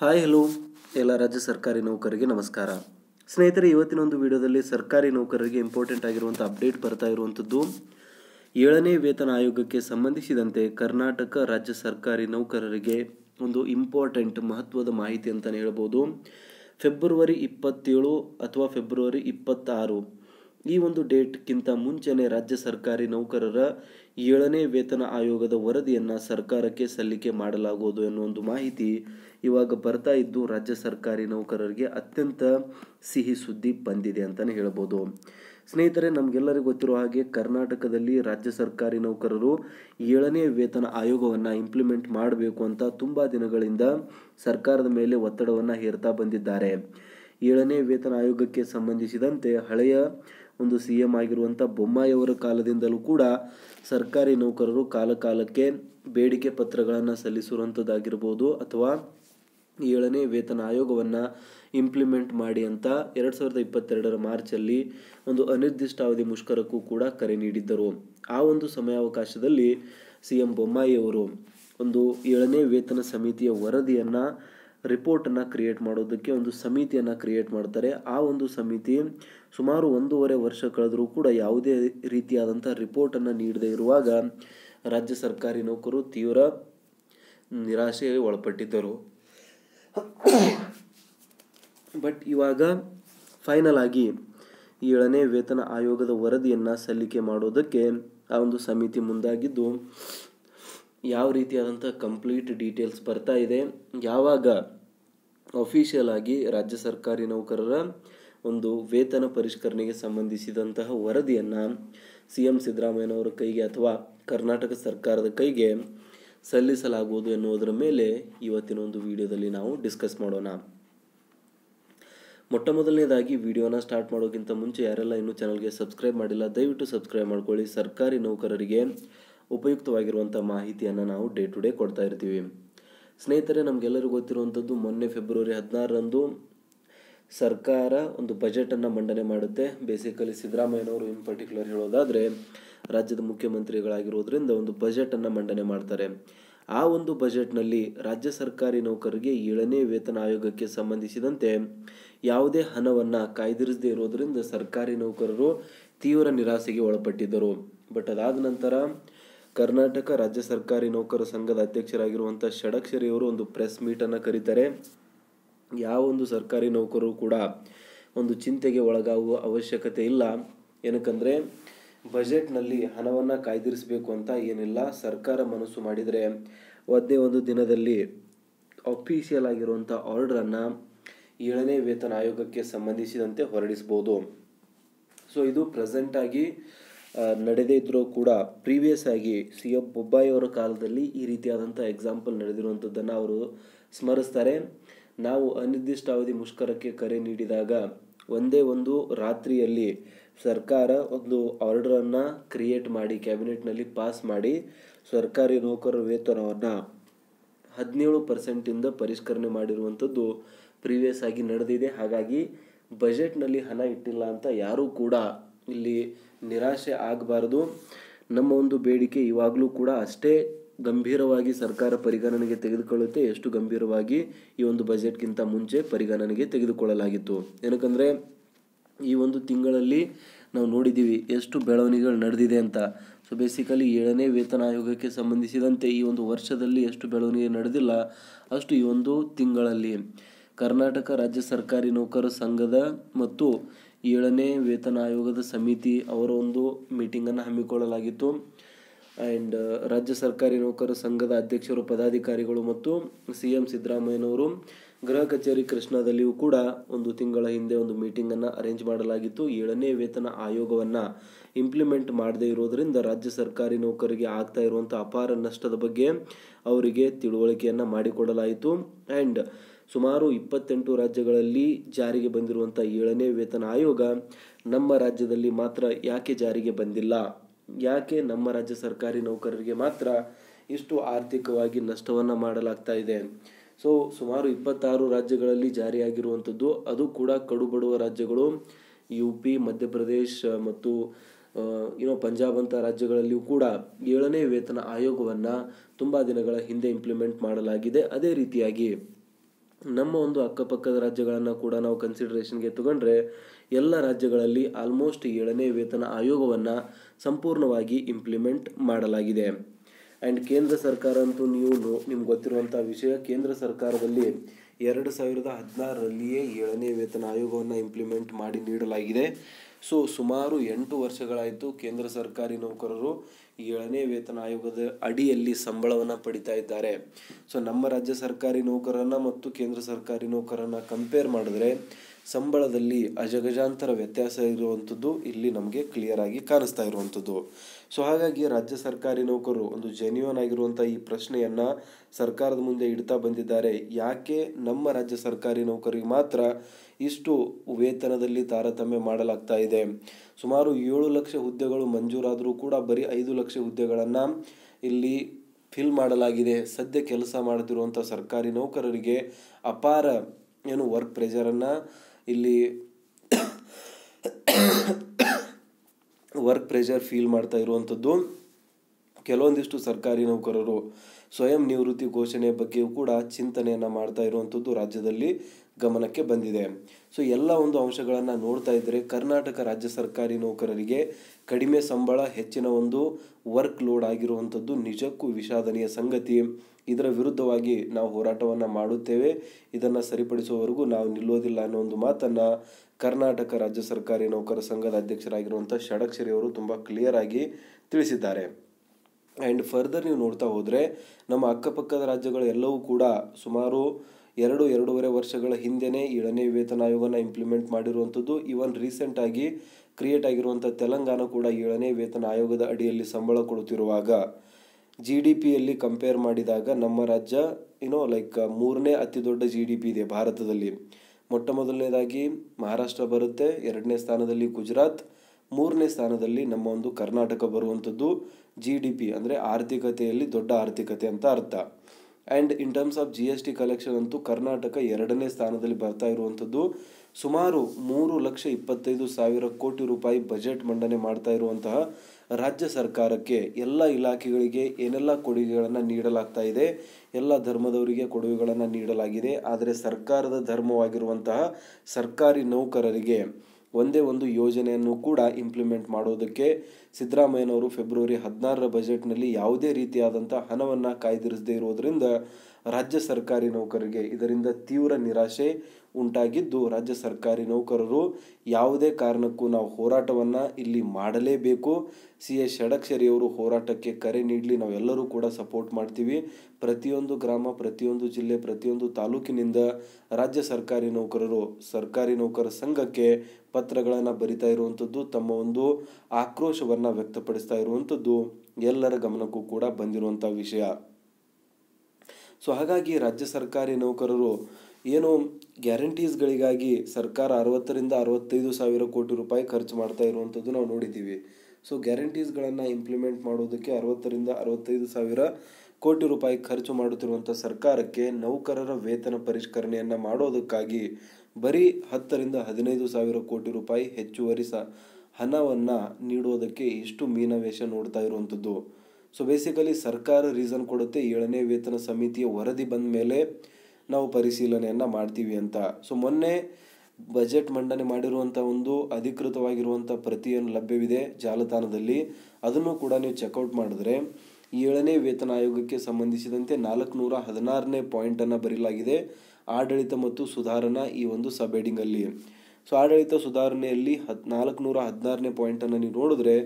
hi hello ಎಲ್ಲ ರಾಜ್ಯ ಸರ್ಕಾರಿ ನೌಕರರಿಗೆ ನಮಸ್ಕಾರ ಸ್ನೇಹಿತರೆ ಇವತ್ತಿನ ಒಂದು ವಿಡಿಯೋದಲ್ಲಿ ಸರ್ಕಾರಿ ನೌಕರರಿಗೆ ಇಂಪಾರ್ಟೆಂಟ್ ಆಗಿರುವಂಥ ಅಪ್ಡೇಟ್ ಬರ್ತಾ ಇರುವಂಥದ್ದು ಏಳನೇ ವೇತನ ಆಯೋಗಕ್ಕೆ ಸಂಬಂಧಿಸಿದಂತೆ ಕರ್ನಾಟಕ ರಾಜ್ಯ ಸರ್ಕಾರಿ ನೌಕರರಿಗೆ ಒಂದು ಇಂಪಾರ್ಟೆಂಟ್ ಮಹತ್ವದ ಮಾಹಿತಿ ಅಂತಲೇ ಹೇಳ್ಬೋದು ಫೆಬ್ರವರಿ ಇಪ್ಪತ್ತೇಳು ಅಥವಾ ಫೆಬ್ರವರಿ ಇಪ್ಪತ್ತಾರು ಈ ಒಂದು ಡೇಟ್ಗಿಂತ ಮುಂಚೆನೇ ರಾಜ್ಯ ಸರ್ಕಾರಿ ನೌಕರರ ಏಳನೇ ವೇತನ ಆಯೋಗದ ವರದಿಯನ್ನು ಸರ್ಕಾರಕ್ಕೆ ಸಲ್ಲಿಕೆ ಮಾಡಲಾಗುವುದು ಎನ್ನುವ ಒಂದು ಮಾಹಿತಿ ಇವಾಗ ಬರ್ತಾ ಇದ್ದು ರಾಜ್ಯ ಸರ್ಕಾರಿ ನೌಕರರಿಗೆ ಅತ್ಯಂತ ಸಿಹಿ ಸುದ್ದಿ ಬಂದಿದೆ ಅಂತಲೇ ಹೇಳ್ಬೋದು ಸ್ನೇಹಿತರೆ ನಮಗೆಲ್ಲರಿಗೂ ಗೊತ್ತಿರೋ ಹಾಗೆ ಕರ್ನಾಟಕದಲ್ಲಿ ರಾಜ್ಯ ಸರ್ಕಾರಿ ನೌಕರರು ಏಳನೇ ವೇತನ ಆಯೋಗವನ್ನು ಇಂಪ್ಲಿಮೆಂಟ್ ಮಾಡಬೇಕು ಅಂತ ತುಂಬ ದಿನಗಳಿಂದ ಸರ್ಕಾರದ ಮೇಲೆ ಒತ್ತಡವನ್ನು ಹೇರ್ತಾ ಬಂದಿದ್ದಾರೆ ಏಳನೇ ವೇತನ ಆಯೋಗಕ್ಕೆ ಸಂಬಂಧಿಸಿದಂತೆ ಹಳೆಯ ಒಂದು ಸಿ ಎಂ ಆಗಿರುವಂಥ ಬೊಮ್ಮಾಯಿಯವರ ಕಾಲದಿಂದಲೂ ಕೂಡ ಸರ್ಕಾರಿ ನೌಕರರು ಕಾಲಕಾಲಕ್ಕೆ ಬೇಡಿಕೆ ಪತ್ರಗಳನ್ನು ಸಲ್ಲಿಸುವಂಥದ್ದಾಗಿರ್ಬೋದು ಅಥವಾ ಏಳನೇ ವೇತನ ಆಯೋಗವನ್ನು ಇಂಪ್ಲಿಮೆಂಟ್ ಮಾಡಿ ಅಂತ ಎರಡು ಸಾವಿರದ ಇಪ್ಪತ್ತೆರಡರ ಮಾರ್ಚಲ್ಲಿ ಒಂದು ಅನಿರ್ದಿಷ್ಟಾವಧಿ ಮುಷ್ಕರಕ್ಕೂ ಕೂಡ ಕರೆ ನೀಡಿದ್ದರು ಆ ಒಂದು ಸಮಯಾವಕಾಶದಲ್ಲಿ ಸಿ ಎಂ ಬೊಮ್ಮಾಯಿಯವರು ಒಂದು ಏಳನೇ ವೇತನ ಸಮಿತಿಯ ವರದಿಯನ್ನು ರಿಪೋರ್ಟನ್ನು ಕ್ರಿಯೇಟ್ ಮಾಡೋದಕ್ಕೆ ಒಂದು ಸಮಿತಿಯನ್ನು ಕ್ರಿಯೇಟ್ ಮಾಡ್ತಾರೆ ಆ ಒಂದು ಸಮಿತಿ ಸುಮಾರು ಒಂದೂವರೆ ವರ್ಷ ಕಳೆದರೂ ಕೂಡ ಯಾವುದೇ ರೀತಿಯಾದಂಥ ರಿಪೋರ್ಟನ್ನು ನೀಡದೇ ಇರುವಾಗ ರಾಜ್ಯ ಸರ್ಕಾರಿ ನೌಕರು ತೀವ್ರ ನಿರಾಶೆಗೆ ಒಳಪಟ್ಟಿದ್ದರು ಬಟ್ ಇವಾಗ ಫೈನಲ್ ಆಗಿ ಏಳನೇ ವೇತನ ಆಯೋಗದ ವರದಿಯನ್ನು ಸಲ್ಲಿಕೆ ಮಾಡೋದಕ್ಕೆ ಆ ಒಂದು ಸಮಿತಿ ಮುಂದಾಗಿದ್ದು ಯಾವ ರೀತಿಯಾದಂಥ ಕಂಪ್ಲೀಟ್ ಡೀಟೇಲ್ಸ್ ಬರ್ತಾ ಇದೆ ಯಾವಾಗ ಅಫಿಷಿಯಲ್ ಆಗಿ ರಾಜ್ಯ ಸರ್ಕಾರಿ ನೌಕರರ ಒಂದು ವೇತನ ಪರಿಷ್ಕರಣೆಗೆ ಸಂಬಂಧಿಸಿದಂತಹ ವರದಿಯನ್ನು ಸಿ ಎಂ ಸಿದ್ದರಾಮಯ್ಯನವರ ಕೈಗೆ ಅಥವಾ ಕರ್ನಾಟಕ ಸರ್ಕಾರದ ಕೈಗೆ ಸಲ್ಲಿಸಲಾಗುವುದು ಎನ್ನುವುದರ ಮೇಲೆ ಇವತ್ತಿನ ಒಂದು ವಿಡಿಯೋದಲ್ಲಿ ನಾವು ಡಿಸ್ಕಸ್ ಮಾಡೋಣ ಮೊಟ್ಟ ಮೊದಲನೇದಾಗಿ ವಿಡಿಯೋನ ಸ್ಟಾರ್ಟ್ ಮಾಡೋಕ್ಕಿಂತ ಮುಂಚೆ ಯಾರೆಲ್ಲ ಇನ್ನೂ ಚಾನಲ್ಗೆ ಸಬ್ಸ್ಕ್ರೈಬ್ ಮಾಡಿಲ್ಲ ದಯವಿಟ್ಟು ಸಬ್ಸ್ಕ್ರೈಬ್ ಮಾಡ್ಕೊಳ್ಳಿ ಸರ್ಕಾರಿ ನೌಕರರಿಗೆ ಉಪಯುಕ್ತವಾಗಿರುವಂಥ ಮಾಹಿತಿಯನ್ನು ನಾವು ಡೇ ಟು ಡೇ ಕೊಡ್ತಾ ಇರ್ತೀವಿ ಸ್ನೇಹಿತರೆ ನಮಗೆಲ್ಲರಿಗೂ ಗೊತ್ತಿರುವಂಥದ್ದು ಮೊನ್ನೆ ಫೆಬ್ರವರಿ ಹದಿನಾರರಂದು ಸರ್ಕಾರ ಒಂದು ಬಜೆಟನ್ನು ಮಂಡನೆ ಮಾಡುತ್ತೆ ಬೇಸಿಕಲಿ ಸಿದ್ದರಾಮಯ್ಯನವರು ಇನ್ ಪರ್ಟಿಕ್ಯುಲರ್ ಹೇಳೋದಾದರೆ ರಾಜ್ಯದ ಮುಖ್ಯಮಂತ್ರಿಗಳಾಗಿರೋದ್ರಿಂದ ಒಂದು ಬಜೆಟನ್ನು ಮಂಡನೆ ಮಾಡ್ತಾರೆ ಆ ಒಂದು ಬಜೆಟ್ನಲ್ಲಿ ರಾಜ್ಯ ಸರ್ಕಾರಿ ನೌಕರಿಗೆ ಏಳನೇ ವೇತನ ಆಯೋಗಕ್ಕೆ ಸಂಬಂಧಿಸಿದಂತೆ ಯಾವುದೇ ಹಣವನ್ನು ಕಾಯ್ದಿರಿಸದೇ ಇರೋದರಿಂದ ಸರ್ಕಾರಿ ನೌಕರರು ತೀವ್ರ ನಿರಾಸೆಗೆ ಒಳಪಟ್ಟಿದ್ದರು ಬಟ್ ಅದಾದ ನಂತರ ಕರ್ನಾಟಕ ರಾಜ್ಯ ಸರ್ಕಾರಿ ನೌಕರ ಸಂಘದ ಅಧ್ಯಕ್ಷರಾಗಿರುವಂಥ ಷಡಕ್ಷರಿಯವರು ಒಂದು ಪ್ರೆಸ್ ಮೀಟನ್ನು ಕರೀತಾರೆ ಒಂದು ಸರ್ಕಾರಿ ನೌಕರರು ಕೂಡ ಒಂದು ಚಿಂತೆಗೆ ಒಳಗಾಗುವ ಅವಶ್ಯಕತೆ ಇಲ್ಲ ಏನಕ್ಕಂದರೆ ಬಜೆಟ್ನಲ್ಲಿ ಹಣವನ್ನು ಕಾಯ್ದಿರಿಸಬೇಕು ಅಂತ ಏನಿಲ್ಲ ಸರ್ಕಾರ ಮನಸ್ಸು ಮಾಡಿದರೆ ಒಂದೇ ಒಂದು ದಿನದಲ್ಲಿ ಅಫಿಷಿಯಲ್ ಆಗಿರುವಂಥ ಆರ್ಡ್ರನ್ನು ಏಳನೇ ವೇತನ ಆಯೋಗಕ್ಕೆ ಸಂಬಂಧಿಸಿದಂತೆ ಹೊರಡಿಸ್ಬೋದು ಸೊ ಇದು ಪ್ರೆಸೆಂಟಾಗಿ ನಡೆದೇ ಇದ್ದರೂ ಕೂಡ ಪ್ರೀವಿಯಸ್ ಆಗಿ ಸಿ ಬೊಬ್ಬಾಯಿ ಬೊಬ್ಬಾಯಿಯವರ ಕಾಲದಲ್ಲಿ ಈ ರೀತಿಯಾದಂಥ ಎಕ್ಸಾಂಪಲ್ ನಡೆದಿರುವಂಥದ್ದನ್ನು ಅವರು ಸ್ಮರಿಸ್ತಾರೆ ನಾವು ಅವಧಿ ಮುಷ್ಕರಕ್ಕೆ ಕರೆ ನೀಡಿದಾಗ ಒಂದೇ ಒಂದು ರಾತ್ರಿಯಲ್ಲಿ ಸರ್ಕಾರ ಒಂದು ಆರ್ಡರನ್ನು ಕ್ರಿಯೇಟ್ ಮಾಡಿ ಕ್ಯಾಬಿನೆಟ್ನಲ್ಲಿ ಪಾಸ್ ಮಾಡಿ ಸರ್ಕಾರಿ ನೌಕರರ ವೇತನವನ್ನು ಹದಿನೇಳು ಪರ್ಸೆಂಟಿಂದ ಪರಿಷ್ಕರಣೆ ಮಾಡಿರುವಂಥದ್ದು ಪ್ರೀವಿಯಸ್ ಆಗಿ ನಡೆದಿದೆ ಹಾಗಾಗಿ ಬಜೆಟ್ನಲ್ಲಿ ಹಣ ಇಟ್ಟಿಲ್ಲ ಅಂತ ಯಾರೂ ಕೂಡ ಇಲ್ಲಿ ನಿರಾಶೆ ಆಗಬಾರ್ದು ನಮ್ಮ ಒಂದು ಬೇಡಿಕೆ ಇವಾಗಲೂ ಕೂಡ ಅಷ್ಟೇ ಗಂಭೀರವಾಗಿ ಸರ್ಕಾರ ಪರಿಗಣನೆಗೆ ತೆಗೆದುಕೊಳ್ಳುತ್ತೆ ಎಷ್ಟು ಗಂಭೀರವಾಗಿ ಈ ಒಂದು ಬಜೆಟ್ಗಿಂತ ಮುಂಚೆ ಪರಿಗಣನೆಗೆ ತೆಗೆದುಕೊಳ್ಳಲಾಗಿತ್ತು ಏನಕ್ಕಂದರೆ ಈ ಒಂದು ತಿಂಗಳಲ್ಲಿ ನಾವು ನೋಡಿದ್ದೀವಿ ಎಷ್ಟು ಬೆಳವಣಿಗೆಗಳು ನಡೆದಿದೆ ಅಂತ ಸೊ ಬೇಸಿಕಲಿ ಏಳನೇ ವೇತನ ಆಯೋಗಕ್ಕೆ ಸಂಬಂಧಿಸಿದಂತೆ ಈ ಒಂದು ವರ್ಷದಲ್ಲಿ ಎಷ್ಟು ಬೆಳವಣಿಗೆ ನಡೆದಿಲ್ಲ ಅಷ್ಟು ಈ ಒಂದು ತಿಂಗಳಲ್ಲಿ ಕರ್ನಾಟಕ ರಾಜ್ಯ ಸರ್ಕಾರಿ ನೌಕರ ಸಂಘದ ಮತ್ತು ಏಳನೇ ವೇತನ ಆಯೋಗದ ಸಮಿತಿ ಅವರ ಒಂದು ಮೀಟಿಂಗನ್ನು ಹಮ್ಮಿಕೊಳ್ಳಲಾಗಿತ್ತು ಆ್ಯಂಡ್ uh, ರಾಜ್ಯ ಸರ್ಕಾರಿ ನೌಕರ ಸಂಘದ ಅಧ್ಯಕ್ಷರು ಪದಾಧಿಕಾರಿಗಳು ಮತ್ತು ಸಿ ಎಂ ಸಿದ್ದರಾಮಯ್ಯನವರು ಗೃಹ ಕಚೇರಿ ಕೃಷ್ಣಾದಲ್ಲಿಯೂ ಕೂಡ ಒಂದು ತಿಂಗಳ ಹಿಂದೆ ಒಂದು ಮೀಟಿಂಗನ್ನು ಅರೇಂಜ್ ಮಾಡಲಾಗಿತ್ತು ಏಳನೇ ವೇತನ ಆಯೋಗವನ್ನು ಇಂಪ್ಲಿಮೆಂಟ್ ಮಾಡದೇ ಇರೋದರಿಂದ ರಾಜ್ಯ ಸರ್ಕಾರಿ ನೌಕರಿಗೆ ಆಗ್ತಾ ಇರುವಂಥ ಅಪಾರ ನಷ್ಟದ ಬಗ್ಗೆ ಅವರಿಗೆ ತಿಳುವಳಿಕೆಯನ್ನು ಮಾಡಿಕೊಡಲಾಯಿತು ಆ್ಯಂಡ್ ಸುಮಾರು ಇಪ್ಪತ್ತೆಂಟು ರಾಜ್ಯಗಳಲ್ಲಿ ಜಾರಿಗೆ ಬಂದಿರುವಂಥ ಏಳನೇ ವೇತನ ಆಯೋಗ ನಮ್ಮ ರಾಜ್ಯದಲ್ಲಿ ಮಾತ್ರ ಯಾಕೆ ಜಾರಿಗೆ ಬಂದಿಲ್ಲ ಯಾಕೆ ನಮ್ಮ ರಾಜ್ಯ ಸರ್ಕಾರಿ ನೌಕರರಿಗೆ ಮಾತ್ರ ಇಷ್ಟು ಆರ್ಥಿಕವಾಗಿ ನಷ್ಟವನ್ನು ಮಾಡಲಾಗ್ತಾ ಇದೆ ಸೊ ಸುಮಾರು ಇಪ್ಪತ್ತಾರು ರಾಜ್ಯಗಳಲ್ಲಿ ಜಾರಿಯಾಗಿರುವಂಥದ್ದು ಅದು ಕೂಡ ಕಡುಬಡುವ ರಾಜ್ಯಗಳು ಯು ಪಿ ಮಧ್ಯಪ್ರದೇಶ್ ಮತ್ತು ಏನೋ ಪಂಜಾಬ್ ಅಂತ ರಾಜ್ಯಗಳಲ್ಲಿಯೂ ಕೂಡ ಏಳನೇ ವೇತನ ಆಯೋಗವನ್ನು ತುಂಬ ದಿನಗಳ ಹಿಂದೆ ಇಂಪ್ಲಿಮೆಂಟ್ ಮಾಡಲಾಗಿದೆ ಅದೇ ರೀತಿಯಾಗಿ ನಮ್ಮ ಒಂದು ಅಕ್ಕಪಕ್ಕದ ರಾಜ್ಯಗಳನ್ನು ಕೂಡ ನಾವು ಕನ್ಸಿಡರೇಷನ್ಗೆ ತಗೊಂಡ್ರೆ ಎಲ್ಲ ರಾಜ್ಯಗಳಲ್ಲಿ ಆಲ್ಮೋಸ್ಟ್ ಏಳನೇ ವೇತನ ಆಯೋಗವನ್ನು ಸಂಪೂರ್ಣವಾಗಿ ಇಂಪ್ಲಿಮೆಂಟ್ ಮಾಡಲಾಗಿದೆ ಆ್ಯಂಡ್ ಕೇಂದ್ರ ಸರ್ಕಾರ ಅಂತೂ ನೀವು ನೋ ನಿಮ್ಗೆ ಗೊತ್ತಿರುವಂಥ ವಿಷಯ ಕೇಂದ್ರ ಸರ್ಕಾರದಲ್ಲಿ ಎರಡು ಸಾವಿರದ ಹದಿನಾರರಲ್ಲಿಯೇ ಏಳನೇ ವೇತನ ಆಯೋಗವನ್ನು ಇಂಪ್ಲಿಮೆಂಟ್ ಮಾಡಿ ನೀಡಲಾಗಿದೆ ಸೊ ಸುಮಾರು ಎಂಟು ವರ್ಷಗಳಾಯಿತು ಕೇಂದ್ರ ಸರ್ಕಾರಿ ನೌಕರರು ಏಳನೇ ವೇತನ ಆಯೋಗದ ಅಡಿಯಲ್ಲಿ ಸಂಬಳವನ್ನು ಪಡಿತಾ ಇದ್ದಾರೆ ಸೊ ನಮ್ಮ ರಾಜ್ಯ ಸರ್ಕಾರಿ ನೌಕರನ್ನು ಮತ್ತು ಕೇಂದ್ರ ಸರ್ಕಾರಿ ನೌಕರರನ್ನು ಕಂಪೇರ್ ಮಾಡಿದ್ರೆ ಸಂಬಳದಲ್ಲಿ ಅಜಗಜಾಂತರ ವ್ಯತ್ಯಾಸ ಇರುವಂಥದ್ದು ಇಲ್ಲಿ ನಮಗೆ ಕ್ಲಿಯರ್ ಆಗಿ ಕಾಣಿಸ್ತಾ ಇರುವಂಥದ್ದು ಸೊ ಹಾಗಾಗಿ ರಾಜ್ಯ ಸರ್ಕಾರಿ ನೌಕರರು ಒಂದು ಜೆನ್ಯೂನ್ ಆಗಿರುವಂಥ ಈ ಪ್ರಶ್ನೆಯನ್ನು ಸರ್ಕಾರದ ಮುಂದೆ ಇಡ್ತಾ ಬಂದಿದ್ದಾರೆ ಯಾಕೆ ನಮ್ಮ ರಾಜ್ಯ ಸರ್ಕಾರಿ ನೌಕರಿಗೆ ಮಾತ್ರ ಇಷ್ಟು ವೇತನದಲ್ಲಿ ತಾರತಮ್ಯ ಮಾಡಲಾಗ್ತಾ ಇದೆ ಸುಮಾರು ಏಳು ಲಕ್ಷ ಹುದ್ದೆಗಳು ಮಂಜೂರಾದರೂ ಕೂಡ ಬರೀ ಐದು ಲಕ್ಷ ಹುದ್ದೆಗಳನ್ನು ಇಲ್ಲಿ ಫಿಲ್ ಮಾಡಲಾಗಿದೆ ಸದ್ಯ ಕೆಲಸ ಮಾಡುತ್ತಿರುವಂಥ ಸರ್ಕಾರಿ ನೌಕರರಿಗೆ ಅಪಾರ ಏನು ವರ್ಕ್ ಪ್ರೆಷರನ್ನು ಇಲ್ಲಿ ವರ್ಕ್ ಪ್ರೆಷರ್ ಫೀಲ್ ಮಾಡ್ತಾ ಇರುವಂಥದ್ದು ಕೆಲವೊಂದಿಷ್ಟು ಸರ್ಕಾರಿ ನೌಕರರು ಸ್ವಯಂ ನಿವೃತ್ತಿ ಘೋಷಣೆ ಬಗ್ಗೆಯೂ ಕೂಡ ಚಿಂತನೆಯನ್ನು ಮಾಡ್ತಾ ಇರುವಂಥದ್ದು ರಾಜ್ಯದಲ್ಲಿ ಗಮನಕ್ಕೆ ಬಂದಿದೆ ಸೊ ಎಲ್ಲ ಒಂದು ಅಂಶಗಳನ್ನು ನೋಡ್ತಾ ಇದ್ದರೆ ಕರ್ನಾಟಕ ರಾಜ್ಯ ಸರ್ಕಾರಿ ನೌಕರರಿಗೆ ಕಡಿಮೆ ಸಂಬಳ ಹೆಚ್ಚಿನ ಒಂದು ವರ್ಕ್ ಲೋಡ್ ಆಗಿರುವಂಥದ್ದು ನಿಜಕ್ಕೂ ವಿಷಾದನೀಯ ಸಂಗತಿ ಇದರ ವಿರುದ್ಧವಾಗಿ ನಾವು ಹೋರಾಟವನ್ನು ಮಾಡುತ್ತೇವೆ ಇದನ್ನು ಸರಿಪಡಿಸುವವರೆಗೂ ನಾವು ನಿಲ್ಲೋದಿಲ್ಲ ಅನ್ನೋ ಒಂದು ಮಾತನ್ನು ಕರ್ನಾಟಕ ರಾಜ್ಯ ಸರ್ಕಾರಿ ನೌಕರ ಸಂಘದ ಅಧ್ಯಕ್ಷರಾಗಿರುವಂಥ ಷಡಕ್ಷರಿ ಅವರು ತುಂಬ ಕ್ಲಿಯರ್ ಆಗಿ ತಿಳಿಸಿದ್ದಾರೆ ಆ್ಯಂಡ್ ಫರ್ದರ್ ನೀವು ನೋಡ್ತಾ ಹೋದರೆ ನಮ್ಮ ಅಕ್ಕಪಕ್ಕದ ರಾಜ್ಯಗಳು ಎಲ್ಲವೂ ಕೂಡ ಸುಮಾರು ಎರಡು ಎರಡೂವರೆ ವರ್ಷಗಳ ಹಿಂದೆಯೇ ಏಳನೇ ವೇತನ ಆಯೋಗನ ಇಂಪ್ಲಿಮೆಂಟ್ ಮಾಡಿರುವಂಥದ್ದು ಈವನ್ ರೀಸೆಂಟಾಗಿ ಕ್ರಿಯೇಟ್ ಆಗಿರುವಂಥ ತೆಲಂಗಾಣ ಕೂಡ ಏಳನೇ ವೇತನ ಆಯೋಗದ ಅಡಿಯಲ್ಲಿ ಸಂಬಳ ಕೊಡುತ್ತಿರುವಾಗ ಜಿ ಡಿ ಪಿಯಲ್ಲಿ ಕಂಪೇರ್ ಮಾಡಿದಾಗ ನಮ್ಮ ರಾಜ್ಯ ಏನೋ ಲೈಕ್ ಮೂರನೇ ಅತಿ ದೊಡ್ಡ ಜಿ ಡಿ ಪಿ ಇದೆ ಭಾರತದಲ್ಲಿ ಮೊಟ್ಟ ಮೊದಲನೇದಾಗಿ ಮಹಾರಾಷ್ಟ್ರ ಬರುತ್ತೆ ಎರಡನೇ ಸ್ಥಾನದಲ್ಲಿ ಗುಜರಾತ್ ಮೂರನೇ ಸ್ಥಾನದಲ್ಲಿ ನಮ್ಮ ಒಂದು ಕರ್ನಾಟಕ ಬರುವಂಥದ್ದು ಜಿ ಡಿ ಪಿ ಅಂದರೆ ಆರ್ಥಿಕತೆಯಲ್ಲಿ ದೊಡ್ಡ ಆರ್ಥಿಕತೆ ಅಂತ ಅರ್ಥ and in terms of G S T collection ಅಂತೂ ಕರ್ನಾಟಕ ಎರಡನೇ ಸ್ಥಾನದಲ್ಲಿ ಬರ್ತಾ ಇರುವಂಥದ್ದು ಸುಮಾರು ಮೂರು ಲಕ್ಷ ಇಪ್ಪತ್ತೈದು ಸಾವಿರ ಕೋಟಿ ರೂಪಾಯಿ ಬಜೆಟ್ ಮಂಡನೆ ಮಾಡ್ತಾ ಇರುವಂತಹ ರಾಜ್ಯ ಸರ್ಕಾರಕ್ಕೆ ಎಲ್ಲ ಇಲಾಖೆಗಳಿಗೆ ಏನೆಲ್ಲ ಕೊಡುಗೆಗಳನ್ನು ನೀಡಲಾಗ್ತಾ ಇದೆ ಎಲ್ಲ ಧರ್ಮದವರಿಗೆ ಕೊಡುಗೆಗಳನ್ನು ನೀಡಲಾಗಿದೆ ಆದರೆ ಸರ್ಕಾರದ ಧರ್ಮವಾಗಿರುವಂತಹ ಸರ್ಕಾರಿ ನೌಕರರಿಗೆ ಒಂದೇ ಒಂದು ಯೋಜನೆಯನ್ನು ಕೂಡ ಇಂಪ್ಲಿಮೆಂಟ್ ಮಾಡೋದಕ್ಕೆ ಸಿದ್ದರಾಮಯ್ಯನವರು ಫೆಬ್ರವರಿ ಹದಿನಾರರ ಬಜೆಟ್ನಲ್ಲಿ ಯಾವುದೇ ರೀತಿಯಾದಂಥ ಹಣವನ್ನು ಕಾಯ್ದಿರಿಸದೇ ಇರೋದರಿಂದ ರಾಜ್ಯ ಸರ್ಕಾರಿ ನೌಕರರಿಗೆ ಇದರಿಂದ ತೀವ್ರ ನಿರಾಶೆ ಉಂಟಾಗಿದ್ದು ರಾಜ್ಯ ಸರ್ಕಾರಿ ನೌಕರರು ಯಾವುದೇ ಕಾರಣಕ್ಕೂ ನಾವು ಹೋರಾಟವನ್ನು ಇಲ್ಲಿ ಮಾಡಲೇಬೇಕು ಸಿ ಎಸ್ ಷಡಕ್ಷರಿಯವರು ಹೋರಾಟಕ್ಕೆ ಕರೆ ನೀಡಲಿ ನಾವೆಲ್ಲರೂ ಕೂಡ ಸಪೋರ್ಟ್ ಮಾಡ್ತೀವಿ ಪ್ರತಿಯೊಂದು ಗ್ರಾಮ ಪ್ರತಿಯೊಂದು ಜಿಲ್ಲೆ ಪ್ರತಿಯೊಂದು ತಾಲೂಕಿನಿಂದ ರಾಜ್ಯ ಸರ್ಕಾರಿ ನೌಕರರು ಸರ್ಕಾರಿ ನೌಕರ ಸಂಘಕ್ಕೆ ಪತ್ರಗಳನ್ನು ಬರಿತಾ ಇರುವಂಥದ್ದು ತಮ್ಮ ಒಂದು ಆಕ್ರೋಶವನ್ನು ವ್ಯಕ್ತಪಡಿಸ್ತಾ ಇರುವಂಥದ್ದು ಎಲ್ಲರ ಗಮನಕ್ಕೂ ಕೂಡ ಬಂದಿರುವಂಥ ವಿಷಯ ಸೊ ಹಾಗಾಗಿ ರಾಜ್ಯ ಸರ್ಕಾರಿ ನೌಕರರು ಏನು ಗ್ಯಾರಂಟೀಸ್ಗಳಿಗಾಗಿ ಸರ್ಕಾರ ಅರವತ್ತರಿಂದ ಅರವತ್ತೈದು ಸಾವಿರ ಕೋಟಿ ರೂಪಾಯಿ ಖರ್ಚು ಮಾಡ್ತಾ ಇರುವಂಥದ್ದು ನಾವು ನೋಡಿದ್ದೀವಿ ಸೊ ಗ್ಯಾರಂಟೀಸ್ಗಳನ್ನು ಇಂಪ್ಲಿಮೆಂಟ್ ಮಾಡೋದಕ್ಕೆ ಅರವತ್ತರಿಂದ ಅರವತ್ತೈದು ಸಾವಿರ ಕೋಟಿ ರೂಪಾಯಿ ಖರ್ಚು ಮಾಡುತ್ತಿರುವಂಥ ಸರ್ಕಾರಕ್ಕೆ ನೌಕರರ ವೇತನ ಪರಿಷ್ಕರಣೆಯನ್ನು ಮಾಡೋದಕ್ಕಾಗಿ ಬರೀ ಹತ್ತರಿಂದ ಹದಿನೈದು ಸಾವಿರ ಕೋಟಿ ರೂಪಾಯಿ ಹೆಚ್ಚುವರಿ ಸ ಹಣವನ್ನು ನೀಡೋದಕ್ಕೆ ಇಷ್ಟು ಮೀನವೇಶ ನೋಡ್ತಾ ಇರುವಂಥದ್ದು ಸೊ ಬೇಸಿಕಲಿ ಸರ್ಕಾರ ರೀಸನ್ ಕೊಡುತ್ತೆ ಏಳನೇ ವೇತನ ಸಮಿತಿಯ ವರದಿ ಬಂದ ಮೇಲೆ ನಾವು ಪರಿಶೀಲನೆಯನ್ನು ಮಾಡ್ತೀವಿ ಅಂತ ಸೊ ಮೊನ್ನೆ ಬಜೆಟ್ ಮಂಡನೆ ಮಾಡಿರುವಂಥ ಒಂದು ಅಧಿಕೃತವಾಗಿರುವಂಥ ಪ್ರತಿಯನ್ನು ಲಭ್ಯವಿದೆ ಜಾಲತಾಣದಲ್ಲಿ ಅದನ್ನು ಕೂಡ ನೀವು ಚೆಕ್ಔಟ್ ಮಾಡಿದ್ರೆ ಏಳನೇ ವೇತನ ಆಯೋಗಕ್ಕೆ ಸಂಬಂಧಿಸಿದಂತೆ ನಾಲ್ಕುನೂರ ಹದಿನಾರನೇ ಪಾಯಿಂಟನ್ನು ಬರೆಯಲಾಗಿದೆ ಆಡಳಿತ ಮತ್ತು ಸುಧಾರಣಾ ಈ ಒಂದು ಸಬ್ ಎಡಿಂಗಲ್ಲಿ ಸೊ ಆಡಳಿತ ಸುಧಾರಣೆಯಲ್ಲಿ ಹತ್ ನಾಲ್ಕುನೂರ ಹದಿನಾರನೇ ಪಾಯಿಂಟನ್ನು ನೀವು ನೋಡಿದ್ರೆ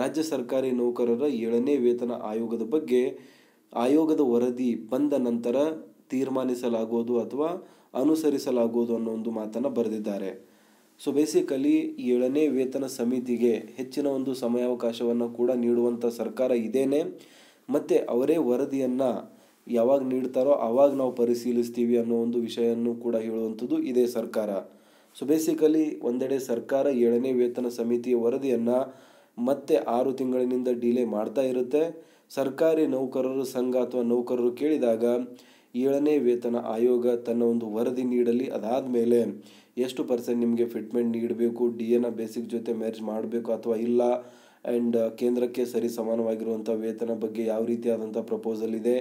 ರಾಜ್ಯ ಸರ್ಕಾರಿ ನೌಕರರ ಏಳನೇ ವೇತನ ಆಯೋಗದ ಬಗ್ಗೆ ಆಯೋಗದ ವರದಿ ಬಂದ ನಂತರ ತೀರ್ಮಾನಿಸಲಾಗುವುದು ಅಥವಾ ಅನುಸರಿಸಲಾಗುವುದು ಅನ್ನೋ ಒಂದು ಮಾತನ್ನು ಬರೆದಿದ್ದಾರೆ ಸೊ ಬೇಸಿಕಲಿ ಏಳನೇ ವೇತನ ಸಮಿತಿಗೆ ಹೆಚ್ಚಿನ ಒಂದು ಸಮಯಾವಕಾಶವನ್ನು ಕೂಡ ನೀಡುವಂಥ ಸರ್ಕಾರ ಇದೇನೆ ಮತ್ತು ಅವರೇ ವರದಿಯನ್ನು ಯಾವಾಗ ನೀಡ್ತಾರೋ ಆವಾಗ ನಾವು ಪರಿಶೀಲಿಸ್ತೀವಿ ಅನ್ನೋ ಒಂದು ವಿಷಯವನ್ನು ಕೂಡ ಹೇಳುವಂಥದ್ದು ಇದೇ ಸರ್ಕಾರ ಸೊ ಬೇಸಿಕಲಿ ಒಂದೆಡೆ ಸರ್ಕಾರ ಏಳನೇ ವೇತನ ಸಮಿತಿಯ ವರದಿಯನ್ನು ಮತ್ತೆ ಆರು ತಿಂಗಳಿನಿಂದ ಡಿಲೇ ಮಾಡ್ತಾ ಇರುತ್ತೆ ಸರ್ಕಾರಿ ನೌಕರರು ಸಂಘ ಅಥವಾ ನೌಕರರು ಕೇಳಿದಾಗ ಏಳನೇ ವೇತನ ಆಯೋಗ ತನ್ನ ಒಂದು ವರದಿ ನೀಡಲಿ ಅದಾದ ಮೇಲೆ ಎಷ್ಟು ಪರ್ಸೆಂಟ್ ನಿಮಗೆ ಫಿಟ್ಮೆಂಟ್ ನೀಡಬೇಕು ಡಿ ಎನ ಬೇಸಿಕ್ ಜೊತೆ ಮ್ಯಾರೇಜ್ ಮಾಡಬೇಕು ಅಥವಾ ಇಲ್ಲ ಆ್ಯಂಡ್ ಕೇಂದ್ರಕ್ಕೆ ಸರಿ ಸಮಾನವಾಗಿರುವಂಥ ವೇತನ ಬಗ್ಗೆ ಯಾವ ರೀತಿಯಾದಂಥ ಪ್ರಪೋಸಲ್ ಇದೆ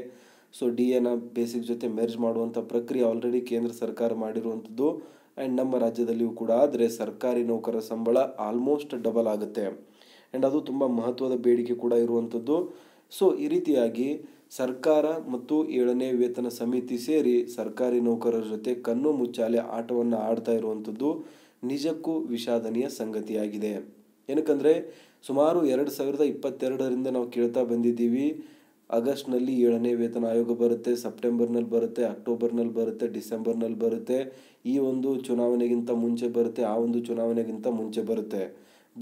ಸೊ ಡಿ ಎನ ಬೇಸಿಕ್ ಜೊತೆ ಮ್ಯಾರೇಜ್ ಮಾಡುವಂಥ ಪ್ರಕ್ರಿಯೆ ಆಲ್ರೆಡಿ ಕೇಂದ್ರ ಸರ್ಕಾರ ಮಾಡಿರುವಂಥದ್ದು ಆ್ಯಂಡ್ ನಮ್ಮ ರಾಜ್ಯದಲ್ಲಿಯೂ ಕೂಡ ಆದರೆ ಸರ್ಕಾರಿ ನೌಕರರ ಸಂಬಳ ಆಲ್ಮೋಸ್ಟ್ ಡಬಲ್ ಆಗುತ್ತೆ ಆ್ಯಂಡ್ ಅದು ತುಂಬ ಮಹತ್ವದ ಬೇಡಿಕೆ ಕೂಡ ಇರುವಂಥದ್ದು ಸೊ ಈ ರೀತಿಯಾಗಿ ಸರ್ಕಾರ ಮತ್ತು ಏಳನೇ ವೇತನ ಸಮಿತಿ ಸೇರಿ ಸರ್ಕಾರಿ ನೌಕರರ ಜೊತೆ ಕಣ್ಣು ಮುಚ್ಚಾಲೆ ಆಟವನ್ನು ಆಡ್ತಾ ಇರುವಂಥದ್ದು ನಿಜಕ್ಕೂ ವಿಷಾದನೀಯ ಸಂಗತಿಯಾಗಿದೆ ಏನಕ್ಕಂದರೆ ಸುಮಾರು ಎರಡು ಸಾವಿರದ ಇಪ್ಪತ್ತೆರಡರಿಂದ ನಾವು ಕೇಳ್ತಾ ಬಂದಿದ್ದೀವಿ ಆಗಸ್ಟ್ನಲ್ಲಿ ಏಳನೇ ವೇತನ ಆಯೋಗ ಬರುತ್ತೆ ಸೆಪ್ಟೆಂಬರ್ನಲ್ಲಿ ಬರುತ್ತೆ ಅಕ್ಟೋಬರ್ನಲ್ಲಿ ಬರುತ್ತೆ ಡಿಸೆಂಬರ್ನಲ್ಲಿ ಬರುತ್ತೆ ಈ ಒಂದು ಚುನಾವಣೆಗಿಂತ ಮುಂಚೆ ಬರುತ್ತೆ ಆ ಒಂದು ಚುನಾವಣೆಗಿಂತ ಮುಂಚೆ ಬರುತ್ತೆ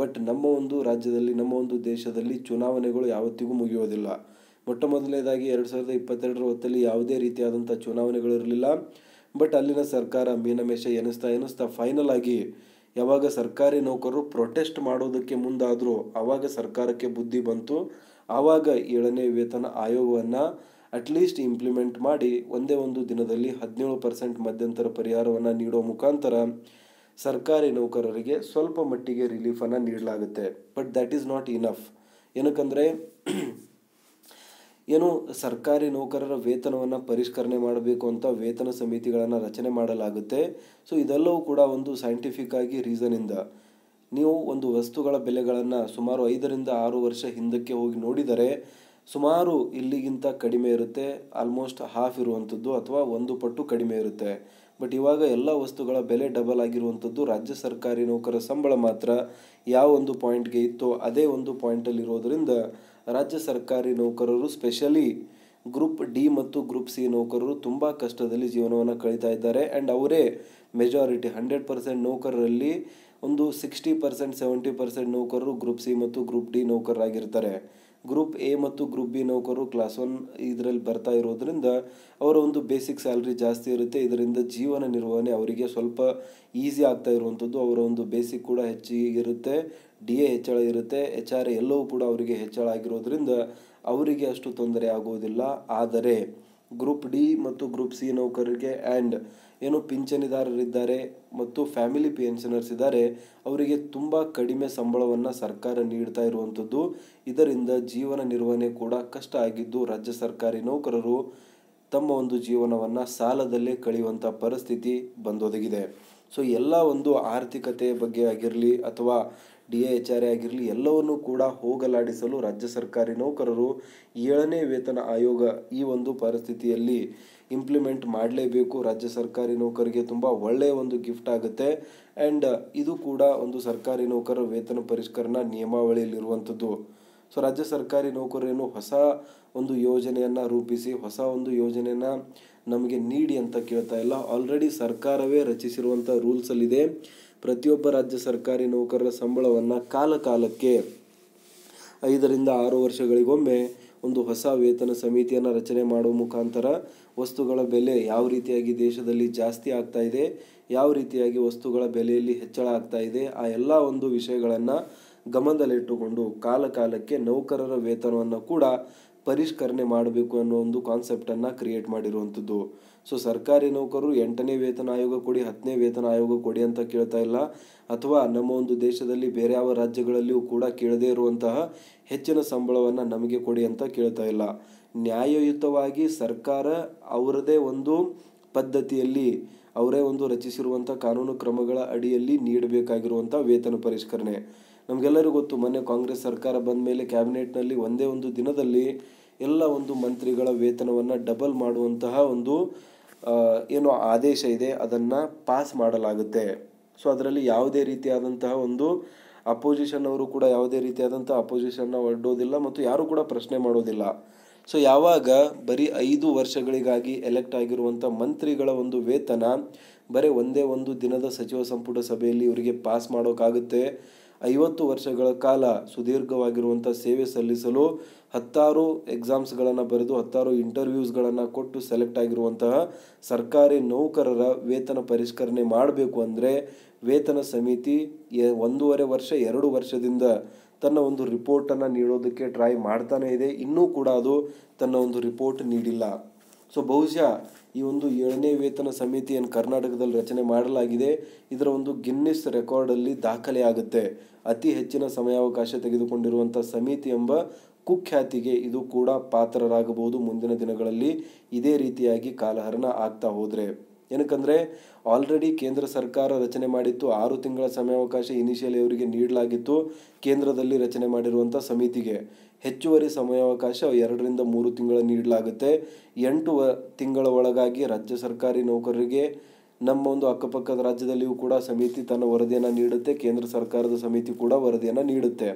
ಬಟ್ ನಮ್ಮ ಒಂದು ರಾಜ್ಯದಲ್ಲಿ ನಮ್ಮ ಒಂದು ದೇಶದಲ್ಲಿ ಚುನಾವಣೆಗಳು ಯಾವತ್ತಿಗೂ ಮುಗಿಯೋದಿಲ್ಲ ಮೊಟ್ಟ ಮೊದಲನೇದಾಗಿ ಎರಡು ಸಾವಿರದ ಇಪ್ಪತ್ತೆರಡರ ಹೊತ್ತಲ್ಲಿ ಯಾವುದೇ ರೀತಿಯಾದಂಥ ಚುನಾವಣೆಗಳಿರಲಿಲ್ಲ ಬಟ್ ಅಲ್ಲಿನ ಸರ್ಕಾರ ಮೀನಮೇಷ ಎನಿಸ್ತಾ ಎನಿಸ್ತಾ ಫೈನಲ್ ಆಗಿ ಯಾವಾಗ ಸರ್ಕಾರಿ ನೌಕರರು ಪ್ರೊಟೆಸ್ಟ್ ಮಾಡೋದಕ್ಕೆ ಮುಂದಾದರೂ ಆವಾಗ ಸರ್ಕಾರಕ್ಕೆ ಬುದ್ಧಿ ಬಂತು ಆವಾಗ ಏಳನೇ ವೇತನ ಆಯೋಗವನ್ನು ಅಟ್ಲೀಸ್ಟ್ ಇಂಪ್ಲಿಮೆಂಟ್ ಮಾಡಿ ಒಂದೇ ಒಂದು ದಿನದಲ್ಲಿ ಹದಿನೇಳು ಪರ್ಸೆಂಟ್ ಮಧ್ಯಂತರ ಪರಿಹಾರವನ್ನು ನೀಡೋ ಮುಖಾಂತರ ಸರ್ಕಾರಿ ನೌಕರರಿಗೆ ಸ್ವಲ್ಪ ಮಟ್ಟಿಗೆ ರಿಲೀಫನ್ನು ನೀಡಲಾಗುತ್ತೆ but that is not enough ಏನಕ್ಕಂದರೆ ಏನು ಸರ್ಕಾರಿ ನೌಕರರ ವೇತನವನ್ನು ಪರಿಷ್ಕರಣೆ ಮಾಡಬೇಕು ಅಂತ ವೇತನ ಸಮಿತಿಗಳನ್ನು ರಚನೆ ಮಾಡಲಾಗುತ್ತೆ ಸೊ ಇದೆಲ್ಲವೂ ಕೂಡ ಒಂದು ಸೈಂಟಿಫಿಕ್ ಆಗಿ ರೀಸನಿಂದ ನೀವು ಒಂದು ವಸ್ತುಗಳ ಬೆಲೆಗಳನ್ನು ಸುಮಾರು ಐದರಿಂದ ಆರು ವರ್ಷ ಹಿಂದಕ್ಕೆ ಹೋಗಿ ನೋಡಿದರೆ ಸುಮಾರು ಇಲ್ಲಿಗಿಂತ ಕಡಿಮೆ ಇರುತ್ತೆ ಆಲ್ಮೋಸ್ಟ್ ಹಾಫ್ ಇರುವಂಥದ್ದು ಅಥವಾ ಒಂದು ಪಟ್ಟು ಕಡಿಮೆ ಇರುತ್ತೆ ಬಟ್ ಇವಾಗ ಎಲ್ಲ ವಸ್ತುಗಳ ಬೆಲೆ ಡಬಲ್ ಆಗಿರುವಂಥದ್ದು ರಾಜ್ಯ ಸರ್ಕಾರಿ ನೌಕರ ಸಂಬಳ ಮಾತ್ರ ಯಾವ ಒಂದು ಪಾಯಿಂಟ್ಗೆ ಇತ್ತೋ ಅದೇ ಒಂದು ಪಾಯಿಂಟಲ್ಲಿ ಇರೋದರಿಂದ ರಾಜ್ಯ ಸರ್ಕಾರಿ ನೌಕರರು ಸ್ಪೆಷಲಿ ಗ್ರೂಪ್ ಡಿ ಮತ್ತು ಗ್ರೂಪ್ ಸಿ ನೌಕರರು ತುಂಬ ಕಷ್ಟದಲ್ಲಿ ಜೀವನವನ್ನು ಕಳೀತಾ ಇದ್ದಾರೆ ಆ್ಯಂಡ್ ಅವರೇ ಮೆಜಾರಿಟಿ ಹಂಡ್ರೆಡ್ ಪರ್ಸೆಂಟ್ ನೌಕರರಲ್ಲಿ ಒಂದು ಸಿಕ್ಸ್ಟಿ ಪರ್ಸೆಂಟ್ ಸೆವೆಂಟಿ ಪರ್ಸೆಂಟ್ ನೌಕರರು ಗ್ರೂಪ್ ಸಿ ಮತ್ತು ಗ್ರೂಪ್ ಡಿ ನೌಕರರಾಗಿರ್ತಾರೆ ಗ್ರೂಪ್ ಎ ಮತ್ತು ಗ್ರೂಪ್ ಬಿ ನೌಕರರು ಕ್ಲಾಸ್ ಒನ್ ಇದರಲ್ಲಿ ಬರ್ತಾ ಇರೋದರಿಂದ ಅವರ ಒಂದು ಬೇಸಿಕ್ ಸ್ಯಾಲ್ರಿ ಜಾಸ್ತಿ ಇರುತ್ತೆ ಇದರಿಂದ ಜೀವನ ನಿರ್ವಹಣೆ ಅವರಿಗೆ ಸ್ವಲ್ಪ ಈಸಿ ಆಗ್ತಾ ಇರುವಂಥದ್ದು ಅವರ ಒಂದು ಬೇಸಿಕ್ ಕೂಡ ಹೆಚ್ಚಿಗೆ ಇರುತ್ತೆ ಡಿ ಎ ಹೆಚ್ಚಳ ಇರುತ್ತೆ ಎಚ್ ಆರ್ ಎಲ್ಲವೂ ಕೂಡ ಅವರಿಗೆ ಹೆಚ್ಚಳ ಆಗಿರೋದ್ರಿಂದ ಅವರಿಗೆ ಅಷ್ಟು ತೊಂದರೆ ಆಗುವುದಿಲ್ಲ ಆದರೆ ಗ್ರೂಪ್ ಡಿ ಮತ್ತು ಗ್ರೂಪ್ ಸಿ ನೌಕರರಿಗೆ ಆ್ಯಂಡ್ ಏನು ಪಿಂಚಣಿದಾರರಿದ್ದಾರೆ ಮತ್ತು ಫ್ಯಾಮಿಲಿ ಪೆನ್ಷನರ್ಸ್ ಇದ್ದಾರೆ ಅವರಿಗೆ ತುಂಬ ಕಡಿಮೆ ಸಂಬಳವನ್ನು ಸರ್ಕಾರ ನೀಡ್ತಾ ಇರುವಂಥದ್ದು ಇದರಿಂದ ಜೀವನ ನಿರ್ವಹಣೆ ಕೂಡ ಕಷ್ಟ ಆಗಿದ್ದು ರಾಜ್ಯ ಸರ್ಕಾರಿ ನೌಕರರು ತಮ್ಮ ಒಂದು ಜೀವನವನ್ನು ಸಾಲದಲ್ಲೇ ಕಳೆಯುವಂಥ ಪರಿಸ್ಥಿತಿ ಬಂದೊದಗಿದೆ ಸೊ ಎಲ್ಲ ಒಂದು ಆರ್ಥಿಕತೆ ಬಗ್ಗೆ ಆಗಿರಲಿ ಅಥವಾ ಡಿ ಎ ಎಚ್ ಆರ್ ಆಗಿರಲಿ ಎಲ್ಲವನ್ನೂ ಕೂಡ ಹೋಗಲಾಡಿಸಲು ರಾಜ್ಯ ಸರ್ಕಾರಿ ನೌಕರರು ಏಳನೇ ವೇತನ ಆಯೋಗ ಈ ಒಂದು ಪರಿಸ್ಥಿತಿಯಲ್ಲಿ ಇಂಪ್ಲಿಮೆಂಟ್ ಮಾಡಲೇಬೇಕು ರಾಜ್ಯ ಸರ್ಕಾರಿ ನೌಕರಿಗೆ ತುಂಬ ಒಳ್ಳೆಯ ಒಂದು ಗಿಫ್ಟ್ ಆಗುತ್ತೆ ಆ್ಯಂಡ್ ಇದು ಕೂಡ ಒಂದು ಸರ್ಕಾರಿ ನೌಕರರ ವೇತನ ಪರಿಷ್ಕರಣಾ ನಿಯಮಾವಳಿಯಲ್ಲಿರುವಂಥದ್ದು ಸೊ ರಾಜ್ಯ ಸರ್ಕಾರಿ ನೌಕರರೇನು ಹೊಸ ಒಂದು ಯೋಜನೆಯನ್ನು ರೂಪಿಸಿ ಹೊಸ ಒಂದು ಯೋಜನೆಯನ್ನು ನಮಗೆ ನೀಡಿ ಅಂತ ಕೇಳ್ತಾ ಇಲ್ಲ ಆಲ್ರೆಡಿ ಸರ್ಕಾರವೇ ರಚಿಸಿರುವಂಥ ರೂಲ್ಸಲ್ಲಿದೆ ಪ್ರತಿಯೊಬ್ಬ ರಾಜ್ಯ ಸರ್ಕಾರಿ ನೌಕರರ ಸಂಬಳವನ್ನು ಕಾಲಕಾಲಕ್ಕೆ ಐದರಿಂದ ಆರು ವರ್ಷಗಳಿಗೊಮ್ಮೆ ಒಂದು ಹೊಸ ವೇತನ ಸಮಿತಿಯನ್ನು ರಚನೆ ಮಾಡುವ ಮುಖಾಂತರ ವಸ್ತುಗಳ ಬೆಲೆ ಯಾವ ರೀತಿಯಾಗಿ ದೇಶದಲ್ಲಿ ಜಾಸ್ತಿ ಆಗ್ತಾ ಇದೆ ಯಾವ ರೀತಿಯಾಗಿ ವಸ್ತುಗಳ ಬೆಲೆಯಲ್ಲಿ ಹೆಚ್ಚಳ ಆಗ್ತಾ ಇದೆ ಆ ಎಲ್ಲ ಒಂದು ವಿಷಯಗಳನ್ನು ಗಮನದಲ್ಲಿಟ್ಟುಕೊಂಡು ಕಾಲಕಾಲಕ್ಕೆ ನೌಕರರ ವೇತನವನ್ನು ಕೂಡ ಪರಿಷ್ಕರಣೆ ಮಾಡಬೇಕು ಅನ್ನೋ ಒಂದು ಕಾನ್ಸೆಪ್ಟನ್ನು ಕ್ರಿಯೇಟ್ ಮಾಡಿರುವಂಥದ್ದು ಸೊ ಸರ್ಕಾರಿ ನೌಕರರು ಎಂಟನೇ ವೇತನ ಆಯೋಗ ಕೊಡಿ ಹತ್ತನೇ ವೇತನ ಆಯೋಗ ಕೊಡಿ ಅಂತ ಕೇಳ್ತಾ ಇಲ್ಲ ಅಥವಾ ನಮ್ಮ ಒಂದು ದೇಶದಲ್ಲಿ ಬೇರೆ ಯಾವ ರಾಜ್ಯಗಳಲ್ಲಿಯೂ ಕೂಡ ಕೇಳದೇ ಇರುವಂತಹ ಹೆಚ್ಚಿನ ಸಂಬಳವನ್ನು ನಮಗೆ ಕೊಡಿ ಅಂತ ಕೇಳ್ತಾ ಇಲ್ಲ ನ್ಯಾಯಯುತವಾಗಿ ಸರ್ಕಾರ ಅವರದೇ ಒಂದು ಪದ್ಧತಿಯಲ್ಲಿ ಅವರೇ ಒಂದು ರಚಿಸಿರುವಂಥ ಕಾನೂನು ಕ್ರಮಗಳ ಅಡಿಯಲ್ಲಿ ನೀಡಬೇಕಾಗಿರುವಂಥ ವೇತನ ಪರಿಷ್ಕರಣೆ ನಮಗೆಲ್ಲರಿಗೂ ಗೊತ್ತು ಮೊನ್ನೆ ಕಾಂಗ್ರೆಸ್ ಸರ್ಕಾರ ಬಂದ ಮೇಲೆ ಕ್ಯಾಬಿನೆಟ್ನಲ್ಲಿ ಒಂದೇ ಒಂದು ದಿನದಲ್ಲಿ ಎಲ್ಲ ಒಂದು ಮಂತ್ರಿಗಳ ವೇತನವನ್ನು ಡಬಲ್ ಮಾಡುವಂತಹ ಒಂದು ಏನು ಆದೇಶ ಇದೆ ಅದನ್ನು ಪಾಸ್ ಮಾಡಲಾಗುತ್ತೆ ಸೊ ಅದರಲ್ಲಿ ಯಾವುದೇ ರೀತಿಯಾದಂತಹ ಒಂದು ಅಪೋಸಿಷನ್ ಅವರು ಕೂಡ ಯಾವುದೇ ರೀತಿಯಾದಂಥ ಅಪೋಸಿಷನ್ನ ಒಡ್ಡೋದಿಲ್ಲ ಮತ್ತು ಯಾರೂ ಕೂಡ ಪ್ರಶ್ನೆ ಮಾಡೋದಿಲ್ಲ ಸೊ ಯಾವಾಗ ಬರೀ ಐದು ವರ್ಷಗಳಿಗಾಗಿ ಎಲೆಕ್ಟ್ ಆಗಿರುವಂಥ ಮಂತ್ರಿಗಳ ಒಂದು ವೇತನ ಬರೀ ಒಂದೇ ಒಂದು ದಿನದ ಸಚಿವ ಸಂಪುಟ ಸಭೆಯಲ್ಲಿ ಇವರಿಗೆ ಪಾಸ್ ಮಾಡೋಕ್ಕಾಗುತ್ತೆ ಐವತ್ತು ವರ್ಷಗಳ ಕಾಲ ಸುದೀರ್ಘವಾಗಿರುವಂಥ ಸೇವೆ ಸಲ್ಲಿಸಲು ಹತ್ತಾರು ಎಕ್ಸಾಮ್ಸ್ಗಳನ್ನು ಬರೆದು ಹತ್ತಾರು ಇಂಟರ್ವ್ಯೂಸ್ಗಳನ್ನು ಕೊಟ್ಟು ಸೆಲೆಕ್ಟ್ ಆಗಿರುವಂತಹ ಸರ್ಕಾರಿ ನೌಕರರ ವೇತನ ಪರಿಷ್ಕರಣೆ ಮಾಡಬೇಕು ಅಂದರೆ ವೇತನ ಸಮಿತಿ ಒಂದೂವರೆ ವರ್ಷ ಎರಡು ವರ್ಷದಿಂದ ತನ್ನ ಒಂದು ರಿಪೋರ್ಟನ್ನು ನೀಡೋದಕ್ಕೆ ಟ್ರೈ ಮಾಡ್ತಾನೇ ಇದೆ ಇನ್ನೂ ಕೂಡ ಅದು ತನ್ನ ಒಂದು ರಿಪೋರ್ಟ್ ನೀಡಿಲ್ಲ ಸೊ ಬಹುಶಃ ಈ ಒಂದು ಏಳನೇ ವೇತನ ಸಮಿತಿಯನ್ನು ಕರ್ನಾಟಕದಲ್ಲಿ ರಚನೆ ಮಾಡಲಾಗಿದೆ ಇದರ ಒಂದು ಗಿನ್ನಿಸ್ ರೆಕಾರ್ಡಲ್ಲಿ ದಾಖಲೆ ಆಗುತ್ತೆ ಅತಿ ಹೆಚ್ಚಿನ ಸಮಯಾವಕಾಶ ತೆಗೆದುಕೊಂಡಿರುವಂಥ ಸಮಿತಿ ಎಂಬ ಕುಖ್ಯಾತಿಗೆ ಇದು ಕೂಡ ಪಾತ್ರರಾಗಬಹುದು ಮುಂದಿನ ದಿನಗಳಲ್ಲಿ ಇದೇ ರೀತಿಯಾಗಿ ಕಾಲಹರಣ ಆಗ್ತಾ ಹೋದರೆ ಏನಕ್ಕಂದರೆ ಆಲ್ರೆಡಿ ಕೇಂದ್ರ ಸರ್ಕಾರ ರಚನೆ ಮಾಡಿತ್ತು ಆರು ತಿಂಗಳ ಸಮಯಾವಕಾಶ ಇನಿಷಿಯಲಿ ಅವರಿಗೆ ನೀಡಲಾಗಿತ್ತು ಕೇಂದ್ರದಲ್ಲಿ ರಚನೆ ಮಾಡಿರುವಂಥ ಸಮಿತಿಗೆ ಹೆಚ್ಚುವರಿ ಸಮಯಾವಕಾಶ ಎರಡರಿಂದ ಮೂರು ತಿಂಗಳ ನೀಡಲಾಗುತ್ತೆ ಎಂಟು ತಿಂಗಳ ಒಳಗಾಗಿ ರಾಜ್ಯ ಸರ್ಕಾರಿ ನೌಕರರಿಗೆ ನಮ್ಮ ಒಂದು ಅಕ್ಕಪಕ್ಕದ ರಾಜ್ಯದಲ್ಲಿಯೂ ಕೂಡ ಸಮಿತಿ ತನ್ನ ವರದಿಯನ್ನು ನೀಡುತ್ತೆ ಕೇಂದ್ರ ಸರ್ಕಾರದ ಸಮಿತಿ ಕೂಡ ವರದಿಯನ್ನು ನೀಡುತ್ತೆ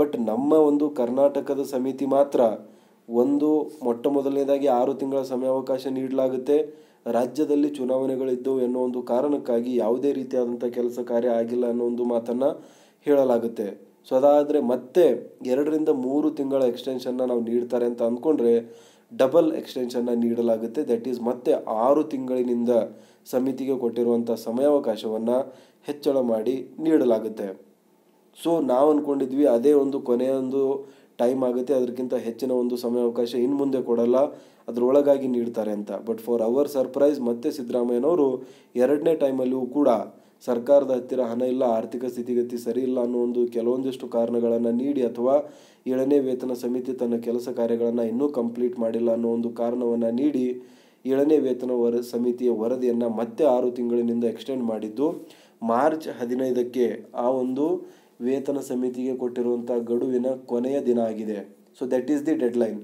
ಬಟ್ ನಮ್ಮ ಒಂದು ಕರ್ನಾಟಕದ ಸಮಿತಿ ಮಾತ್ರ ಒಂದು ಮೊಟ್ಟ ಮೊದಲನೇದಾಗಿ ಆರು ತಿಂಗಳ ಸಮಯಾವಕಾಶ ನೀಡಲಾಗುತ್ತೆ ರಾಜ್ಯದಲ್ಲಿ ಚುನಾವಣೆಗಳಿದ್ದವು ಎನ್ನುವ ಒಂದು ಕಾರಣಕ್ಕಾಗಿ ಯಾವುದೇ ರೀತಿಯಾದಂಥ ಕೆಲಸ ಕಾರ್ಯ ಆಗಿಲ್ಲ ಅನ್ನೋ ಒಂದು ಮಾತನ್ನು ಹೇಳಲಾಗುತ್ತೆ ಸೊ ಅದಾದರೆ ಮತ್ತೆ ಎರಡರಿಂದ ಮೂರು ತಿಂಗಳ ಎಕ್ಸ್ಟೆನ್ಷನ್ನ ನಾವು ನೀಡ್ತಾರೆ ಅಂತ ಅಂದ್ಕೊಂಡ್ರೆ ಡಬಲ್ ಎಕ್ಸ್ಟೆನ್ಷನ್ನ ನೀಡಲಾಗುತ್ತೆ ದಟ್ ಈಸ್ ಮತ್ತೆ ಆರು ತಿಂಗಳಿನಿಂದ ಸಮಿತಿಗೆ ಕೊಟ್ಟಿರುವಂಥ ಸಮಯಾವಕಾಶವನ್ನು ಹೆಚ್ಚಳ ಮಾಡಿ ನೀಡಲಾಗುತ್ತೆ ಸೊ ನಾವು ಅಂದ್ಕೊಂಡಿದ್ವಿ ಅದೇ ಒಂದು ಕೊನೆಯ ಒಂದು ಟೈಮ್ ಆಗುತ್ತೆ ಅದಕ್ಕಿಂತ ಹೆಚ್ಚಿನ ಒಂದು ಸಮಯಾವಕಾಶ ಇನ್ನು ಮುಂದೆ ಕೊಡಲ್ಲ ಅದರೊಳಗಾಗಿ ನೀಡ್ತಾರೆ ಅಂತ ಬಟ್ ಫಾರ್ ಅವರ್ ಸರ್ಪ್ರೈಸ್ ಮತ್ತೆ ಸಿದ್ದರಾಮಯ್ಯನವರು ಎರಡನೇ ಟೈಮಲ್ಲೂ ಕೂಡ ಸರ್ಕಾರದ ಹತ್ತಿರ ಹಣ ಇಲ್ಲ ಆರ್ಥಿಕ ಸ್ಥಿತಿಗತಿ ಸರಿ ಇಲ್ಲ ಅನ್ನೋ ಒಂದು ಕೆಲವೊಂದಿಷ್ಟು ಕಾರಣಗಳನ್ನು ನೀಡಿ ಅಥವಾ ಏಳನೇ ವೇತನ ಸಮಿತಿ ತನ್ನ ಕೆಲಸ ಕಾರ್ಯಗಳನ್ನು ಇನ್ನೂ ಕಂಪ್ಲೀಟ್ ಮಾಡಿಲ್ಲ ಅನ್ನೋ ಒಂದು ಕಾರಣವನ್ನು ನೀಡಿ ಏಳನೇ ವೇತನ ವರ ಸಮಿತಿಯ ವರದಿಯನ್ನು ಮತ್ತೆ ಆರು ತಿಂಗಳಿನಿಂದ ಎಕ್ಸ್ಟೆಂಡ್ ಮಾಡಿದ್ದು ಮಾರ್ಚ್ ಹದಿನೈದಕ್ಕೆ ಆ ಒಂದು ವೇತನ ಸಮಿತಿಗೆ ಕೊಟ್ಟಿರುವಂಥ ಗಡುವಿನ ಕೊನೆಯ ದಿನ ಆಗಿದೆ so that is the deadline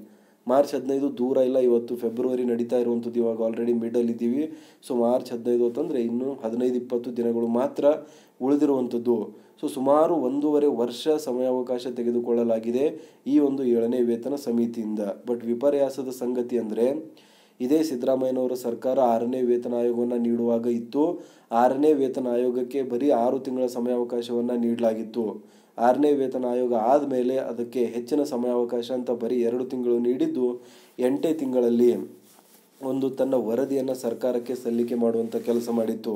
March ಹದಿನೈದು ದೂರ ಇಲ್ಲ ಇವತ್ತು ಫೆಬ್ರವರಿ ನಡೀತಾ ಇರುವಂಥದ್ದು ಇವಾಗ ಆಲ್ರೆಡಿ ಇದ್ದೀವಿ ಸೊ ಮಾರ್ಚ್ ಹದಿನೈದು ಅಂತಂದರೆ ಇನ್ನೂ ಹದಿನೈದು ಇಪ್ಪತ್ತು ದಿನಗಳು ಮಾತ್ರ ಉಳಿದಿರುವಂಥದ್ದು ಸೊ ಸುಮಾರು ಒಂದೂವರೆ ವರ್ಷ ಸಮಯಾವಕಾಶ ತೆಗೆದುಕೊಳ್ಳಲಾಗಿದೆ ಈ ಒಂದು ಏಳನೇ ವೇತನ ಸಮಿತಿಯಿಂದ ಬಟ್ ವಿಪರ್ಯಾಸದ ಸಂಗತಿ ಅಂದರೆ ಇದೇ ಸಿದ್ದರಾಮಯ್ಯನವರ ಸರ್ಕಾರ ಆರನೇ ವೇತನ ಆಯೋಗವನ್ನು ನೀಡುವಾಗ ಇತ್ತು ಆರನೇ ವೇತನ ಆಯೋಗಕ್ಕೆ ಬರೀ ಆರು ತಿಂಗಳ ಸಮಯಾವಕಾಶವನ್ನು ನೀಡಲಾಗಿತ್ತು ಆರನೇ ವೇತನ ಆಯೋಗ ಆದಮೇಲೆ ಅದಕ್ಕೆ ಹೆಚ್ಚಿನ ಸಮಯಾವಕಾಶ ಅಂತ ಬರೀ ಎರಡು ತಿಂಗಳು ನೀಡಿದ್ದು ಎಂಟೇ ತಿಂಗಳಲ್ಲಿ ಒಂದು ತನ್ನ ವರದಿಯನ್ನು ಸರ್ಕಾರಕ್ಕೆ ಸಲ್ಲಿಕೆ ಮಾಡುವಂಥ ಕೆಲಸ ಮಾಡಿತ್ತು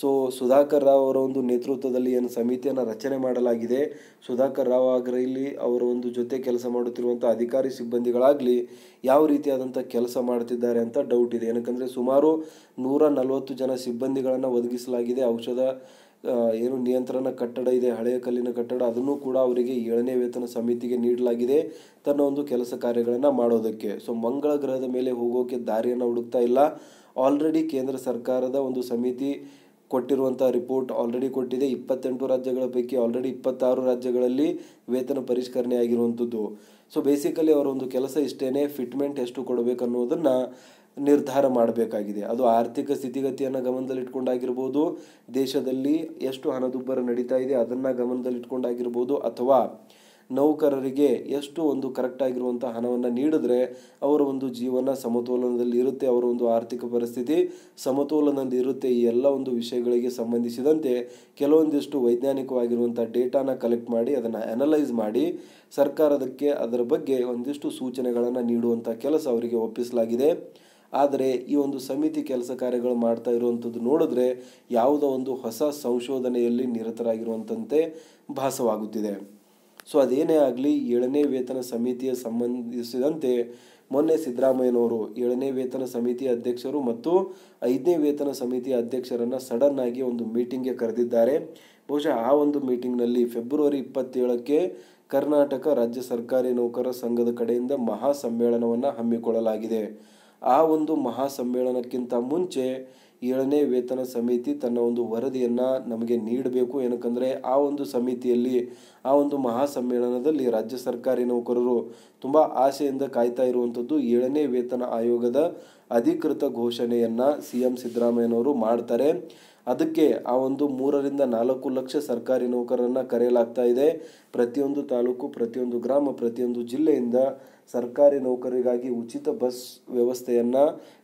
ಸೊ ಸುಧಾಕರ್ ರಾವ್ ಅವರ ಒಂದು ನೇತೃತ್ವದಲ್ಲಿ ಏನು ಸಮಿತಿಯನ್ನು ರಚನೆ ಮಾಡಲಾಗಿದೆ ಸುಧಾಕರ್ ರಾವ್ ಇಲ್ಲಿ ಅವರ ಒಂದು ಜೊತೆ ಕೆಲಸ ಮಾಡುತ್ತಿರುವಂಥ ಅಧಿಕಾರಿ ಸಿಬ್ಬಂದಿಗಳಾಗಲಿ ಯಾವ ರೀತಿಯಾದಂಥ ಕೆಲಸ ಮಾಡ್ತಿದ್ದಾರೆ ಅಂತ ಡೌಟ್ ಇದೆ ಏನಕ್ಕಂದರೆ ಸುಮಾರು ನೂರ ನಲವತ್ತು ಜನ ಸಿಬ್ಬಂದಿಗಳನ್ನು ಒದಗಿಸಲಾಗಿದೆ ಔಷಧ ಏನು ನಿಯಂತ್ರಣ ಕಟ್ಟಡ ಇದೆ ಹಳೆಯ ಕಲ್ಲಿನ ಕಟ್ಟಡ ಅದನ್ನು ಕೂಡ ಅವರಿಗೆ ಏಳನೇ ವೇತನ ಸಮಿತಿಗೆ ನೀಡಲಾಗಿದೆ ತನ್ನ ಒಂದು ಕೆಲಸ ಕಾರ್ಯಗಳನ್ನು ಮಾಡೋದಕ್ಕೆ ಸೊ ಮಂಗಳ ಗ್ರಹದ ಮೇಲೆ ಹೋಗೋಕೆ ದಾರಿಯನ್ನು ಹುಡುಕ್ತಾ ಇಲ್ಲ ಆಲ್ರೆಡಿ ಕೇಂದ್ರ ಸರ್ಕಾರದ ಒಂದು ಸಮಿತಿ ಕೊಟ್ಟಿರುವಂಥ ರಿಪೋರ್ಟ್ ಆಲ್ರೆಡಿ ಕೊಟ್ಟಿದೆ ಇಪ್ಪತ್ತೆಂಟು ರಾಜ್ಯಗಳ ಪೈಕಿ ಆಲ್ರೆಡಿ ಇಪ್ಪತ್ತಾರು ರಾಜ್ಯಗಳಲ್ಲಿ ವೇತನ ಪರಿಷ್ಕರಣೆ ಆಗಿರುವಂಥದ್ದು ಸೊ ಬೇಸಿಕಲಿ ಅವರೊಂದು ಒಂದು ಕೆಲಸ ಇಷ್ಟೇ ಫಿಟ್ಮೆಂಟ್ ಎಷ್ಟು ಕೊಡಬೇಕು ಅನ್ನೋದನ್ನು ನಿರ್ಧಾರ ಮಾಡಬೇಕಾಗಿದೆ ಅದು ಆರ್ಥಿಕ ಸ್ಥಿತಿಗತಿಯನ್ನು ಗಮನದಲ್ಲಿಟ್ಕೊಂಡಾಗಿರ್ಬೋದು ದೇಶದಲ್ಲಿ ಎಷ್ಟು ಹಣದುಬ್ಬರ ನಡೀತಾ ಇದೆ ಅದನ್ನು ಗಮನದಲ್ಲಿಟ್ಕೊಂಡಾಗಿರ್ಬೋದು ಅಥವಾ ನೌಕರರಿಗೆ ಎಷ್ಟು ಒಂದು ಕರೆಕ್ಟಾಗಿರುವಂಥ ಹಣವನ್ನು ನೀಡಿದ್ರೆ ಅವರ ಒಂದು ಜೀವನ ಸಮತೋಲನದಲ್ಲಿ ಇರುತ್ತೆ ಅವರ ಒಂದು ಆರ್ಥಿಕ ಪರಿಸ್ಥಿತಿ ಸಮತೋಲನದಲ್ಲಿ ಇರುತ್ತೆ ಈ ಎಲ್ಲ ಒಂದು ವಿಷಯಗಳಿಗೆ ಸಂಬಂಧಿಸಿದಂತೆ ಕೆಲವೊಂದಿಷ್ಟು ವೈಜ್ಞಾನಿಕವಾಗಿರುವಂಥ ಡೇಟಾನ ಕಲೆಕ್ಟ್ ಮಾಡಿ ಅದನ್ನು ಅನಲೈಸ್ ಮಾಡಿ ಸರ್ಕಾರದಕ್ಕೆ ಅದರ ಬಗ್ಗೆ ಒಂದಿಷ್ಟು ಸೂಚನೆಗಳನ್ನು ನೀಡುವಂಥ ಕೆಲಸ ಅವರಿಗೆ ಒಪ್ಪಿಸಲಾಗಿದೆ ಆದರೆ ಈ ಒಂದು ಸಮಿತಿ ಕೆಲಸ ಕಾರ್ಯಗಳು ಮಾಡ್ತಾ ಇರುವಂಥದ್ದು ನೋಡಿದ್ರೆ ಯಾವುದೋ ಒಂದು ಹೊಸ ಸಂಶೋಧನೆಯಲ್ಲಿ ನಿರತರಾಗಿರುವಂಥಂತೆ ಭಾಸವಾಗುತ್ತಿದೆ ಸೊ ಅದೇನೇ ಆಗಲಿ ಏಳನೇ ವೇತನ ಸಮಿತಿಯ ಸಂಬಂಧಿಸಿದಂತೆ ಮೊನ್ನೆ ಸಿದ್ದರಾಮಯ್ಯನವರು ಏಳನೇ ವೇತನ ಸಮಿತಿ ಅಧ್ಯಕ್ಷರು ಮತ್ತು ಐದನೇ ವೇತನ ಸಮಿತಿಯ ಅಧ್ಯಕ್ಷರನ್ನು ಸಡನ್ ಆಗಿ ಒಂದು ಮೀಟಿಂಗ್ಗೆ ಕರೆದಿದ್ದಾರೆ ಬಹುಶಃ ಆ ಒಂದು ಮೀಟಿಂಗ್ನಲ್ಲಿ ಫೆಬ್ರವರಿ ಇಪ್ಪತ್ತೇಳಕ್ಕೆ ಕರ್ನಾಟಕ ರಾಜ್ಯ ಸರ್ಕಾರಿ ನೌಕರರ ಸಂಘದ ಕಡೆಯಿಂದ ಮಹಾ ಸಮ್ಮೇಳನವನ್ನು ಹಮ್ಮಿಕೊಳ್ಳಲಾಗಿದೆ ಆ ಒಂದು ಮಹಾ ಸಮ್ಮೇಳನಕ್ಕಿಂತ ಮುಂಚೆ ಏಳನೇ ವೇತನ ಸಮಿತಿ ತನ್ನ ಒಂದು ವರದಿಯನ್ನು ನಮಗೆ ನೀಡಬೇಕು ಏನಕ್ಕಂದರೆ ಆ ಒಂದು ಸಮಿತಿಯಲ್ಲಿ ಆ ಒಂದು ಮಹಾ ಸಮ್ಮೇಳನದಲ್ಲಿ ರಾಜ್ಯ ಸರ್ಕಾರಿ ನೌಕರರು ತುಂಬ ಆಸೆಯಿಂದ ಕಾಯ್ತಾ ಇರುವಂಥದ್ದು ಏಳನೇ ವೇತನ ಆಯೋಗದ ಅಧಿಕೃತ ಘೋಷಣೆಯನ್ನು ಸಿ ಎಂ ಸಿದ್ದರಾಮಯ್ಯನವರು ಮಾಡ್ತಾರೆ ಅದಕ್ಕೆ ಆ ಒಂದು ಮೂರರಿಂದ ನಾಲ್ಕು ಲಕ್ಷ ಸರ್ಕಾರಿ ನೌಕರರನ್ನು ಕರೆಯಲಾಗ್ತಾ ಇದೆ ಪ್ರತಿಯೊಂದು ತಾಲೂಕು ಪ್ರತಿಯೊಂದು ಗ್ರಾಮ ಪ್ರತಿಯೊಂದು ಜಿಲ್ಲೆಯಿಂದ ಸರ್ಕಾರಿ ನೌಕರಿಗಾಗಿ ಉಚಿತ ಬಸ್ ವ್ಯವಸ್ಥೆಯನ್ನು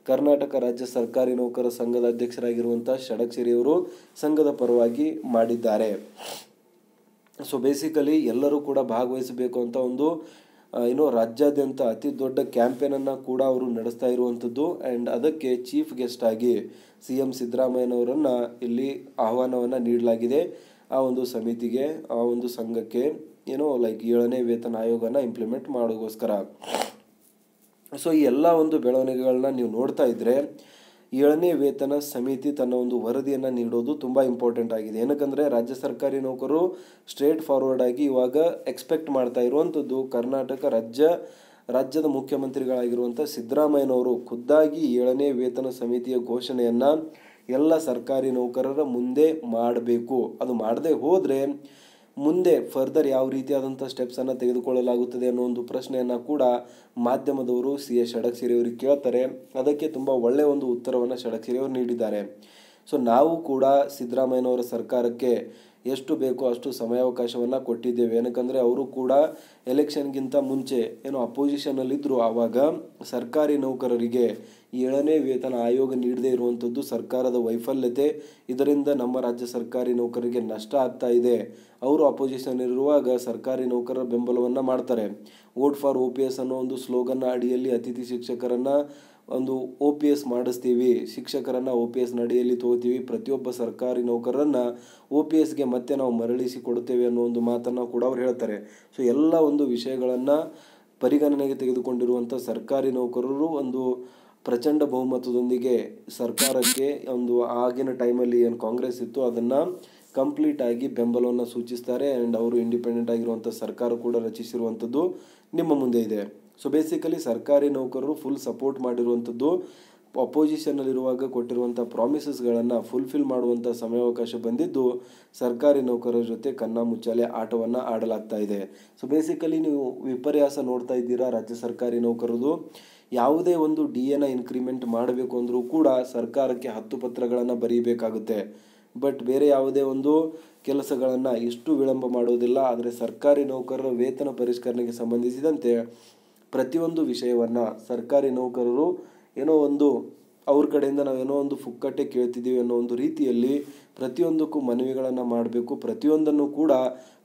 ಕರ್ನಾಟಕ ರಾಜ್ಯ ಸರ್ಕಾರಿ ನೌಕರರ ಸಂಘದ ಅಧ್ಯಕ್ಷರಾಗಿರುವಂಥ ಷಡಕ್ಷರಿಯವರು ಸಂಘದ ಪರವಾಗಿ ಮಾಡಿದ್ದಾರೆ ಸೊ ಬೇಸಿಕಲಿ ಎಲ್ಲರೂ ಕೂಡ ಭಾಗವಹಿಸಬೇಕು ಅಂತ ಒಂದು ಏನು ರಾಜ್ಯಾದ್ಯಂತ ಅತಿ ದೊಡ್ಡ ಕ್ಯಾಂಪೇನನ್ನು ಕೂಡ ಅವರು ನಡೆಸ್ತಾ ಇರುವಂಥದ್ದು ಆ್ಯಂಡ್ ಅದಕ್ಕೆ ಚೀಫ್ ಗೆಸ್ಟ್ ಆಗಿ ಸಿ ಎಂ ಸಿದ್ದರಾಮಯ್ಯನವರನ್ನು ಇಲ್ಲಿ ಆಹ್ವಾನವನ್ನು ನೀಡಲಾಗಿದೆ ಆ ಒಂದು ಸಮಿತಿಗೆ ಆ ಒಂದು ಸಂಘಕ್ಕೆ ಏನೋ ಲೈಕ್ ಏಳನೇ ವೇತನ ಆಯೋಗನ ಇಂಪ್ಲಿಮೆಂಟ್ ಮಾಡೋಗೋಸ್ಕರ ಸೊ ಈ ಎಲ್ಲ ಒಂದು ಬೆಳವಣಿಗೆಗಳನ್ನ ನೀವು ನೋಡ್ತಾ ಇದ್ದರೆ ಏಳನೇ ವೇತನ ಸಮಿತಿ ತನ್ನ ಒಂದು ವರದಿಯನ್ನು ನೀಡೋದು ತುಂಬ ಇಂಪಾರ್ಟೆಂಟ್ ಆಗಿದೆ ಏನಕ್ಕಂದರೆ ರಾಜ್ಯ ಸರ್ಕಾರಿ ನೌಕರು ಸ್ಟ್ರೇಟ್ ಫಾರ್ವರ್ಡ್ ಆಗಿ ಇವಾಗ ಎಕ್ಸ್ಪೆಕ್ಟ್ ಮಾಡ್ತಾ ಇರುವಂಥದ್ದು ಕರ್ನಾಟಕ ರಾಜ್ಯ ರಾಜ್ಯದ ಮುಖ್ಯಮಂತ್ರಿಗಳಾಗಿರುವಂಥ ಸಿದ್ದರಾಮಯ್ಯನವರು ಖುದ್ದಾಗಿ ಏಳನೇ ವೇತನ ಸಮಿತಿಯ ಘೋಷಣೆಯನ್ನು ಎಲ್ಲ ಸರ್ಕಾರಿ ನೌಕರರ ಮುಂದೆ ಮಾಡಬೇಕು ಅದು ಮಾಡದೆ ಹೋದರೆ ಮುಂದೆ ಫರ್ದರ್ ಯಾವ ರೀತಿಯಾದಂಥ ಸ್ಟೆಪ್ಸನ್ನು ತೆಗೆದುಕೊಳ್ಳಲಾಗುತ್ತದೆ ಅನ್ನೋ ಒಂದು ಪ್ರಶ್ನೆಯನ್ನು ಕೂಡ ಮಾಧ್ಯಮದವರು ಸಿ ಎಸ್ ಷಡಕ್ಷರಿ ಕೇಳ್ತಾರೆ ಅದಕ್ಕೆ ತುಂಬ ಒಳ್ಳೆಯ ಒಂದು ಉತ್ತರವನ್ನು ಷಡಕ್ಷರಿ ನೀಡಿದ್ದಾರೆ ಸೊ ನಾವು ಕೂಡ ಸಿದ್ದರಾಮಯ್ಯನವರ ಸರ್ಕಾರಕ್ಕೆ ಎಷ್ಟು ಬೇಕೋ ಅಷ್ಟು ಸಮಯಾವಕಾಶವನ್ನು ಕೊಟ್ಟಿದ್ದೇವೆ ಏನಕ್ಕಂದರೆ ಅವರು ಕೂಡ ಎಲೆಕ್ಷನ್ಗಿಂತ ಮುಂಚೆ ಏನೋ ಅಪೋಸಿಷನಲ್ಲಿದ್ದರು ಆವಾಗ ಸರ್ಕಾರಿ ನೌಕರರಿಗೆ ಏಳನೇ ವೇತನ ಆಯೋಗ ನೀಡದೇ ಇರುವಂಥದ್ದು ಸರ್ಕಾರದ ವೈಫಲ್ಯತೆ ಇದರಿಂದ ನಮ್ಮ ರಾಜ್ಯ ಸರ್ಕಾರಿ ನೌಕರಿಗೆ ನಷ್ಟ ಆಗ್ತಾ ಇದೆ ಅವರು ಅಪೋಸಿಷನ್ ಇರುವಾಗ ಸರ್ಕಾರಿ ನೌಕರರ ಬೆಂಬಲವನ್ನು ಮಾಡ್ತಾರೆ vote for O P S ಅನ್ನೋ ಒಂದು ಸ್ಲೋಗನ್ನ ಅಡಿಯಲ್ಲಿ ಅತಿಥಿ ಶಿಕ್ಷಕರನ್ನು ಒಂದು ಒ ಪಿ ಎಸ್ ಮಾಡಿಸ್ತೀವಿ ಶಿಕ್ಷಕರನ್ನು ಒ ಪಿ ಎಸ್ ನಡೆಯಲ್ಲಿ ತಗೋತೀವಿ ಪ್ರತಿಯೊಬ್ಬ ಸರ್ಕಾರಿ ನೌಕರರನ್ನು ಒ ಪಿ ಎಸ್ಗೆ ಮತ್ತೆ ನಾವು ಮರಳಿಸಿ ಕೊಡ್ತೇವೆ ಅನ್ನೋ ಒಂದು ಮಾತನ್ನು ಕೂಡ ಅವ್ರು ಹೇಳ್ತಾರೆ ಸೊ ಎಲ್ಲ ಒಂದು ವಿಷಯಗಳನ್ನು ಪರಿಗಣನೆಗೆ ತೆಗೆದುಕೊಂಡಿರುವಂಥ ಸರ್ಕಾರಿ ನೌಕರರು ಒಂದು ಪ್ರಚಂಡ ಬಹುಮತದೊಂದಿಗೆ ಸರ್ಕಾರಕ್ಕೆ ಒಂದು ಆಗಿನ ಟೈಮಲ್ಲಿ ಏನು ಕಾಂಗ್ರೆಸ್ ಇತ್ತು ಅದನ್ನು ಕಂಪ್ಲೀಟಾಗಿ ಬೆಂಬಲವನ್ನು ಸೂಚಿಸ್ತಾರೆ ಆ್ಯಂಡ್ ಅವರು ಇಂಡಿಪೆಂಡೆಂಟ್ ಆಗಿರುವಂಥ ಸರ್ಕಾರ ಕೂಡ ರಚಿಸಿರುವಂಥದ್ದು ನಿಮ್ಮ ಮುಂದೆ ಇದೆ ಸೊ ಬೇಸಿಕಲಿ ಸರ್ಕಾರಿ ನೌಕರರು ಫುಲ್ ಸಪೋರ್ಟ್ ಮಾಡಿರುವಂಥದ್ದು ಅಪೋಸಿಷನ್ನಲ್ಲಿರುವಾಗ ಕೊಟ್ಟಿರುವಂಥ ಪ್ರಾಮಿಸಸ್ಗಳನ್ನು ಫುಲ್ಫಿಲ್ ಮಾಡುವಂಥ ಸಮಯಾವಕಾಶ ಬಂದಿದ್ದು ಸರ್ಕಾರಿ ನೌಕರರ ಜೊತೆ ಕನ್ನ ಮುಚ್ಚಾಲೆ ಆಟವನ್ನು ಆಡಲಾಗ್ತಾ ಇದೆ ಸೊ ಬೇಸಿಕಲಿ ನೀವು ವಿಪರ್ಯಾಸ ನೋಡ್ತಾ ಇದ್ದೀರಾ ರಾಜ್ಯ ಸರ್ಕಾರಿ ನೌಕರದು ಯಾವುದೇ ಒಂದು ಡಿ ಎನ ಇನ್ಕ್ರಿಮೆಂಟ್ ಮಾಡಬೇಕು ಅಂದರೂ ಕೂಡ ಸರ್ಕಾರಕ್ಕೆ ಹತ್ತು ಪತ್ರಗಳನ್ನು ಬರೀಬೇಕಾಗುತ್ತೆ ಬಟ್ ಬೇರೆ ಯಾವುದೇ ಒಂದು ಕೆಲಸಗಳನ್ನು ಇಷ್ಟು ವಿಳಂಬ ಮಾಡುವುದಿಲ್ಲ ಆದರೆ ಸರ್ಕಾರಿ ನೌಕರರ ವೇತನ ಪರಿಷ್ಕರಣೆಗೆ ಸಂಬಂಧಿಸಿದಂತೆ ಪ್ರತಿಯೊಂದು ವಿಷಯವನ್ನು ಸರ್ಕಾರಿ ನೌಕರರು ಏನೋ ಒಂದು ಅವ್ರ ಕಡೆಯಿಂದ ನಾವೇನೋ ಒಂದು ಫುಕ್ಕಟ್ಟೆ ಕೇಳ್ತಿದ್ದೀವಿ ಅನ್ನೋ ಒಂದು ರೀತಿಯಲ್ಲಿ ಪ್ರತಿಯೊಂದಕ್ಕೂ ಮನವಿಗಳನ್ನು ಮಾಡಬೇಕು ಪ್ರತಿಯೊಂದನ್ನು ಕೂಡ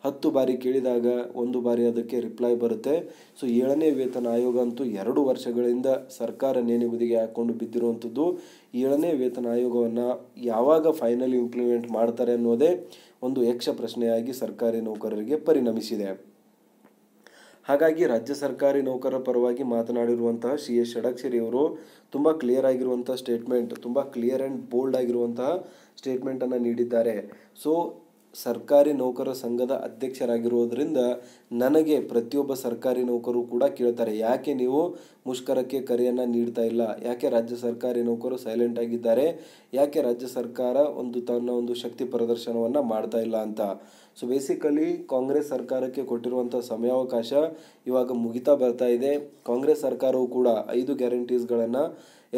ಹತ್ತು ಬಾರಿ ಕೇಳಿದಾಗ ಒಂದು ಬಾರಿ ಅದಕ್ಕೆ ರಿಪ್ಲೈ ಬರುತ್ತೆ ಸೊ ಏಳನೇ ವೇತನ ಆಯೋಗ ಅಂತೂ ಎರಡು ವರ್ಷಗಳಿಂದ ಸರ್ಕಾರ ನೇಣಿಗುದಿಗೆ ಹಾಕ್ಕೊಂಡು ಬಿದ್ದಿರುವಂಥದ್ದು ಏಳನೇ ವೇತನ ಆಯೋಗವನ್ನು ಯಾವಾಗ ಫೈನಲಿ ಇಂಪ್ಲಿಮೆಂಟ್ ಮಾಡ್ತಾರೆ ಅನ್ನೋದೇ ಒಂದು ಯಕ್ಷ ಪ್ರಶ್ನೆಯಾಗಿ ಸರ್ಕಾರಿ ನೌಕರರಿಗೆ ಪರಿಣಮಿಸಿದೆ ಹಾಗಾಗಿ ರಾಜ್ಯ ಸರ್ಕಾರಿ ನೌಕರರ ಪರವಾಗಿ ಮಾತನಾಡಿರುವಂತಹ ಸಿ ಎಸ್ ಷಡಕ್ಷರಿಯವರು ತುಂಬ ಕ್ಲಿಯರ್ ಆಗಿರುವಂಥ ಸ್ಟೇಟ್ಮೆಂಟ್ ತುಂಬ ಕ್ಲಿಯರ್ ಆ್ಯಂಡ್ ಬೋಲ್ಡ್ ಆಗಿರುವಂತಹ ಸ್ಟೇಟ್ಮೆಂಟನ್ನು ನೀಡಿದ್ದಾರೆ ಸೊ ಸರ್ಕಾರಿ ನೌಕರ ಸಂಘದ ಅಧ್ಯಕ್ಷರಾಗಿರುವುದರಿಂದ ನನಗೆ ಪ್ರತಿಯೊಬ್ಬ ಸರ್ಕಾರಿ ನೌಕರು ಕೂಡ ಕೇಳ್ತಾರೆ ಯಾಕೆ ನೀವು ಮುಷ್ಕರಕ್ಕೆ ಕರೆಯನ್ನು ನೀಡ್ತಾ ಇಲ್ಲ ಯಾಕೆ ರಾಜ್ಯ ಸರ್ಕಾರಿ ನೌಕರು ಸೈಲೆಂಟ್ ಆಗಿದ್ದಾರೆ ಯಾಕೆ ರಾಜ್ಯ ಸರ್ಕಾರ ಒಂದು ತನ್ನ ಒಂದು ಶಕ್ತಿ ಪ್ರದರ್ಶನವನ್ನು ಮಾಡ್ತಾ ಇಲ್ಲ ಅಂತ ಸೊ ಬೇಸಿಕಲಿ ಕಾಂಗ್ರೆಸ್ ಸರ್ಕಾರಕ್ಕೆ ಕೊಟ್ಟಿರುವಂಥ ಸಮಯಾವಕಾಶ ಇವಾಗ ಮುಗಿತಾ ಬರ್ತಾ ಇದೆ ಕಾಂಗ್ರೆಸ್ ಸರ್ಕಾರವು ಕೂಡ ಐದು ಗ್ಯಾರಂಟೀಸ್ಗಳನ್ನು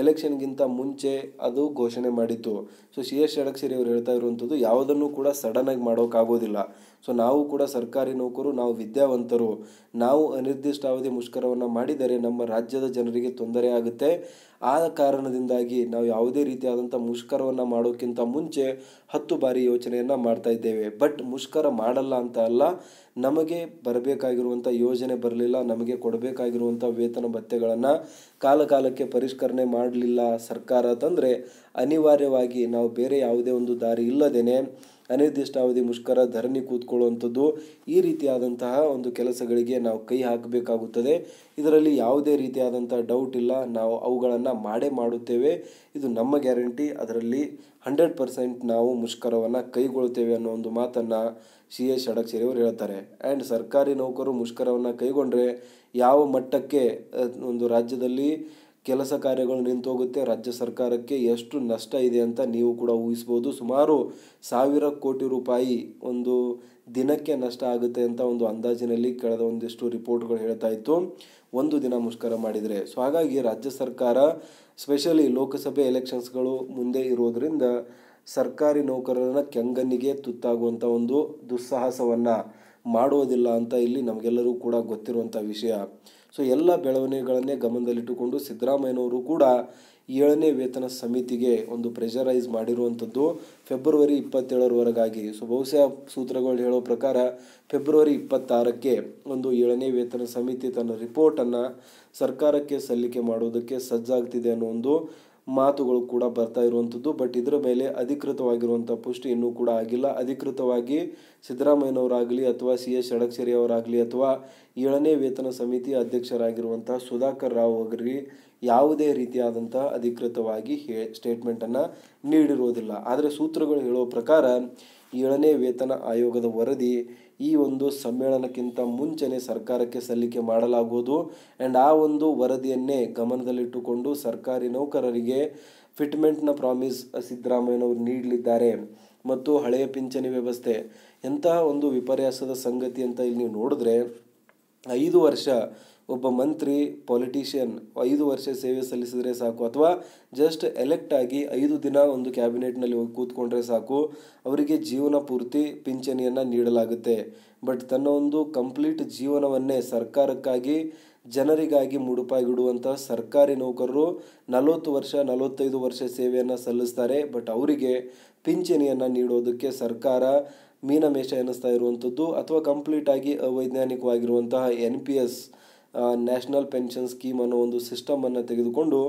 ಎಲೆಕ್ಷನ್ಗಿಂತ ಮುಂಚೆ ಅದು ಘೋಷಣೆ ಮಾಡಿತ್ತು ಸೊ ಸಿ ಎಸ್ ಷಡಕ್ಷರಿ ಅವ್ರು ಹೇಳ್ತಾ ಇರುವಂಥದ್ದು ಯಾವುದನ್ನು ಕೂಡ ಸಡನ್ನಾಗಿ ಮಾಡೋಕ್ಕಾಗೋದಿಲ್ಲ ಸೊ ನಾವು ಕೂಡ ಸರ್ಕಾರಿ ನೌಕರು ನಾವು ವಿದ್ಯಾವಂತರು ನಾವು ಅವಧಿ ಮುಷ್ಕರವನ್ನು ಮಾಡಿದರೆ ನಮ್ಮ ರಾಜ್ಯದ ಜನರಿಗೆ ತೊಂದರೆ ಆಗುತ್ತೆ ಆ ಕಾರಣದಿಂದಾಗಿ ನಾವು ಯಾವುದೇ ರೀತಿಯಾದಂಥ ಮುಷ್ಕರವನ್ನು ಮಾಡೋಕ್ಕಿಂತ ಮುಂಚೆ ಹತ್ತು ಬಾರಿ ಯೋಚನೆಯನ್ನು ಮಾಡ್ತಾ ಇದ್ದೇವೆ ಬಟ್ ಮುಷ್ಕರ ಮಾಡಲ್ಲ ಅಂತ ಅಲ್ಲ ನಮಗೆ ಬರಬೇಕಾಗಿರುವಂಥ ಯೋಜನೆ ಬರಲಿಲ್ಲ ನಮಗೆ ಕೊಡಬೇಕಾಗಿರುವಂಥ ವೇತನ ಭತ್ಯೆಗಳನ್ನು ಕಾಲಕಾಲಕ್ಕೆ ಪರಿಷ್ಕರಣೆ ಮಾಡಲಿಲ್ಲ ಸರ್ಕಾರ ತಂದರೆ ಅನಿವಾರ್ಯವಾಗಿ ನಾವು ಬೇರೆ ಯಾವುದೇ ಒಂದು ದಾರಿ ಇಲ್ಲದೇ ಅನಿರ್ದಿಷ್ಟಾವಧಿ ಮುಷ್ಕರ ಧರಣಿ ಕೂತ್ಕೊಳ್ಳುವಂಥದ್ದು ಈ ರೀತಿಯಾದಂತಹ ಒಂದು ಕೆಲಸಗಳಿಗೆ ನಾವು ಕೈ ಹಾಕಬೇಕಾಗುತ್ತದೆ ಇದರಲ್ಲಿ ಯಾವುದೇ ರೀತಿಯಾದಂಥ ಡೌಟ್ ಇಲ್ಲ ನಾವು ಅವುಗಳನ್ನು ಮಾಡೇ ಮಾಡುತ್ತೇವೆ ಇದು ನಮ್ಮ ಗ್ಯಾರಂಟಿ ಅದರಲ್ಲಿ ಹಂಡ್ರೆಡ್ ಪರ್ಸೆಂಟ್ ನಾವು ಮುಷ್ಕರವನ್ನು ಕೈಗೊಳ್ಳುತ್ತೇವೆ ಅನ್ನೋ ಒಂದು ಮಾತನ್ನು ಸಿ ಎಸ್ ಷಡಕ್ಷರಿ ಹೇಳ್ತಾರೆ ಆ್ಯಂಡ್ ಸರ್ಕಾರಿ ನೌಕರು ಮುಷ್ಕರವನ್ನು ಕೈಗೊಂಡ್ರೆ ಯಾವ ಮಟ್ಟಕ್ಕೆ ಒಂದು ರಾಜ್ಯದಲ್ಲಿ ಕೆಲಸ ಕಾರ್ಯಗಳು ಹೋಗುತ್ತೆ ರಾಜ್ಯ ಸರ್ಕಾರಕ್ಕೆ ಎಷ್ಟು ನಷ್ಟ ಇದೆ ಅಂತ ನೀವು ಕೂಡ ಊಹಿಸ್ಬೋದು ಸುಮಾರು ಸಾವಿರ ಕೋಟಿ ರೂಪಾಯಿ ಒಂದು ದಿನಕ್ಕೆ ನಷ್ಟ ಆಗುತ್ತೆ ಅಂತ ಒಂದು ಅಂದಾಜಿನಲ್ಲಿ ಕಳೆದ ಒಂದಿಷ್ಟು ರಿಪೋರ್ಟ್ಗಳು ಹೇಳ್ತಾ ಇತ್ತು ಒಂದು ದಿನ ಮುಷ್ಕರ ಮಾಡಿದರೆ ಸೊ ಹಾಗಾಗಿ ರಾಜ್ಯ ಸರ್ಕಾರ ಸ್ಪೆಷಲಿ ಲೋಕಸಭೆ ಎಲೆಕ್ಷನ್ಸ್ಗಳು ಮುಂದೆ ಇರೋದರಿಂದ ಸರ್ಕಾರಿ ನೌಕರರನ್ನ ಕೆಂಗನ್ನಿಗೆ ತುತ್ತಾಗುವಂಥ ಒಂದು ದುಸ್ಸಾಹಸವನ್ನು ಮಾಡೋದಿಲ್ಲ ಅಂತ ಇಲ್ಲಿ ನಮಗೆಲ್ಲರೂ ಕೂಡ ಗೊತ್ತಿರುವಂಥ ವಿಷಯ ಸೊ ಎಲ್ಲ ಬೆಳವಣಿಗೆಗಳನ್ನೇ ಗಮನದಲ್ಲಿಟ್ಟುಕೊಂಡು ಸಿದ್ದರಾಮಯ್ಯನವರು ಕೂಡ ಏಳನೇ ವೇತನ ಸಮಿತಿಗೆ ಒಂದು ಪ್ರೆಷರೈಸ್ ಮಾಡಿರುವಂಥದ್ದು ಫೆಬ್ರವರಿ ಇಪ್ಪತ್ತೇಳರವರೆಗಾಗಿ ಸೊ ಬಹುಶಃ ಸೂತ್ರಗಳು ಹೇಳೋ ಪ್ರಕಾರ ಫೆಬ್ರವರಿ ಇಪ್ಪತ್ತಾರಕ್ಕೆ ಒಂದು ಏಳನೇ ವೇತನ ಸಮಿತಿ ತನ್ನ ರಿಪೋರ್ಟನ್ನು ಸರ್ಕಾರಕ್ಕೆ ಸಲ್ಲಿಕೆ ಮಾಡೋದಕ್ಕೆ ಸಜ್ಜಾಗ್ತಿದೆ ಅನ್ನೋ ಒಂದು ಮಾತುಗಳು ಕೂಡ ಬರ್ತಾ ಇರುವಂಥದ್ದು ಬಟ್ ಇದರ ಮೇಲೆ ಅಧಿಕೃತವಾಗಿರುವಂಥ ಪುಷ್ಟಿ ಇನ್ನೂ ಕೂಡ ಆಗಿಲ್ಲ ಅಧಿಕೃತವಾಗಿ ಸಿದ್ದರಾಮಯ್ಯನವರಾಗಲಿ ಅಥವಾ ಸಿ ಎಸ್ ಷಡಕ್ಷರಿ ಅವರಾಗಲಿ ಅಥವಾ ಏಳನೇ ವೇತನ ಸಮಿತಿ ಅಧ್ಯಕ್ಷರಾಗಿರುವಂಥ ಸುಧಾಕರ್ ರಾವ್ ಅವರಿಗೆ ಯಾವುದೇ ರೀತಿಯಾದಂಥ ಅಧಿಕೃತವಾಗಿ ಹೇ ಸ್ಟೇಟ್ಮೆಂಟನ್ನು ನೀಡಿರುವುದಿಲ್ಲ ಆದರೆ ಸೂತ್ರಗಳು ಹೇಳೋ ಪ್ರಕಾರ ಏಳನೇ ವೇತನ ಆಯೋಗದ ವರದಿ ಈ ಒಂದು ಸಮ್ಮೇಳನಕ್ಕಿಂತ ಮುಂಚೆನೆ ಸರ್ಕಾರಕ್ಕೆ ಸಲ್ಲಿಕೆ ಮಾಡಲಾಗುವುದು ಆ್ಯಂಡ್ ಆ ಒಂದು ವರದಿಯನ್ನೇ ಗಮನದಲ್ಲಿಟ್ಟುಕೊಂಡು ಸರ್ಕಾರಿ ನೌಕರರಿಗೆ ಫಿಟ್ಮೆಂಟ್ನ ಪ್ರಾಮಿಸ್ ಸಿದ್ದರಾಮಯ್ಯನವರು ನೀಡಲಿದ್ದಾರೆ ಮತ್ತು ಹಳೆಯ ಪಿಂಚಣಿ ವ್ಯವಸ್ಥೆ ಎಂತಹ ಒಂದು ವಿಪರ್ಯಾಸದ ಸಂಗತಿ ಅಂತ ಇಲ್ಲಿ ನೀವು ನೋಡಿದ್ರೆ ಐದು ವರ್ಷ ಒಬ್ಬ ಮಂತ್ರಿ ಪಾಲಿಟಿಷಿಯನ್ ಐದು ವರ್ಷ ಸೇವೆ ಸಲ್ಲಿಸಿದರೆ ಸಾಕು ಅಥವಾ ಜಸ್ಟ್ ಎಲೆಕ್ಟ್ ಆಗಿ ಐದು ದಿನ ಒಂದು ಕ್ಯಾಬಿನೆಟ್ನಲ್ಲಿ ಹೋಗಿ ಕೂತ್ಕೊಂಡ್ರೆ ಸಾಕು ಅವರಿಗೆ ಜೀವನ ಪೂರ್ತಿ ಪಿಂಚಣಿಯನ್ನು ನೀಡಲಾಗುತ್ತೆ ಬಟ್ ತನ್ನ ಒಂದು ಕಂಪ್ಲೀಟ್ ಜೀವನವನ್ನೇ ಸರ್ಕಾರಕ್ಕಾಗಿ ಜನರಿಗಾಗಿ ಮುಡುಪಾಗಿಡುವಂಥ ಸರ್ಕಾರಿ ನೌಕರರು ನಲವತ್ತು ವರ್ಷ ನಲವತ್ತೈದು ವರ್ಷ ಸೇವೆಯನ್ನು ಸಲ್ಲಿಸ್ತಾರೆ ಬಟ್ ಅವರಿಗೆ ಪಿಂಚಣಿಯನ್ನು ನೀಡೋದಕ್ಕೆ ಸರ್ಕಾರ ಮೀನಮೇಷ ಎನಿಸ್ತಾ ಇರುವಂಥದ್ದು ಅಥವಾ ಕಂಪ್ಲೀಟಾಗಿ ಅವೈಜ್ಞಾನಿಕವಾಗಿರುವಂತಹ N P S national pension scheme ಅನ್ನೋ ಒಂದು ಸಿಸ್ಟಮನ್ನು ತೆಗೆದುಕೊಂಡು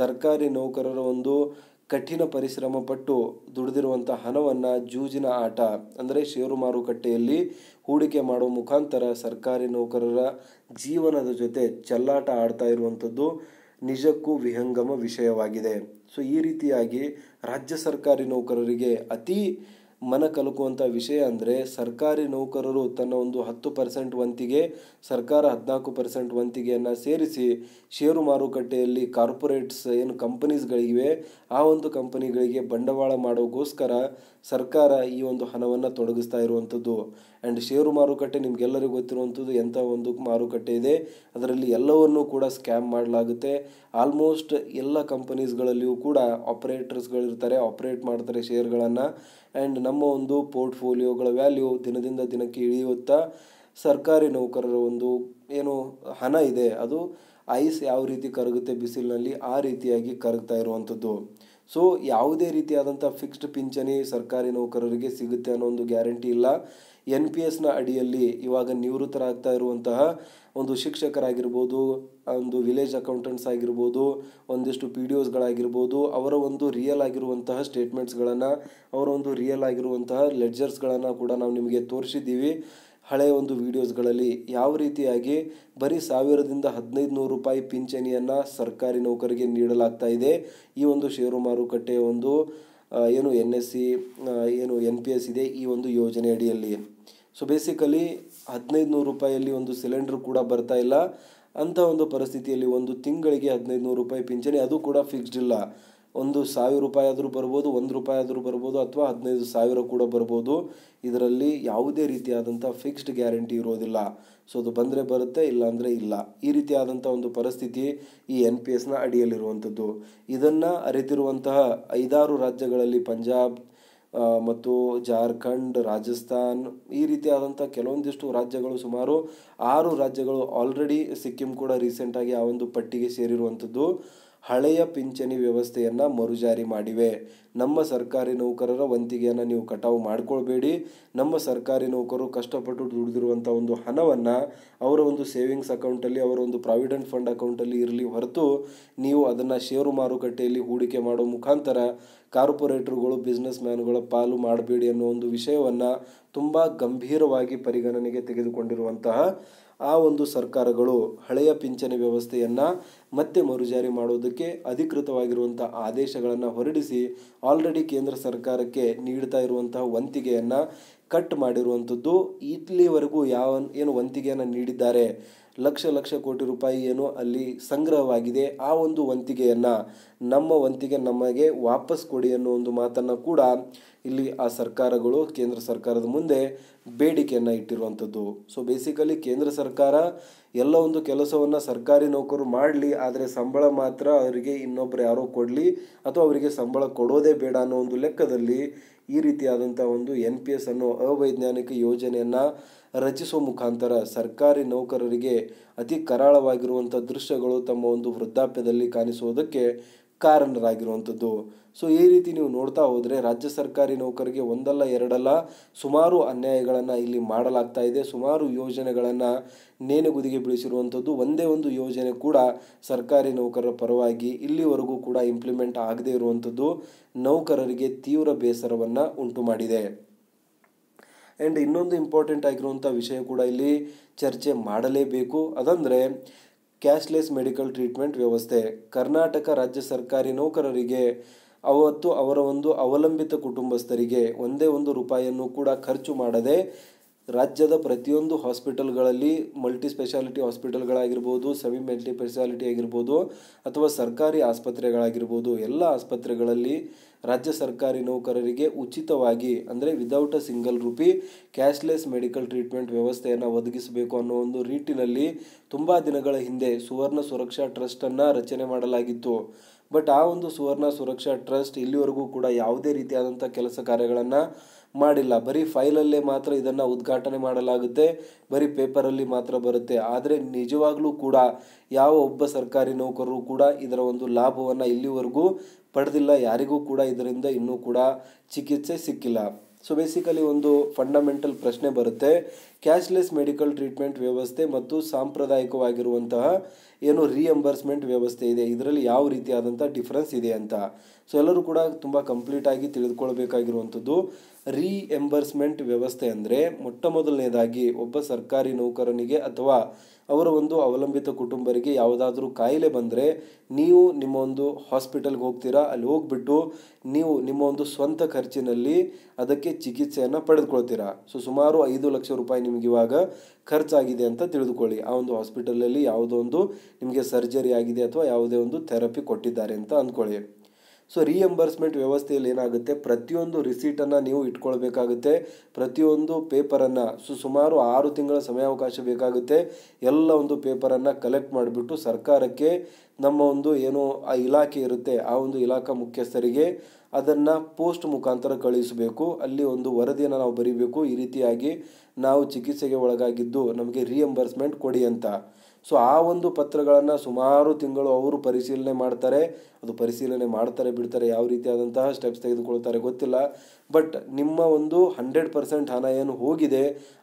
ಸರ್ಕಾರಿ ನೌಕರರ ಒಂದು ಕಠಿಣ ಪರಿಶ್ರಮ ಪಟ್ಟು ದುಡಿದಿರುವಂಥ ಹಣವನ್ನು ಜೂಜಿನ ಆಟ ಅಂದರೆ ಷೇರು ಮಾರುಕಟ್ಟೆಯಲ್ಲಿ ಹೂಡಿಕೆ ಮಾಡುವ ಮುಖಾಂತರ ಸರ್ಕಾರಿ ನೌಕರರ ಜೀವನದ ಜೊತೆ ಚೆಲ್ಲಾಟ ಆಡ್ತಾ ಇರುವಂಥದ್ದು ನಿಜಕ್ಕೂ ವಿಹಂಗಮ ವಿಷಯವಾಗಿದೆ ಸೊ ಈ ರೀತಿಯಾಗಿ ರಾಜ್ಯ ಸರ್ಕಾರಿ ನೌಕರರಿಗೆ ಅತಿ ಮನ ಕಲಕುವಂಥ ವಿಷಯ ಅಂದರೆ ಸರ್ಕಾರಿ ನೌಕರರು ತನ್ನ ಒಂದು ಹತ್ತು ಪರ್ಸೆಂಟ್ ವಂತಿಗೆ ಸರ್ಕಾರ ಹದಿನಾಲ್ಕು ಪರ್ಸೆಂಟ್ ವಂತಿಗೆಯನ್ನು ಸೇರಿಸಿ ಷೇರು ಮಾರುಕಟ್ಟೆಯಲ್ಲಿ ಕಾರ್ಪೊರೇಟ್ಸ್ ಏನು ಕಂಪನೀಸ್ಗಳಿವೆ ಆ ಒಂದು ಕಂಪನಿಗಳಿಗೆ ಬಂಡವಾಳ ಮಾಡೋಕ್ಕೋಸ್ಕರ ಸರ್ಕಾರ ಈ ಒಂದು ಹಣವನ್ನು ತೊಡಗಿಸ್ತಾ ಇರುವಂಥದ್ದು ಆ್ಯಂಡ್ ಷೇರು ಮಾರುಕಟ್ಟೆ ನಿಮಗೆಲ್ಲರಿಗೂ ಗೊತ್ತಿರುವಂಥದ್ದು ಎಂಥ ಒಂದು ಮಾರುಕಟ್ಟೆ ಇದೆ ಅದರಲ್ಲಿ ಎಲ್ಲವನ್ನೂ ಕೂಡ ಸ್ಕ್ಯಾಮ್ ಮಾಡಲಾಗುತ್ತೆ ಆಲ್ಮೋಸ್ಟ್ ಎಲ್ಲ ಕಂಪನೀಸ್ಗಳಲ್ಲಿಯೂ ಕೂಡ ಆಪರೇಟರ್ಸ್ಗಳಿರ್ತಾರೆ ಆಪ್ರೇಟ್ ಮಾಡ್ತಾರೆ ಶೇರ್ಗಳನ್ನು ಆ್ಯಂಡ್ ನಮ್ಮ ಒಂದು ಪೋರ್ಟ್ಫೋಲಿಯೋಗಳ ವ್ಯಾಲ್ಯೂ ದಿನದಿಂದ ದಿನಕ್ಕೆ ಇಳಿಯುತ್ತಾ ಸರ್ಕಾರಿ ನೌಕರರ ಒಂದು ಏನು ಹಣ ಇದೆ ಅದು ಐಸ್ ಯಾವ ರೀತಿ ಕರಗುತ್ತೆ ಬಿಸಿಲಿನಲ್ಲಿ ಆ ರೀತಿಯಾಗಿ ಕರಗ್ತಾ ಇರುವಂಥದ್ದು ಸೊ ಯಾವುದೇ ರೀತಿಯಾದಂಥ ಫಿಕ್ಸ್ಡ್ ಪಿಂಚಣಿ ಸರ್ಕಾರಿ ನೌಕರರಿಗೆ ಸಿಗುತ್ತೆ ಅನ್ನೋ ಒಂದು ಗ್ಯಾರಂಟಿ ಇಲ್ಲ ಎನ್ ಪಿ ಎಸ್ನ ಅಡಿಯಲ್ಲಿ ಇವಾಗ ನಿವೃತ್ತರಾಗ್ತಾ ಇರುವಂತಹ ಒಂದು ಶಿಕ್ಷಕರಾಗಿರ್ಬೋದು ಒಂದು ವಿಲೇಜ್ ಅಕೌಂಟೆಂಟ್ಸ್ ಆಗಿರ್ಬೋದು ಒಂದಿಷ್ಟು ಪಿ ಡಿ ಒಸ್ಗಳಾಗಿರ್ಬೋದು ಅವರ ಒಂದು ರಿಯಲ್ ಆಗಿರುವಂತಹ ಸ್ಟೇಟ್ಮೆಂಟ್ಸ್ಗಳನ್ನು ಅವರ ಒಂದು ರಿಯಲ್ ಆಗಿರುವಂತಹ ಲೆಡ್ಜರ್ಸ್ಗಳನ್ನು ಕೂಡ ನಾವು ನಿಮಗೆ ತೋರಿಸಿದ್ದೀವಿ ಹಳೆಯ ಒಂದು ವಿಡಿಯೋಸ್ಗಳಲ್ಲಿ ಯಾವ ರೀತಿಯಾಗಿ ಬರೀ ಸಾವಿರದಿಂದ ಹದಿನೈದು ನೂರು ರೂಪಾಯಿ ಪಿಂಚಣಿಯನ್ನು ಸರ್ಕಾರಿ ನೌಕರಿಗೆ ನೀಡಲಾಗ್ತಾ ಇದೆ ಈ ಒಂದು ಷೇರು ಮಾರುಕಟ್ಟೆಯ ಒಂದು ಏನು ಎನ್ ಎಸ್ ಸಿ ಏನು ಎನ್ ಪಿ ಎಸ್ ಇದೆ ಈ ಒಂದು ಯೋಜನೆ ಅಡಿಯಲ್ಲಿ ಸೊ ಬೇಸಿಕಲಿ ಹದಿನೈದು ನೂರು ರೂಪಾಯಿಯಲ್ಲಿ ಒಂದು ಸಿಲಿಂಡರ್ ಕೂಡ ಬರ್ತಾ ಇಲ್ಲ ಅಂಥ ಒಂದು ಪರಿಸ್ಥಿತಿಯಲ್ಲಿ ಒಂದು ತಿಂಗಳಿಗೆ ಹದಿನೈದು ನೂರು ರೂಪಾಯಿ ಪಿಂಚಣಿ ಅದು ಕೂಡ ಫಿಕ್ಸ್ಡ್ ಇಲ್ಲ ಒಂದು ಸಾವಿರ ರೂಪಾಯಿ ಆದರೂ ಬರ್ಬೋದು ಒಂದು ರೂಪಾಯಿ ಆದರೂ ಬರ್ಬೋದು ಅಥವಾ ಹದಿನೈದು ಸಾವಿರ ಕೂಡ ಬರ್ಬೋದು ಇದರಲ್ಲಿ ಯಾವುದೇ ರೀತಿಯಾದಂಥ ಫಿಕ್ಸ್ಡ್ ಗ್ಯಾರಂಟಿ ಇರೋದಿಲ್ಲ ಸೊ ಅದು ಬಂದರೆ ಬರುತ್ತೆ ಇಲ್ಲಾಂದರೆ ಇಲ್ಲ ಈ ರೀತಿಯಾದಂಥ ಒಂದು ಪರಿಸ್ಥಿತಿ ಈ ಎನ್ ಪಿ ಎಸ್ನ ಅಡಿಯಲ್ಲಿರುವಂಥದ್ದು ಇದನ್ನು ಅರಿತಿರುವಂತಹ ಐದಾರು ರಾಜ್ಯಗಳಲ್ಲಿ ಪಂಜಾಬ್ ಮತ್ತು ಜಾರ್ಖಂಡ್ ರಾಜಸ್ಥಾನ್ ಈ ರೀತಿಯಾದಂಥ ಕೆಲವೊಂದಿಷ್ಟು ರಾಜ್ಯಗಳು ಸುಮಾರು ಆರು ರಾಜ್ಯಗಳು ಆಲ್ರೆಡಿ ಸಿಕ್ಕಿಂ ಕೂಡ ರೀಸೆಂಟಾಗಿ ಆ ಒಂದು ಪಟ್ಟಿಗೆ ಸೇರಿರುವಂಥದ್ದು ಹಳೆಯ ಪಿಂಚಣಿ ವ್ಯವಸ್ಥೆಯನ್ನು ಮರುಜಾರಿ ಮಾಡಿವೆ ನಮ್ಮ ಸರ್ಕಾರಿ ನೌಕರರ ವಂತಿಗೆಯನ್ನು ನೀವು ಕಟಾವು ಮಾಡಿಕೊಳ್ಬೇಡಿ ನಮ್ಮ ಸರ್ಕಾರಿ ನೌಕರರು ಕಷ್ಟಪಟ್ಟು ದುಡಿದಿರುವಂಥ ಒಂದು ಹಣವನ್ನು ಅವರ ಒಂದು ಸೇವಿಂಗ್ಸ್ ಅಕೌಂಟಲ್ಲಿ ಅವರ ಒಂದು ಪ್ರಾವಿಡೆಂಟ್ ಫಂಡ್ ಅಕೌಂಟಲ್ಲಿ ಇರಲಿ ಹೊರತು ನೀವು ಅದನ್ನು ಷೇರು ಮಾರುಕಟ್ಟೆಯಲ್ಲಿ ಹೂಡಿಕೆ ಮಾಡೋ ಮುಖಾಂತರ ಕಾರ್ಪೊರೇಟ್ರುಗಳು ಬಿಸ್ನೆಸ್ ಮ್ಯಾನ್ಗಳ ಪಾಲು ಮಾಡಬೇಡಿ ಅನ್ನೋ ಒಂದು ವಿಷಯವನ್ನು ತುಂಬ ಗಂಭೀರವಾಗಿ ಪರಿಗಣನೆಗೆ ತೆಗೆದುಕೊಂಡಿರುವಂತಹ ಆ ಒಂದು ಸರ್ಕಾರಗಳು ಹಳೆಯ ಪಿಂಚಣಿ ವ್ಯವಸ್ಥೆಯನ್ನು ಮತ್ತೆ ಮರುಜಾರಿ ಮಾಡುವುದಕ್ಕೆ ಅಧಿಕೃತವಾಗಿರುವಂಥ ಆದೇಶಗಳನ್ನು ಹೊರಡಿಸಿ ಆಲ್ರೆಡಿ ಕೇಂದ್ರ ಸರ್ಕಾರಕ್ಕೆ ನೀಡ್ತಾ ಇರುವಂತಹ ವಂತಿಗೆಯನ್ನು ಕಟ್ ಮಾಡಿರುವಂಥದ್ದು ಇಲ್ಲಿವರೆಗೂ ಯಾವ ಏನು ವಂತಿಗೆಯನ್ನು ನೀಡಿದ್ದಾರೆ ಲಕ್ಷ ಲಕ್ಷ ಕೋಟಿ ರೂಪಾಯಿ ಏನು ಅಲ್ಲಿ ಸಂಗ್ರಹವಾಗಿದೆ ಆ ಒಂದು ವಂತಿಗೆಯನ್ನು ನಮ್ಮ ವಂತಿಗೆ ನಮಗೆ ವಾಪಸ್ ಕೊಡಿ ಅನ್ನೋ ಒಂದು ಮಾತನ್ನು ಕೂಡ ಇಲ್ಲಿ ಆ ಸರ್ಕಾರಗಳು ಕೇಂದ್ರ ಸರ್ಕಾರದ ಮುಂದೆ ಬೇಡಿಕೆಯನ್ನು ಇಟ್ಟಿರುವಂಥದ್ದು ಸೊ ಬೇಸಿಕಲಿ ಕೇಂದ್ರ ಸರ್ಕಾರ ಎಲ್ಲ ಒಂದು ಕೆಲಸವನ್ನು ಸರ್ಕಾರಿ ನೌಕರು ಮಾಡಲಿ ಆದರೆ ಸಂಬಳ ಮಾತ್ರ ಅವರಿಗೆ ಇನ್ನೊಬ್ಬರು ಯಾರೋ ಕೊಡಲಿ ಅಥವಾ ಅವರಿಗೆ ಸಂಬಳ ಕೊಡೋದೇ ಬೇಡ ಅನ್ನೋ ಒಂದು ಲೆಕ್ಕದಲ್ಲಿ ಈ ರೀತಿಯಾದಂಥ ಒಂದು ಎನ್ ಪಿ ಎಸ್ ಅನ್ನೋ ಅವೈಜ್ಞಾನಿಕ ಯೋಜನೆಯನ್ನು ರಚಿಸುವ ಮುಖಾಂತರ ಸರ್ಕಾರಿ ನೌಕರರಿಗೆ ಅತಿ ಕರಾಳವಾಗಿರುವಂಥ ದೃಶ್ಯಗಳು ತಮ್ಮ ಒಂದು ವೃದ್ಧಾಪ್ಯದಲ್ಲಿ ಕಾಣಿಸುವುದಕ್ಕೆ ಕಾರಣರಾಗಿರುವಂಥದ್ದು ಸೊ ಈ ರೀತಿ ನೀವು ನೋಡ್ತಾ ಹೋದರೆ ರಾಜ್ಯ ಸರ್ಕಾರಿ ನೌಕರಿಗೆ ಒಂದಲ್ಲ ಎರಡಲ್ಲ ಸುಮಾರು ಅನ್ಯಾಯಗಳನ್ನು ಇಲ್ಲಿ ಮಾಡಲಾಗ್ತಾ ಇದೆ ಸುಮಾರು ಯೋಜನೆಗಳನ್ನು ನೇನೆಗುದಿಗೆ ಬೀಳಿಸಿರುವಂಥದ್ದು ಒಂದೇ ಒಂದು ಯೋಜನೆ ಕೂಡ ಸರ್ಕಾರಿ ನೌಕರರ ಪರವಾಗಿ ಇಲ್ಲಿವರೆಗೂ ಕೂಡ ಇಂಪ್ಲಿಮೆಂಟ್ ಆಗದೇ ಇರುವಂಥದ್ದು ನೌಕರರಿಗೆ ತೀವ್ರ ಬೇಸರವನ್ನು ಉಂಟು ಮಾಡಿದೆ ಆ್ಯಂಡ್ ಇನ್ನೊಂದು ಇಂಪಾರ್ಟೆಂಟ್ ಆಗಿರುವಂಥ ವಿಷಯ ಕೂಡ ಇಲ್ಲಿ ಚರ್ಚೆ ಮಾಡಲೇಬೇಕು ಅದಂದರೆ ಕ್ಯಾಶ್ಲೆಸ್ ಮೆಡಿಕಲ್ ಟ್ರೀಟ್ಮೆಂಟ್ ವ್ಯವಸ್ಥೆ ಕರ್ನಾಟಕ ರಾಜ್ಯ ಸರ್ಕಾರಿ ನೌಕರರಿಗೆ ಅವತ್ತು ಅವರ ಒಂದು ಅವಲಂಬಿತ ಕುಟುಂಬಸ್ಥರಿಗೆ ಒಂದೇ ಒಂದು ರೂಪಾಯಿಯನ್ನು ಕೂಡ ಖರ್ಚು ಮಾಡದೆ ರಾಜ್ಯದ ಪ್ರತಿಯೊಂದು ಹಾಸ್ಪಿಟಲ್ಗಳಲ್ಲಿ ಮಲ್ಟಿ ಸ್ಪೆಷಾಲಿಟಿ ಹಾಸ್ಪಿಟಲ್ಗಳಾಗಿರ್ಬೋದು ಸೆಮಿ ಮಲ್ಟಿ ಸ್ಪೆಷಾಲಿಟಿ ಆಗಿರ್ಬೋದು ಅಥವಾ ಸರ್ಕಾರಿ ಆಸ್ಪತ್ರೆಗಳಾಗಿರ್ಬೋದು ಎಲ್ಲ ಆಸ್ಪತ್ರೆಗಳಲ್ಲಿ ರಾಜ್ಯ ಸರ್ಕಾರಿ ನೌಕರರಿಗೆ ಉಚಿತವಾಗಿ ಅಂದರೆ without a single rupee cashless medical treatment ವ್ಯವಸ್ಥೆಯನ್ನು ಒದಗಿಸಬೇಕು ಅನ್ನೋ ಒಂದು ರೀಟಿನಲ್ಲಿ ತುಂಬ ದಿನಗಳ ಹಿಂದೆ ಸುವರ್ಣ ಸುರಕ್ಷಾ ಟ್ರಸ್ಟನ್ನು ರಚನೆ ಮಾಡಲಾಗಿತ್ತು ಬಟ್ ಆ ಒಂದು ಸುವರ್ಣ ಸುರಕ್ಷಾ ಟ್ರಸ್ಟ್ ಇಲ್ಲಿವರೆಗೂ ಕೂಡ ಯಾವುದೇ ರೀತಿಯಾದಂಥ ಕೆಲಸ ಕಾರ್ಯಗಳನ್ನು ಮಾಡಿಲ್ಲ ಬರೀ ಫೈಲಲ್ಲೇ ಮಾತ್ರ ಇದನ್ನು ಉದ್ಘಾಟನೆ ಮಾಡಲಾಗುತ್ತೆ ಬರೀ ಪೇಪರಲ್ಲಿ ಮಾತ್ರ ಬರುತ್ತೆ ಆದರೆ ನಿಜವಾಗ್ಲೂ ಕೂಡ ಯಾವ ಒಬ್ಬ ಸರ್ಕಾರಿ ನೌಕರರು ಕೂಡ ಇದರ ಒಂದು ಲಾಭವನ್ನು ಇಲ್ಲಿವರೆಗೂ ಪಡೆದಿಲ್ಲ ಯಾರಿಗೂ ಕೂಡ ಇದರಿಂದ ಇನ್ನೂ ಕೂಡ ಚಿಕಿತ್ಸೆ ಸಿಕ್ಕಿಲ್ಲ ಸೊ ಬೇಸಿಕಲಿ ಒಂದು ಫಂಡಮೆಂಟಲ್ ಪ್ರಶ್ನೆ ಬರುತ್ತೆ ಕ್ಯಾಶ್ಲೆಸ್ ಮೆಡಿಕಲ್ ಟ್ರೀಟ್ಮೆಂಟ್ ವ್ಯವಸ್ಥೆ ಮತ್ತು ಸಾಂಪ್ರದಾಯಿಕವಾಗಿರುವಂತಹ ಏನು ರಿಎಂಬರ್ಸ್ಮೆಂಟ್ ವ್ಯವಸ್ಥೆ ಇದೆ ಇದರಲ್ಲಿ ಯಾವ ರೀತಿಯಾದಂಥ ಡಿಫ್ರೆನ್ಸ್ ಇದೆ ಅಂತ ಸೊ ಎಲ್ಲರೂ ಕೂಡ ತುಂಬ ಕಂಪ್ಲೀಟಾಗಿ ತಿಳಿದುಕೊಳ್ಬೇಕಾಗಿರುವಂಥದ್ದು ರೀಎಂಬರ್ಸ್ಮೆಂಟ್ ವ್ಯವಸ್ಥೆ ಅಂದರೆ ಮೊಟ್ಟ ಮೊದಲನೇದಾಗಿ ಒಬ್ಬ ಸರ್ಕಾರಿ ನೌಕರನಿಗೆ ಅಥವಾ ಅವರ ಒಂದು ಅವಲಂಬಿತ ಕುಟುಂಬರಿಗೆ ಯಾವುದಾದ್ರೂ ಕಾಯಿಲೆ ಬಂದರೆ ನೀವು ನಿಮ್ಮ ಒಂದು ಹಾಸ್ಪಿಟಲ್ಗೆ ಹೋಗ್ತೀರಾ ಅಲ್ಲಿ ಹೋಗ್ಬಿಟ್ಟು ನೀವು ನಿಮ್ಮ ಒಂದು ಸ್ವಂತ ಖರ್ಚಿನಲ್ಲಿ ಅದಕ್ಕೆ ಚಿಕಿತ್ಸೆಯನ್ನು ಪಡೆದುಕೊಳ್ತೀರಾ ಸೊ ಸುಮಾರು ಐದು ಲಕ್ಷ ರೂಪಾಯಿ ನಿಮಗೆ ಇವಾಗ ಖರ್ಚಾಗಿದೆ ಅಂತ ತಿಳಿದುಕೊಳ್ಳಿ ಆ ಒಂದು ಹಾಸ್ಪಿಟಲಲ್ಲಿ ಯಾವುದೋ ಒಂದು ನಿಮಗೆ ಸರ್ಜರಿ ಆಗಿದೆ ಅಥವಾ ಯಾವುದೇ ಒಂದು ಥೆರಪಿ ಕೊಟ್ಟಿದ್ದಾರೆ ಅಂತ ಅಂದ್ಕೊಳ್ಳಿ ಸೊ ರೀಎಂಬರ್ಸ್ಮೆಂಟ್ ವ್ಯವಸ್ಥೆಯಲ್ಲಿ ಏನಾಗುತ್ತೆ ಪ್ರತಿಯೊಂದು ರಿಸೀಟನ್ನು ನೀವು ಇಟ್ಕೊಳ್ಬೇಕಾಗುತ್ತೆ ಪ್ರತಿಯೊಂದು ಪೇಪರನ್ನು ಸೊ ಸುಮಾರು ಆರು ತಿಂಗಳ ಸಮಯಾವಕಾಶ ಬೇಕಾಗುತ್ತೆ ಎಲ್ಲ ಒಂದು ಪೇಪರನ್ನು ಕಲೆಕ್ಟ್ ಮಾಡಿಬಿಟ್ಟು ಸರ್ಕಾರಕ್ಕೆ ನಮ್ಮ ಒಂದು ಏನು ಆ ಇಲಾಖೆ ಇರುತ್ತೆ ಆ ಒಂದು ಇಲಾಖಾ ಮುಖ್ಯಸ್ಥರಿಗೆ ಅದನ್ನು ಪೋಸ್ಟ್ ಮುಖಾಂತರ ಕಳುಹಿಸಬೇಕು ಅಲ್ಲಿ ಒಂದು ವರದಿಯನ್ನು ನಾವು ಬರೀಬೇಕು ಈ ರೀತಿಯಾಗಿ ನಾವು ಚಿಕಿತ್ಸೆಗೆ ಒಳಗಾಗಿದ್ದು ನಮಗೆ ರೀಎಂಬರ್ಸ್ಮೆಂಟ್ ಕೊಡಿ ಅಂತ ಸೊ ಆ ಒಂದು ಪತ್ರಗಳನ್ನು ಸುಮಾರು ತಿಂಗಳು ಅವರು ಪರಿಶೀಲನೆ ಮಾಡ್ತಾರೆ ಅದು ಪರಿಶೀಲನೆ ಮಾಡ್ತಾರೆ ಬಿಡ್ತಾರೆ ಯಾವ ರೀತಿಯಾದಂತಹ ಸ್ಟೆಪ್ಸ್ ತೆಗೆದುಕೊಳ್ತಾರೆ ಗೊತ್ತಿಲ್ಲ ಬಟ್ ನಿಮ್ಮ ಒಂದು ಹಂಡ್ರೆಡ್ ಪರ್ಸೆಂಟ್ ಹಣ ಏನು ಹೋಗಿದೆ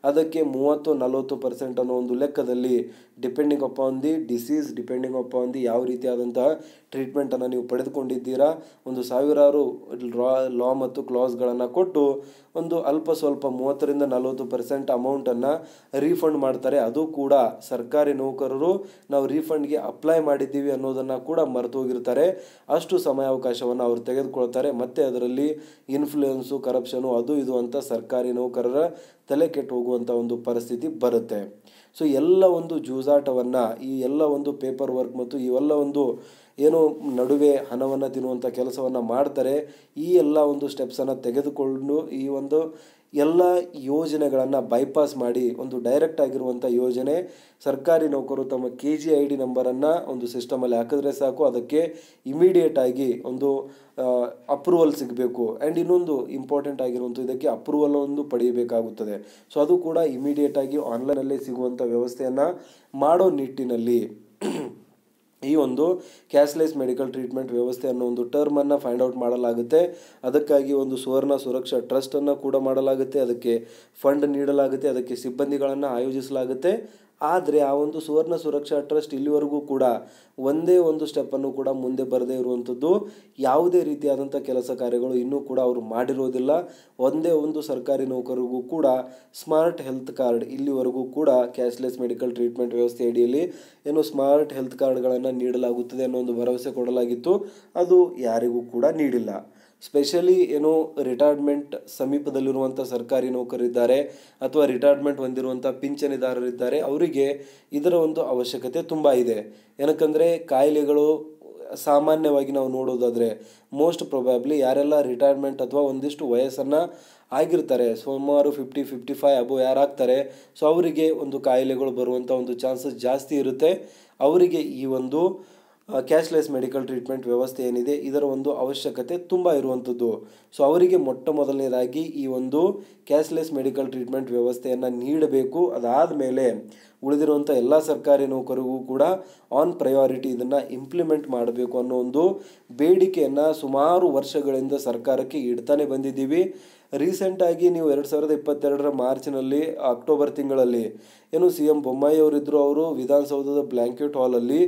ಅದಕ್ಕೆ ಮೂವತ್ತು ನಲವತ್ತು ಪರ್ಸೆಂಟ್ ಅನ್ನೋ ಒಂದು ಲೆಕ್ಕದಲ್ಲಿ depending upon the disease depending ಒಂದು ದಿ ಯಾವ ರೀತಿಯಾದಂತಹ ಟ್ರೀಟ್ಮೆಂಟನ್ನು ನೀವು ಪಡೆದುಕೊಂಡಿದ್ದೀರಾ ಒಂದು ಸಾವಿರಾರು ಲಾ ಮತ್ತು ಕ್ಲಾಸ್ಗಳನ್ನು ಕೊಟ್ಟು ಒಂದು ಅಲ್ಪ ಸ್ವಲ್ಪ ಮೂವತ್ತರಿಂದ ನಲವತ್ತು ಪರ್ಸೆಂಟ್ ಅಮೌಂಟನ್ನು ರೀಫಂಡ್ ಮಾಡ್ತಾರೆ ಅದು ಕೂಡ ಸರ್ಕಾರಿ ನೌಕರರು ನಾವು ರೀಫಂಡ್ಗೆ ಅಪ್ಲೈ ಮಾಡಿದ್ದೀವಿ ಅನ್ನೋದನ್ನು ಕೂಡ ಮರೆತು ಹೋಗಿರ್ತಾರೆ ಅಷ್ಟು ಸಮಯಾವಕಾಶವನ್ನು ಅವರು ತೆಗೆದುಕೊಳ್ತಾರೆ ಮತ್ತು ಅದರಲ್ಲಿ ಇನ್ಫ್ಲೂಯೆನ್ಸು ಕರಪ್ಷನು ಅದು ಇದು ಅಂತ ಸರ್ಕಾರಿ ನೌಕರರ ತಲೆ ಕೆಟ್ಟು ಹೋಗುವಂಥ ಒಂದು ಪರಿಸ್ಥಿತಿ ಬರುತ್ತೆ ಸೊ ಎಲ್ಲ ಒಂದು ಜೂಜಾಟವನ್ನು ಈ ಎಲ್ಲ ಒಂದು ಪೇಪರ್ ವರ್ಕ್ ಮತ್ತು ಇವೆಲ್ಲ ಒಂದು ಏನು ನಡುವೆ ಹಣವನ್ನು ತಿನ್ನುವಂಥ ಕೆಲಸವನ್ನು ಮಾಡ್ತಾರೆ ಈ ಎಲ್ಲ ಒಂದು ಸ್ಟೆಪ್ಸನ್ನು ತೆಗೆದುಕೊಂಡು ಈ ಒಂದು ಎಲ್ಲ ಯೋಜನೆಗಳನ್ನು ಬೈಪಾಸ್ ಮಾಡಿ ಒಂದು ಡೈರೆಕ್ಟ್ ಆಗಿರುವಂಥ ಯೋಜನೆ ಸರ್ಕಾರಿ ನೌಕರು ತಮ್ಮ ಕೆ ಜಿ ಐ ಡಿ ನಂಬರನ್ನು ಒಂದು ಸಿಸ್ಟಮಲ್ಲಿ ಹಾಕಿದ್ರೆ ಸಾಕು ಅದಕ್ಕೆ ಇಮಿಡಿಯೇಟ್ ಆಗಿ ಒಂದು ಅಪ್ರೂವಲ್ ಸಿಗಬೇಕು ಆ್ಯಂಡ್ ಇನ್ನೊಂದು ಇಂಪಾರ್ಟೆಂಟ್ ಆಗಿರುವಂಥ ಇದಕ್ಕೆ ಅಪ್ರೂವಲ್ ಒಂದು ಪಡೆಯಬೇಕಾಗುತ್ತದೆ ಸೊ ಅದು ಕೂಡ ಇಮಿಡಿಯೇಟಾಗಿ ಆನ್ಲೈನಲ್ಲೇ ಸಿಗುವಂಥ ವ್ಯವಸ್ಥೆಯನ್ನು ಮಾಡೋ ನಿಟ್ಟಿನಲ್ಲಿ ಈ ಒಂದು ಕ್ಯಾಶ್ಲೆಸ್ ಮೆಡಿಕಲ್ ಟ್ರೀಟ್ಮೆಂಟ್ ವ್ಯವಸ್ಥೆ ಅನ್ನೋ ಒಂದು ಟರ್ಮನ್ನು ಫೈಂಡ್ ಔಟ್ ಮಾಡಲಾಗುತ್ತೆ ಅದಕ್ಕಾಗಿ ಒಂದು ಸುವರ್ಣ ಸುರಕ್ಷಾ ಟ್ರಸ್ಟನ್ನು ಕೂಡ ಮಾಡಲಾಗುತ್ತೆ ಅದಕ್ಕೆ ಫಂಡ್ ನೀಡಲಾಗುತ್ತೆ ಅದಕ್ಕೆ ಸಿಬ್ಬಂದಿಗಳನ್ನು ಆಯೋಜಿಸಲಾಗುತ್ತೆ ಆದರೆ ಆ ಒಂದು ಸುವರ್ಣ ಸುರಕ್ಷಾ ಟ್ರಸ್ಟ್ ಇಲ್ಲಿವರೆಗೂ ಕೂಡ ಒಂದೇ ಒಂದು ಸ್ಟೆಪ್ಪನ್ನು ಕೂಡ ಮುಂದೆ ಬರದೇ ಇರುವಂಥದ್ದು ಯಾವುದೇ ರೀತಿಯಾದಂಥ ಕೆಲಸ ಕಾರ್ಯಗಳು ಇನ್ನೂ ಕೂಡ ಅವರು ಮಾಡಿರೋದಿಲ್ಲ ಒಂದೇ ಒಂದು ಸರ್ಕಾರಿ ನೌಕರಿಗೂ ಕೂಡ ಸ್ಮಾರ್ಟ್ ಹೆಲ್ತ್ ಕಾರ್ಡ್ ಇಲ್ಲಿವರೆಗೂ ಕೂಡ ಕ್ಯಾಶ್ಲೆಸ್ ಮೆಡಿಕಲ್ ಟ್ರೀಟ್ಮೆಂಟ್ ವ್ಯವಸ್ಥೆ ಅಡಿಯಲ್ಲಿ ಏನು ಸ್ಮಾರ್ಟ್ ಹೆಲ್ತ್ ಕಾರ್ಡ್ಗಳನ್ನು ನೀಡಲಾಗುತ್ತದೆ ಅನ್ನೋ ಒಂದು ಭರವಸೆ ಕೊಡಲಾಗಿತ್ತು ಅದು ಯಾರಿಗೂ ಕೂಡ ನೀಡಿಲ್ಲ ಸ್ಪೆಷಲಿ ಏನೋ ರಿಟೈರ್ಮೆಂಟ್ ಸಮೀಪದಲ್ಲಿರುವಂಥ ಸರ್ಕಾರಿ ನೌಕರರಿದ್ದಾರೆ ಅಥವಾ ರಿಟೈರ್ಮೆಂಟ್ ಹೊಂದಿರುವಂಥ ಪಿಂಚಣಿದಾರರಿದ್ದಾರೆ ಅವರಿಗೆ ಇದರ ಒಂದು ಅವಶ್ಯಕತೆ ತುಂಬ ಇದೆ ಏನಕ್ಕಂದರೆ ಕಾಯಿಲೆಗಳು ಸಾಮಾನ್ಯವಾಗಿ ನಾವು ನೋಡೋದಾದರೆ ಮೋಸ್ಟ್ ಪ್ರೊಬ್ಯಾಬ್ಲಿ ಯಾರೆಲ್ಲ ರಿಟೈರ್ಮೆಂಟ್ ಅಥವಾ ಒಂದಿಷ್ಟು ವಯಸ್ಸನ್ನು ಆಗಿರ್ತಾರೆ ಸುಮಾರು ಫಿಫ್ಟಿ ಫಿಫ್ಟಿ ಫೈವ್ ಅಬೋ ಯಾರಾಗ್ತಾರೆ ಸೊ ಅವರಿಗೆ ಒಂದು ಕಾಯಿಲೆಗಳು ಬರುವಂಥ ಒಂದು ಚಾನ್ಸಸ್ ಜಾಸ್ತಿ ಇರುತ್ತೆ ಅವರಿಗೆ ಈ ಒಂದು ಕ್ಯಾಶ್ಲೆಸ್ ಮೆಡಿಕಲ್ ಟ್ರೀಟ್ಮೆಂಟ್ ವ್ಯವಸ್ಥೆ ಏನಿದೆ ಇದರ ಒಂದು ಅವಶ್ಯಕತೆ ತುಂಬ ಇರುವಂಥದ್ದು ಸೊ ಅವರಿಗೆ ಮೊಟ್ಟ ಮೊದಲನೇದಾಗಿ ಈ ಒಂದು ಕ್ಯಾಶ್ಲೆಸ್ ಮೆಡಿಕಲ್ ಟ್ರೀಟ್ಮೆಂಟ್ ವ್ಯವಸ್ಥೆಯನ್ನು ನೀಡಬೇಕು ಅದಾದ ಮೇಲೆ ಉಳಿದಿರುವಂಥ ಎಲ್ಲ ಸರ್ಕಾರಿ ನೌಕರಿಗೂ ಕೂಡ ಆನ್ ಪ್ರಯಾರಿಟಿ ಇದನ್ನು ಇಂಪ್ಲಿಮೆಂಟ್ ಮಾಡಬೇಕು ಅನ್ನೋ ಒಂದು ಬೇಡಿಕೆಯನ್ನು ಸುಮಾರು ವರ್ಷಗಳಿಂದ ಸರ್ಕಾರಕ್ಕೆ ಇಡ್ತಾನೆ ಬಂದಿದ್ದೀವಿ ರೀಸೆಂಟಾಗಿ ನೀವು ಎರಡು ಸಾವಿರದ ಇಪ್ಪತ್ತೆರಡರ ಮಾರ್ಚ್ನಲ್ಲಿ ಅಕ್ಟೋಬರ್ ತಿಂಗಳಲ್ಲಿ ಏನು ಸಿ ಎಂ ಬೊಮ್ಮಾಯಿ ಅವರಿದ್ದರು ಅವರು ವಿಧಾನಸೌಧದ ಬ್ಲ್ಯಾಂಕೆಟ್ ಹಾಲಲ್ಲಿ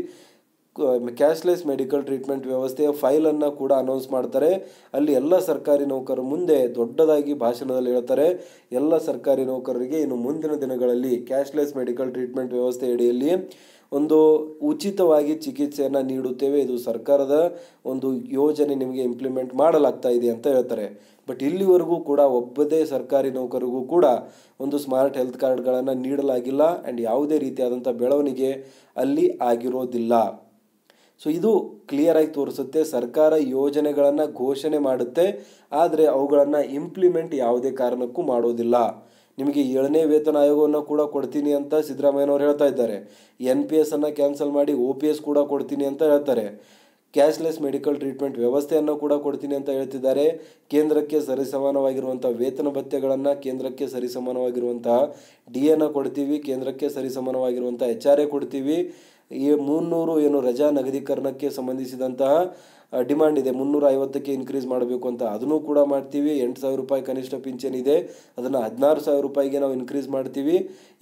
ಕ್ಯಾಶ್ಲೆಸ್ ಮೆಡಿಕಲ್ ಟ್ರೀಟ್ಮೆಂಟ್ ವ್ಯವಸ್ಥೆಯ ಫೈಲನ್ನು ಕೂಡ ಅನೌನ್ಸ್ ಮಾಡ್ತಾರೆ ಅಲ್ಲಿ ಎಲ್ಲ ಸರ್ಕಾರಿ ನೌಕರರು ಮುಂದೆ ದೊಡ್ಡದಾಗಿ ಭಾಷಣದಲ್ಲಿ ಹೇಳ್ತಾರೆ ಎಲ್ಲ ಸರ್ಕಾರಿ ನೌಕರರಿಗೆ ಇನ್ನು ಮುಂದಿನ ದಿನಗಳಲ್ಲಿ ಕ್ಯಾಶ್ಲೆಸ್ ಮೆಡಿಕಲ್ ಟ್ರೀಟ್ಮೆಂಟ್ ವ್ಯವಸ್ಥೆ ಒಂದು ಉಚಿತವಾಗಿ ಚಿಕಿತ್ಸೆಯನ್ನು ನೀಡುತ್ತೇವೆ ಇದು ಸರ್ಕಾರದ ಒಂದು ಯೋಜನೆ ನಿಮಗೆ ಇಂಪ್ಲಿಮೆಂಟ್ ಮಾಡಲಾಗ್ತಾ ಇದೆ ಅಂತ ಹೇಳ್ತಾರೆ ಬಟ್ ಇಲ್ಲಿವರೆಗೂ ಕೂಡ ಒಬ್ಬದೇ ಸರ್ಕಾರಿ ನೌಕರಿಗೂ ಕೂಡ ಒಂದು ಸ್ಮಾರ್ಟ್ ಹೆಲ್ತ್ ಕಾರ್ಡ್ಗಳನ್ನು ನೀಡಲಾಗಿಲ್ಲ ಆ್ಯಂಡ್ ಯಾವುದೇ ರೀತಿಯಾದಂಥ ಬೆಳವಣಿಗೆ ಅಲ್ಲಿ ಆಗಿರೋದಿಲ್ಲ ಸೊ ಇದು ಕ್ಲಿಯರಾಗಿ ತೋರಿಸುತ್ತೆ ಸರ್ಕಾರ ಯೋಜನೆಗಳನ್ನು ಘೋಷಣೆ ಮಾಡುತ್ತೆ ಆದರೆ ಅವುಗಳನ್ನು ಇಂಪ್ಲಿಮೆಂಟ್ ಯಾವುದೇ ಕಾರಣಕ್ಕೂ ಮಾಡೋದಿಲ್ಲ ನಿಮಗೆ ಏಳನೇ ವೇತನ ಆಯೋಗವನ್ನು ಕೂಡ ಕೊಡ್ತೀನಿ ಅಂತ ಸಿದ್ದರಾಮಯ್ಯನವರು ಹೇಳ್ತಾ ಇದ್ದಾರೆ ಎನ್ ಪಿ ಎಸ್ ಅನ್ನು ಕ್ಯಾನ್ಸಲ್ ಮಾಡಿ ಓ ಪಿ ಎಸ್ ಕೂಡ ಕೊಡ್ತೀನಿ ಅಂತ ಹೇಳ್ತಾರೆ ಕ್ಯಾಶ್ಲೆಸ್ ಮೆಡಿಕಲ್ ಟ್ರೀಟ್ಮೆಂಟ್ ವ್ಯವಸ್ಥೆಯನ್ನು ಕೂಡ ಕೊಡ್ತೀನಿ ಅಂತ ಹೇಳ್ತಿದ್ದಾರೆ ಕೇಂದ್ರಕ್ಕೆ ಸರಿಸಮಾನವಾಗಿರುವಂಥ ವೇತನ ಭತ್ಯೆಗಳನ್ನು ಕೇಂದ್ರಕ್ಕೆ ಸರಿಸಮಾನವಾಗಿರುವಂತಹ ಡಿ ಎನ ಕೊಡ್ತೀವಿ ಕೇಂದ್ರಕ್ಕೆ ಸರಿಸಮಾನವಾಗಿರುವಂಥ ಎಚ್ ಆರ್ ಎ ಕೊಡ್ತೀವಿ ಈ ಮುನ್ನೂರು ಏನು ರಜಾ ನಗದೀಕರಣಕ್ಕೆ ಸಂಬಂಧಿಸಿದಂತಹ ಡಿಮ್ಯಾಂಡ್ ಇದೆ ಮುನ್ನೂರ ಐವತ್ತಕ್ಕೆ ಇನ್ಕ್ರೀಸ್ ಮಾಡಬೇಕು ಅಂತ ಅದನ್ನು ಕೂಡ ಮಾಡ್ತೀವಿ ಎಂಟು ಸಾವಿರ ರೂಪಾಯಿ ಕನಿಷ್ಠ ಪಿಂಚಣಿ ಇದೆ ಅದನ್ನು ಹದಿನಾರು ಸಾವಿರ ರೂಪಾಯಿಗೆ ನಾವು ಇನ್ಕ್ರೀಸ್ ಮಾಡ್ತೀವಿ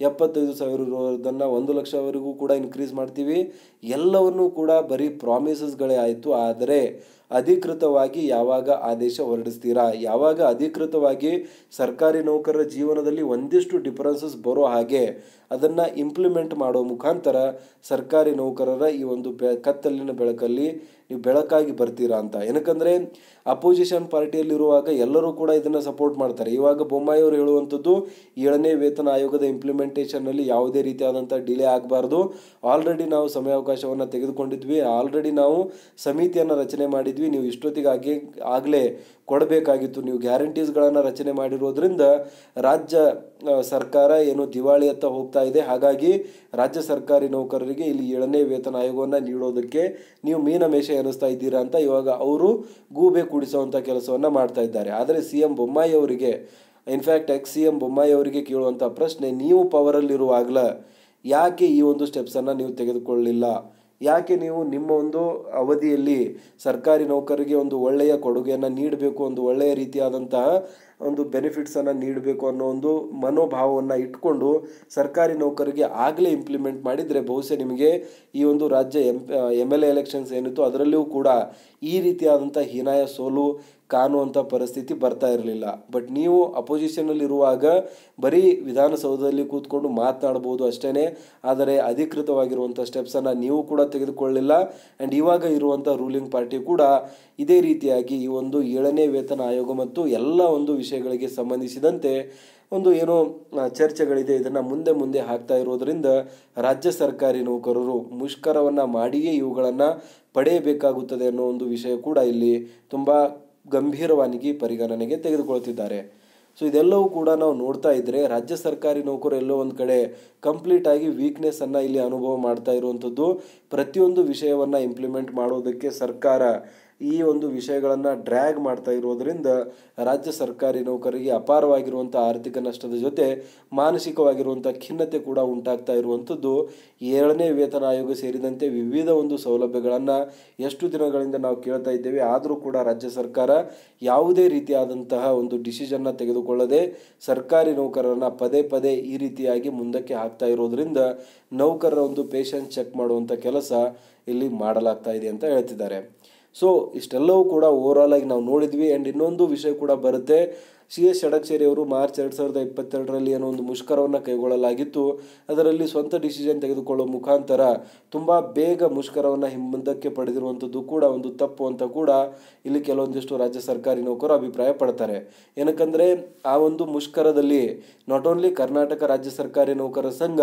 ಎಪ್ಪತ್ತೈದು ಅದನ್ನು ಒಂದು ಲಕ್ಷವರೆಗೂ ಕೂಡ ಇನ್ಕ್ರೀಸ್ ಮಾಡ್ತೀವಿ ಎಲ್ಲವನ್ನೂ ಕೂಡ ಬರೀ ಪ್ರಾಮಿಸಸ್ಗಳೇ ಆಯಿತು ಆದರೆ ಅಧಿಕೃತವಾಗಿ ಯಾವಾಗ ಆದೇಶ ಹೊರಡಿಸ್ತೀರಾ ಯಾವಾಗ ಅಧಿಕೃತವಾಗಿ ಸರ್ಕಾರಿ ನೌಕರರ ಜೀವನದಲ್ಲಿ ಒಂದಿಷ್ಟು ಡಿಫರೆನ್ಸಸ್ ಬರೋ ಹಾಗೆ ಅದನ್ನು ಇಂಪ್ಲಿಮೆಂಟ್ ಮಾಡೋ ಮುಖಾಂತರ ಸರ್ಕಾರಿ ನೌಕರರ ಈ ಒಂದು ಬೆ ಕತ್ತಲಿನ ಬೆಳಕಲ್ಲಿ ನೀವು ಬೆಳಕಾಗಿ ಬರ್ತೀರಾ ಅಂತ ಏನಕ್ಕಂದರೆ ಅಪೋಸಿಷನ್ ಪಾರ್ಟಿಯಲ್ಲಿರುವಾಗ ಎಲ್ಲರೂ ಕೂಡ ಇದನ್ನು ಸಪೋರ್ಟ್ ಮಾಡ್ತಾರೆ ಇವಾಗ ಬೊಮ್ಮಾಯಿ ಅವರು ಹೇಳುವಂಥದ್ದು ಏಳನೇ ವೇತನ ಆಯೋಗದ ಇಂಪ್ಲಿಮೆಂಟೇಷನ್ನಲ್ಲಿ ಯಾವುದೇ ರೀತಿಯಾದಂಥ ಡಿಲೇ ಆಗಬಾರ್ದು ಆಲ್ರೆಡಿ ನಾವು ಸಮಯಾವಕಾಶವನ್ನು ತೆಗೆದುಕೊಂಡಿದ್ವಿ ಆಲ್ರೆಡಿ ನಾವು ಸಮಿತಿಯನ್ನು ರಚನೆ ಮಾಡಿದ್ವಿ ನೀವು ಇಷ್ಟೊತ್ತಿಗಾಗಿ ಆಗಲೇ ಕೊಡಬೇಕಾಗಿತ್ತು ನೀವು ಗ್ಯಾರಂಟೀಸ್ಗಳನ್ನು ರಚನೆ ಮಾಡಿರೋದ್ರಿಂದ ರಾಜ್ಯ ಸರ್ಕಾರ ಏನು ದಿವಾಳಿ ದಿವಾಳಿಯತ್ತ ಹೋಗ್ತಾ ಇದೆ ಹಾಗಾಗಿ ರಾಜ್ಯ ಸರ್ಕಾರಿ ನೌಕರರಿಗೆ ಇಲ್ಲಿ ಏಳನೇ ವೇತನ ಆಯೋಗವನ್ನು ನೀಡೋದಕ್ಕೆ ನೀವು ಮೀನ ಮೇಷ ಎನಿಸ್ತಾ ಇದ್ದೀರಾ ಅಂತ ಇವಾಗ ಅವರು ಗೂಬೆ ಕೂಡಿಸುವಂಥ ಕೆಲಸವನ್ನು ಮಾಡ್ತಾ ಇದ್ದಾರೆ ಆದರೆ ಸಿ ಎಂ ಬೊಮ್ಮಾಯಿ ಅವರಿಗೆ in fact ex C M Bommai ಅವರಿಗೆ ಕೇಳುವಂಥ ಪ್ರಶ್ನೆ ನೀವು ಪವರಲ್ಲಿರುವಾಗಲ ಯಾಕೆ ಈ ಒಂದು ಸ್ಟೆಪ್ಸನ್ನು ನೀವು ತೆಗೆದುಕೊಳ್ಳಿಲ್ಲ ಯಾಕೆ ನೀವು ನಿಮ್ಮ ಒಂದು ಅವಧಿಯಲ್ಲಿ ಸರ್ಕಾರಿ ನೌಕರಿಗೆ ಒಂದು ಒಳ್ಳೆಯ ಕೊಡುಗೆಯನ್ನು ನೀಡಬೇಕು ಒಂದು ಒಳ್ಳೆಯ ರೀತಿಯಾದಂತಹ ಒಂದು ಬೆನಿಫಿಟ್ಸನ್ನು ನೀಡಬೇಕು ಅನ್ನೋ ಒಂದು ಮನೋಭಾವವನ್ನು ಇಟ್ಕೊಂಡು ಸರ್ಕಾರಿ ನೌಕರಿಗೆ ಆಗಲೇ ಇಂಪ್ಲಿಮೆಂಟ್ ಮಾಡಿದರೆ ಬಹುಶಃ ನಿಮಗೆ ಈ ಒಂದು ರಾಜ್ಯ M M L A elections ಏನಿತ್ತು ಅದರಲ್ಲಿಯೂ ಕೂಡ ಈ ರೀತಿಯಾದಂಥ ಹೀನಾಯ ಸೋಲು ಕಾಣುವಂಥ ಪರಿಸ್ಥಿತಿ ಬರ್ತಾ ಇರಲಿಲ್ಲ ಬಟ್ ನೀವು ಅಪೋಸಿಷನಲ್ಲಿರುವಾಗ ಬರೀ ವಿಧಾನಸೌಧದಲ್ಲಿ ಕೂತ್ಕೊಂಡು ಮಾತನಾಡ್ಬೋದು ಅಷ್ಟೇ ಆದರೆ ಅಧಿಕೃತವಾಗಿರುವಂಥ ಸ್ಟೆಪ್ಸನ್ನು ನೀವು ಕೂಡ ತೆಗೆದುಕೊಳ್ಳಲಿಲ್ಲ ಆ್ಯಂಡ್ ಇವಾಗ ಇರುವಂಥ ರೂಲಿಂಗ್ ಪಾರ್ಟಿ ಕೂಡ ಇದೇ ರೀತಿಯಾಗಿ ಈ ಒಂದು ಏಳನೇ ವೇತನ ಆಯೋಗ ಮತ್ತು ಎಲ್ಲ ಒಂದು ವಿಷಯಗಳಿಗೆ ಸಂಬಂಧಿಸಿದಂತೆ ಒಂದು ಏನೋ ಚರ್ಚೆಗಳಿದೆ ಇದನ್ನು ಮುಂದೆ ಮುಂದೆ ಹಾಕ್ತಾ ಇರೋದರಿಂದ ರಾಜ್ಯ ಸರ್ಕಾರಿ ನೌಕರರು ಮುಷ್ಕರವನ್ನು ಮಾಡಿಯೇ ಇವುಗಳನ್ನು ಪಡೆಯಬೇಕಾಗುತ್ತದೆ ಅನ್ನೋ ಒಂದು ವಿಷಯ ಕೂಡ ಇಲ್ಲಿ ತುಂಬ ಗಂಭೀರವಾಗಿ ಪರಿಗಣನೆಗೆ ತೆಗೆದುಕೊಳ್ತಿದ್ದಾರೆ ಸೊ ಇದೆಲ್ಲವೂ ಕೂಡ ನಾವು ನೋಡ್ತಾ ಇದ್ದರೆ ರಾಜ್ಯ ಸರ್ಕಾರಿ ನೌಕರು ಎಲ್ಲೋ ಒಂದು ಕಡೆ ಕಂಪ್ಲೀಟಾಗಿ ವೀಕ್ನೆಸ್ಸನ್ನು ಇಲ್ಲಿ ಅನುಭವ ಮಾಡ್ತಾ ಇರುವಂಥದ್ದು ಪ್ರತಿಯೊಂದು ವಿಷಯವನ್ನು ಇಂಪ್ಲಿಮೆಂಟ್ ಮಾಡೋದಕ್ಕೆ ಸರ್ಕಾರ ಈ ಒಂದು ವಿಷಯಗಳನ್ನು ಡ್ರ್ಯಾಗ್ ಮಾಡ್ತಾ ಇರೋದರಿಂದ ರಾಜ್ಯ ಸರ್ಕಾರಿ ನೌಕರಿಗೆ ಅಪಾರವಾಗಿರುವಂಥ ಆರ್ಥಿಕ ನಷ್ಟದ ಜೊತೆ ಮಾನಸಿಕವಾಗಿರುವಂಥ ಖಿನ್ನತೆ ಕೂಡ ಉಂಟಾಗ್ತಾ ಇರುವಂಥದ್ದು ಏಳನೇ ವೇತನ ಆಯೋಗ ಸೇರಿದಂತೆ ವಿವಿಧ ಒಂದು ಸೌಲಭ್ಯಗಳನ್ನು ಎಷ್ಟು ದಿನಗಳಿಂದ ನಾವು ಕೇಳ್ತಾ ಇದ್ದೇವೆ ಆದರೂ ಕೂಡ ರಾಜ್ಯ ಸರ್ಕಾರ ಯಾವುದೇ ರೀತಿಯಾದಂತಹ ಒಂದು ಡಿಸಿಷನ್ನ ತೆಗೆದುಕೊಳ್ಳದೆ ಸರ್ಕಾರಿ ನೌಕರರನ್ನು ಪದೇ ಪದೇ ಈ ರೀತಿಯಾಗಿ ಮುಂದಕ್ಕೆ ಹಾಕ್ತಾ ಇರೋದರಿಂದ ನೌಕರರ ಒಂದು ಪೇಷನ್ಸ್ ಚೆಕ್ ಮಾಡುವಂಥ ಕೆಲಸ ಇಲ್ಲಿ ಮಾಡಲಾಗ್ತಾ ಇದೆ ಅಂತ ಹೇಳ್ತಿದ್ದಾರೆ ಸೊ ಇಷ್ಟೆಲ್ಲವೂ ಕೂಡ ಓವರ್ಆಲ್ ಆಗಿ ನಾವು ನೋಡಿದ್ವಿ ಆ್ಯಂಡ್ ಇನ್ನೊಂದು ವಿಷಯ ಕೂಡ ಬರುತ್ತೆ ಸಿ ಎಸ್ ಷಡಕ್ಷೇರಿ ಅವರು ಮಾರ್ಚ್ ಎರಡು ಸಾವಿರದ ಇಪ್ಪತ್ತೆರಡರಲ್ಲಿ ಏನೋ ಒಂದು ಮುಷ್ಕರವನ್ನು ಕೈಗೊಳ್ಳಲಾಗಿತ್ತು ಅದರಲ್ಲಿ ಸ್ವಂತ ಡಿಸಿಷನ್ ತೆಗೆದುಕೊಳ್ಳುವ ಮುಖಾಂತರ ತುಂಬ ಬೇಗ ಮುಷ್ಕರವನ್ನು ಹಿಂಬಂಧಕ್ಕೆ ಪಡೆದಿರುವಂಥದ್ದು ಕೂಡ ಒಂದು ತಪ್ಪು ಅಂತ ಕೂಡ ಇಲ್ಲಿ ಕೆಲವೊಂದಿಷ್ಟು ರಾಜ್ಯ ಸರ್ಕಾರಿ ನೌಕರರು ಅಭಿಪ್ರಾಯ ಪಡ್ತಾರೆ ಏನಕ್ಕಂದರೆ ಆ ಒಂದು ಮುಷ್ಕರದಲ್ಲಿ ನಾಟ್ ಓನ್ಲಿ ಕರ್ನಾಟಕ ರಾಜ್ಯ ಸರ್ಕಾರಿ ನೌಕರರ ಸಂಘ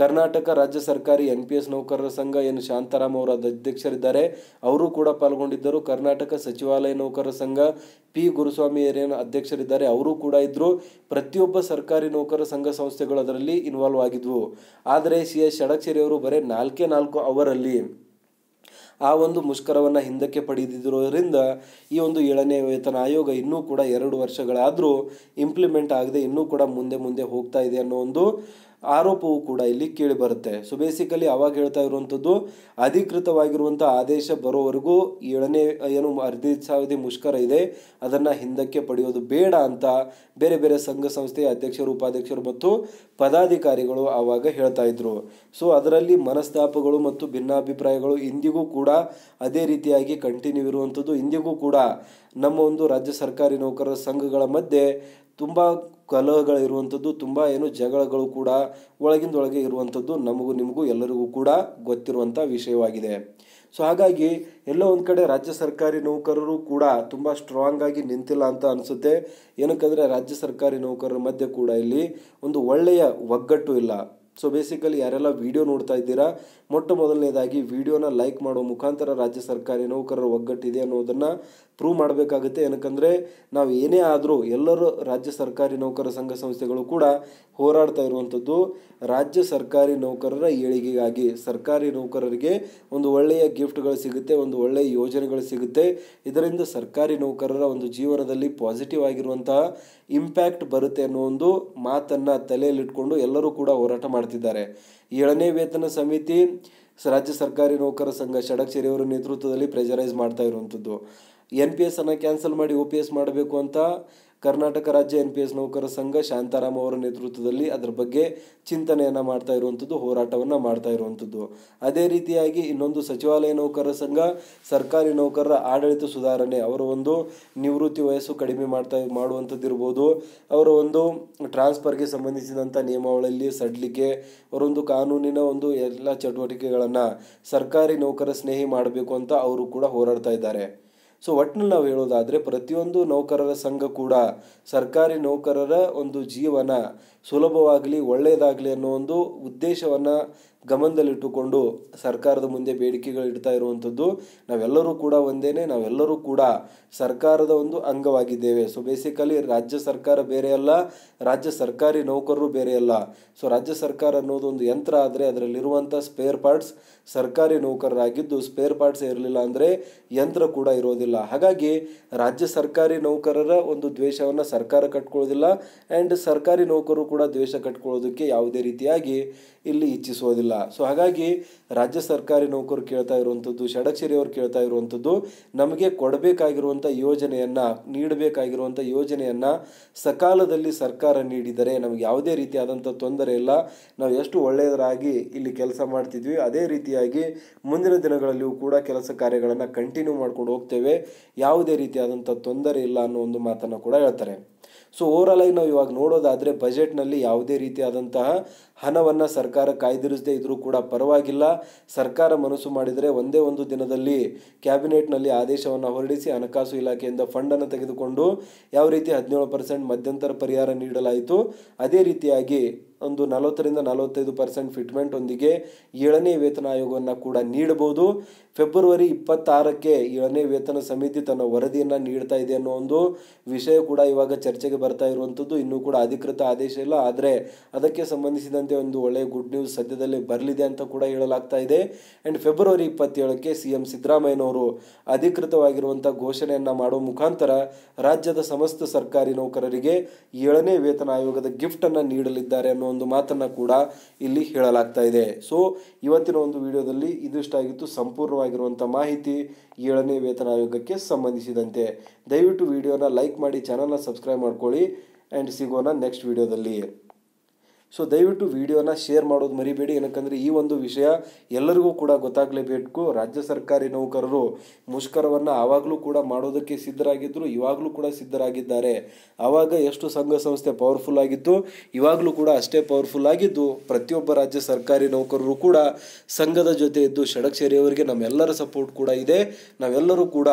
ಕರ್ನಾಟಕ ರಾಜ್ಯ ಸರ್ಕಾರಿ ಎನ್ ಪಿ ಎಸ್ ನೌಕರರ ಸಂಘ ಎನ್ ಶಾಂತಾರಾಮ್ ಅವರ ಅಧ್ಯಕ್ಷರಿದ್ದಾರೆ ಅವರು ಕೂಡ ಪಾಲ್ಗೊಂಡಿದ್ದರು ಕರ್ನಾಟಕ ಸಚಿವಾಲಯ ನೌಕರರ ಸಂಘ ಪಿ ಗುರುಸ್ವಾಮಿ ಏರಿಯನ್ ಅಧ್ಯಕ್ಷರಿದ್ದಾರೆ ಅವರು ಕೂಡ ಇದ್ದರು ಪ್ರತಿಯೊಬ್ಬ ಸರ್ಕಾರಿ ನೌಕರರ ಸಂಘ ಸಂಸ್ಥೆಗಳು ಅದರಲ್ಲಿ ಇನ್ವಾಲ್ವ್ ಆಗಿದ್ವು ಆದರೆ ಸಿ ಎಸ್ ಷಡಕ್ಷರಿ ಅವರು ಬರೀ ನಾಲ್ಕೇ ನಾಲ್ಕು ಅವರಲ್ಲಿ ಆ ಒಂದು ಮುಷ್ಕರವನ್ನು ಹಿಂದಕ್ಕೆ ಪಡೆದಿರೋದ್ರಿಂದ ಈ ಒಂದು ಏಳನೇ ವೇತನ ಆಯೋಗ ಇನ್ನೂ ಕೂಡ ಎರಡು ವರ್ಷಗಳಾದರೂ ಇಂಪ್ಲಿಮೆಂಟ್ ಆಗದೆ ಇನ್ನೂ ಕೂಡ ಮುಂದೆ ಮುಂದೆ ಹೋಗ್ತಾ ಇದೆ ಅನ್ನೋ ಒಂದು ಆರೋಪವು ಕೂಡ ಇಲ್ಲಿ ಕೇಳಿಬರುತ್ತೆ ಸೊ ಬೇಸಿಕಲಿ ಅವಾಗ ಹೇಳ್ತಾ ಇರುವಂಥದ್ದು ಅಧಿಕೃತವಾಗಿರುವಂಥ ಆದೇಶ ಬರೋವರೆಗೂ ಏಳನೇ ಏನು ಅರ್ಧ ಸಾವಿರದ ಮುಷ್ಕರ ಇದೆ ಅದನ್ನು ಹಿಂದಕ್ಕೆ ಪಡೆಯೋದು ಬೇಡ ಅಂತ ಬೇರೆ ಬೇರೆ ಸಂಘ ಸಂಸ್ಥೆಯ ಅಧ್ಯಕ್ಷರು ಉಪಾಧ್ಯಕ್ಷರು ಮತ್ತು ಪದಾಧಿಕಾರಿಗಳು ಆವಾಗ ಹೇಳ್ತಾ ಇದ್ರು ಸೊ ಅದರಲ್ಲಿ ಮನಸ್ತಾಪಗಳು ಮತ್ತು ಭಿನ್ನಾಭಿಪ್ರಾಯಗಳು ಇಂದಿಗೂ ಕೂಡ ಅದೇ ರೀತಿಯಾಗಿ ಕಂಟಿನ್ಯೂ ಇರುವಂಥದ್ದು ಇಂದಿಗೂ ಕೂಡ ನಮ್ಮ ಒಂದು ರಾಜ್ಯ ಸರ್ಕಾರಿ ನೌಕರರ ಸಂಘಗಳ ಮಧ್ಯೆ ತುಂಬ ಕಲಹಗಳಿರುವಂಥದ್ದು ತುಂಬ ಏನು ಜಗಳಗಳು ಕೂಡ ಒಳಗಿಂದೊಳಗೆ ಇರುವಂಥದ್ದು ನಮಗೂ ನಿಮಗೂ ಎಲ್ಲರಿಗೂ ಕೂಡ ಗೊತ್ತಿರುವಂಥ ವಿಷಯವಾಗಿದೆ ಸೊ ಹಾಗಾಗಿ ಎಲ್ಲೋ ಒಂದು ಕಡೆ ರಾಜ್ಯ ಸರ್ಕಾರಿ ನೌಕರರು ಕೂಡ ತುಂಬ ಸ್ಟ್ರಾಂಗ್ ಆಗಿ ನಿಂತಿಲ್ಲ ಅಂತ ಅನಿಸುತ್ತೆ ಏನಕ್ಕಂದರೆ ರಾಜ್ಯ ಸರ್ಕಾರಿ ನೌಕರರ ಮಧ್ಯೆ ಕೂಡ ಇಲ್ಲಿ ಒಂದು ಒಳ್ಳೆಯ ಒಗ್ಗಟ್ಟು ಇಲ್ಲ ಸೊ ಬೇಸಿಕಲಿ ಯಾರೆಲ್ಲ ವಿಡಿಯೋ ನೋಡ್ತಾ ಇದ್ದೀರಾ ಮೊಟ್ಟ ಮೊದಲನೇದಾಗಿ ವಿಡಿಯೋನ ಲೈಕ್ ಮಾಡೋ ಮುಖಾಂತರ ರಾಜ್ಯ ಸರ್ಕಾರಿ ನೌಕರರ ಒಗ್ಗಟ್ಟಿದೆ ಅನ್ನೋದನ್ನು ಪ್ರೂವ್ ಮಾಡಬೇಕಾಗುತ್ತೆ ಏನಕ್ಕಂದರೆ ನಾವು ಏನೇ ಆದರೂ ಎಲ್ಲರೂ ರಾಜ್ಯ ಸರ್ಕಾರಿ ನೌಕರ ಸಂಘ ಸಂಸ್ಥೆಗಳು ಕೂಡ ಹೋರಾಡ್ತಾ ಇರುವಂಥದ್ದು ರಾಜ್ಯ ಸರ್ಕಾರಿ ನೌಕರರ ಏಳಿಗೆಗಾಗಿ ಸರ್ಕಾರಿ ನೌಕರರಿಗೆ ಒಂದು ಒಳ್ಳೆಯ ಗಿಫ್ಟ್ಗಳು ಸಿಗುತ್ತೆ ಒಂದು ಒಳ್ಳೆಯ ಯೋಜನೆಗಳು ಸಿಗುತ್ತೆ ಇದರಿಂದ ಸರ್ಕಾರಿ ನೌಕರರ ಒಂದು ಜೀವನದಲ್ಲಿ ಪಾಸಿಟಿವ್ ಆಗಿರುವಂತಹ ಇಂಪ್ಯಾಕ್ಟ್ ಬರುತ್ತೆ ಅನ್ನೋ ಒಂದು ಮಾತನ್ನು ತಲೆಯಲ್ಲಿಟ್ಕೊಂಡು ಎಲ್ಲರೂ ಕೂಡ ಹೋರಾಟ ಮಾಡ್ತಿದ್ದಾರೆ ಏಳನೇ ವೇತನ ಸಮಿತಿ ರಾಜ್ಯ ಸರ್ಕಾರಿ ನೌಕರ ಸಂಘ ಷಡಕ್ಷರಿಯವರ ನೇತೃತ್ವದಲ್ಲಿ ಪ್ರೆಜರೈಸ್ ಮಾಡ್ತಾ ಇರುವಂಥದ್ದು ಎನ್ ಪಿ ಎಸ್ ಅನ್ನು ಕ್ಯಾನ್ಸಲ್ ಮಾಡಿ ಒ ಪಿ ಎಸ್ ಮಾಡಬೇಕು ಅಂತ ಕರ್ನಾಟಕ ರಾಜ್ಯ ಎನ್ ಪಿ ಎಸ್ ನೌಕರ ಸಂಘ ಶಾಂತಾರಾಮ್ ಅವರ ನೇತೃತ್ವದಲ್ಲಿ ಅದರ ಬಗ್ಗೆ ಚಿಂತನೆಯನ್ನು ಮಾಡ್ತಾ ಇರುವಂಥದ್ದು ಹೋರಾಟವನ್ನು ಮಾಡ್ತಾ ಇರುವಂಥದ್ದು ಅದೇ ರೀತಿಯಾಗಿ ಇನ್ನೊಂದು ಸಚಿವಾಲಯ ನೌಕರ ಸಂಘ ಸರ್ಕಾರಿ ನೌಕರರ ಆಡಳಿತ ಸುಧಾರಣೆ ಅವರ ಒಂದು ನಿವೃತ್ತಿ ವಯಸ್ಸು ಕಡಿಮೆ ಮಾಡ್ತಾ ಮಾಡುವಂಥದ್ದಿರ್ಬೋದು ಅವರ ಒಂದು ಟ್ರಾನ್ಸ್ಫರ್ಗೆ ಸಂಬಂಧಿಸಿದಂಥ ನಿಯಮಾವಳಿಯಲ್ಲಿ ಸಡ್ಲಿಕೆ ಅವರೊಂದು ಕಾನೂನಿನ ಒಂದು ಎಲ್ಲ ಚಟುವಟಿಕೆಗಳನ್ನು ಸರ್ಕಾರಿ ನೌಕರ ಸ್ನೇಹಿ ಮಾಡಬೇಕು ಅಂತ ಅವರು ಕೂಡ ಹೋರಾಡ್ತಾ ಇದ್ದಾರೆ ಸೊ ಒಟ್ಟಿನಲ್ಲಿ ನಾವು ಹೇಳೋದಾದರೆ ಪ್ರತಿಯೊಂದು ನೌಕರರ ಸಂಘ ಕೂಡ ಸರ್ಕಾರಿ ನೌಕರರ ಒಂದು ಜೀವನ ಸುಲಭವಾಗಲಿ ಒಳ್ಳೆಯದಾಗಲಿ ಅನ್ನೋ ಒಂದು ಉದ್ದೇಶವನ್ನು ಗಮನದಲ್ಲಿಟ್ಟುಕೊಂಡು ಸರ್ಕಾರದ ಮುಂದೆ ಬೇಡಿಕೆಗಳು ಇಡ್ತಾ ಇರುವಂಥದ್ದು ನಾವೆಲ್ಲರೂ ಕೂಡ ಒಂದೇನೆ ನಾವೆಲ್ಲರೂ ಕೂಡ ಸರ್ಕಾರದ ಒಂದು ಅಂಗವಾಗಿದ್ದೇವೆ ಸೊ ಬೇಸಿಕಲಿ ರಾಜ್ಯ ಸರ್ಕಾರ ಬೇರೆಯಲ್ಲ ರಾಜ್ಯ ಸರ್ಕಾರಿ ನೌಕರರು ಬೇರೆಯಲ್ಲ ಸೊ ರಾಜ್ಯ ಸರ್ಕಾರ ಅನ್ನೋದು ಒಂದು ಯಂತ್ರ ಆದರೆ ಅದರಲ್ಲಿರುವಂಥ ಸ್ಪೇರ್ ಪಾರ್ಟ್ಸ್ ಸರ್ಕಾರಿ ನೌಕರರಾಗಿದ್ದು ಸ್ಪೇರ್ ಪಾರ್ಟ್ಸ್ ಇರಲಿಲ್ಲ ಅಂದರೆ ಯಂತ್ರ ಕೂಡ ಇರೋದಿಲ್ಲ ಹಾಗಾಗಿ ರಾಜ್ಯ ಸರ್ಕಾರಿ ನೌಕರರ ಒಂದು ದ್ವೇಷವನ್ನು ಸರ್ಕಾರ ಕಟ್ಕೊಳ್ಳೋದಿಲ್ಲ ಆ್ಯಂಡ್ ಸರ್ಕಾರಿ ನೌಕರರು ಕೂಡ ದ್ವೇಷ ಕಟ್ಕೊಳ್ಳೋದಕ್ಕೆ ಯಾವುದೇ ರೀತಿಯಾಗಿ ಇಲ್ಲಿ ಇಚ್ಛಿಸೋದಿಲ್ಲ ಸೊ ಹಾಗಾಗಿ ರಾಜ್ಯ ಸರ್ಕಾರಿ ನೌಕರು ಕೇಳ್ತಾ ಇರುವಂಥದ್ದು ಷಡಕ್ಷರಿ ಕೇಳ್ತಾ ಇರುವಂಥದ್ದು ನಮಗೆ ಕೊಡಬೇಕಾಗಿರುವಂಥ ಯೋಜನೆಯನ್ನು ನೀಡಬೇಕಾಗಿರುವಂಥ ಯೋಜನೆಯನ್ನು ಸಕಾಲದಲ್ಲಿ ಸರ್ಕಾರ ನೀಡಿದರೆ ನಮಗೆ ಯಾವುದೇ ರೀತಿಯಾದಂಥ ತೊಂದರೆ ಇಲ್ಲ ನಾವು ಎಷ್ಟು ಒಳ್ಳೆಯದರಾಗಿ ಇಲ್ಲಿ ಕೆಲಸ ಮಾಡ್ತಿದ್ವಿ ಅದೇ ರೀತಿಯಾಗಿ ಮುಂದಿನ ದಿನಗಳಲ್ಲಿಯೂ ಕೂಡ ಕೆಲಸ ಕಾರ್ಯಗಳನ್ನು ಕಂಟಿನ್ಯೂ ಮಾಡ್ಕೊಂಡು ಹೋಗ್ತೇವೆ ಯಾವುದೇ ರೀತಿಯಾದಂಥ ತೊಂದರೆ ಇಲ್ಲ ಅನ್ನೋ ಒಂದು ಮಾತನ್ನು ಕೂಡ ಹೇಳ್ತಾರೆ ಸೊ ಓವರಾಲ್ ಆಗಿ ನಾವು ಇವಾಗ ನೋಡೋದಾದರೆ ಬಜೆಟ್ನಲ್ಲಿ ಯಾವುದೇ ರೀತಿಯಾದಂತಹ ಹಣವನ್ನು ಸರ್ಕಾರ ಕಾಯ್ದಿರಿಸದೇ ಇದ್ದರೂ ಕೂಡ ಪರವಾಗಿಲ್ಲ ಸರ್ಕಾರ ಮನಸ್ಸು ಮಾಡಿದರೆ ಒಂದೇ ಒಂದು ದಿನದಲ್ಲಿ ಕ್ಯಾಬಿನೆಟ್ನಲ್ಲಿ ಆದೇಶವನ್ನು ಹೊರಡಿಸಿ ಹಣಕಾಸು ಇಲಾಖೆಯಿಂದ ಫಂಡನ್ನು ತೆಗೆದುಕೊಂಡು ಯಾವ ರೀತಿ ಹದಿನೇಳು ಪರ್ಸೆಂಟ್ ಮಧ್ಯಂತರ ಪರಿಹಾರ ನೀಡಲಾಯಿತು ಅದೇ ರೀತಿಯಾಗಿ ಒಂದು ನಲವತ್ತರಿಂದ ನಲವತ್ತೈದು ಪರ್ಸೆಂಟ್ ಫಿಟ್ಮೆಂಟ್ ಒಂದಿಗೆ ಏಳನೇ ವೇತನ ಆಯೋಗವನ್ನು ಕೂಡ ನೀಡಬಹುದು ಫೆಬ್ರವರಿ ಇಪ್ಪತ್ತಾರಕ್ಕೆ ಏಳನೇ ವೇತನ ಸಮಿತಿ ತನ್ನ ವರದಿಯನ್ನು ನೀಡ್ತಾ ಇದೆ ಅನ್ನೋ ಒಂದು ವಿಷಯ ಕೂಡ ಇವಾಗ ಚರ್ಚೆಗೆ ಬರ್ತಾ ಇರುವಂಥದ್ದು ಇನ್ನೂ ಕೂಡ ಅಧಿಕೃತ ಆದೇಶ ಇಲ್ಲ ಆದರೆ ಅದಕ್ಕೆ ಸಂಬಂಧಿಸಿದಂತೆ ಒಂದು ಒಳ್ಳೆಯ ಗುಡ್ ನ್ಯೂಸ್ ಸದ್ಯದಲ್ಲೇ ಬರಲಿದೆ ಅಂತ ಕೂಡ ಹೇಳಲಾಗ್ತಾ ಇದೆ ಆ್ಯಂಡ್ ಫೆಬ್ರವರಿ ಇಪ್ಪತ್ತೇಳಕ್ಕೆ ಸಿ ಎಂ ಸಿದ್ದರಾಮಯ್ಯನವರು ಅಧಿಕೃತವಾಗಿರುವಂಥ ಘೋಷಣೆಯನ್ನು ಮಾಡೋ ಮುಖಾಂತರ ರಾಜ್ಯದ ಸಮಸ್ತ ಸರ್ಕಾರಿ ನೌಕರರಿಗೆ ಏಳನೇ ವೇತನ ಆಯೋಗದ ಗಿಫ್ಟನ್ನು ನೀಡಲಿದ್ದಾರೆ ಅನ್ನೋ ಒಂದು ಮಾತನ್ನು ಕೂಡ ಇಲ್ಲಿ ಹೇಳಲಾಗ್ತಾ ಇದೆ ಸೊ ಇವತ್ತಿನ ಒಂದು ವಿಡಿಯೋದಲ್ಲಿ ಇದಿಷ್ಟಾಗಿತ್ತು ಸಂಪೂರ್ಣ ಆಧಾರವಾಗಿರುವಂಥ ಮಾಹಿತಿ ಏಳನೇ ವೇತನ ಆಯೋಗಕ್ಕೆ ಸಂಬಂಧಿಸಿದಂತೆ ದಯವಿಟ್ಟು ವಿಡಿಯೋನ ಲೈಕ್ ಮಾಡಿ ಚಾನಲ್ನ ಸಬ್ಸ್ಕ್ರೈಬ್ ಮಾಡ್ಕೊಳ್ಳಿ ಆ್ಯಂಡ್ ಸಿಗೋಣ ನೆಕ್ಸ್ಟ್ ವಿಡಿಯೋದಲ್ಲಿ ಸೊ ದಯವಿಟ್ಟು ವಿಡಿಯೋನ ಶೇರ್ ಮಾಡೋದು ಮರಿಬೇಡಿ ಏನಕ್ಕಂದರೆ ಈ ಒಂದು ವಿಷಯ ಎಲ್ಲರಿಗೂ ಕೂಡ ಗೊತ್ತಾಗಲೇಬೇಕು ರಾಜ್ಯ ಸರ್ಕಾರಿ ನೌಕರರು ಮುಷ್ಕರವನ್ನು ಆವಾಗಲೂ ಕೂಡ ಮಾಡೋದಕ್ಕೆ ಸಿದ್ಧರಾಗಿದ್ದರು ಇವಾಗಲೂ ಕೂಡ ಸಿದ್ಧರಾಗಿದ್ದಾರೆ ಆವಾಗ ಎಷ್ಟು ಸಂಘ ಸಂಸ್ಥೆ ಪವರ್ಫುಲ್ ಆಗಿತ್ತು ಇವಾಗಲೂ ಕೂಡ ಅಷ್ಟೇ ಪವರ್ಫುಲ್ ಆಗಿದ್ದು ಪ್ರತಿಯೊಬ್ಬ ರಾಜ್ಯ ಸರ್ಕಾರಿ ನೌಕರರು ಕೂಡ ಸಂಘದ ಜೊತೆ ಇದ್ದು ಷಡಕ್ಷೇರಿಯವರಿಗೆ ನಮ್ಮೆಲ್ಲರ ಸಪೋರ್ಟ್ ಕೂಡ ಇದೆ ನಾವೆಲ್ಲರೂ ಕೂಡ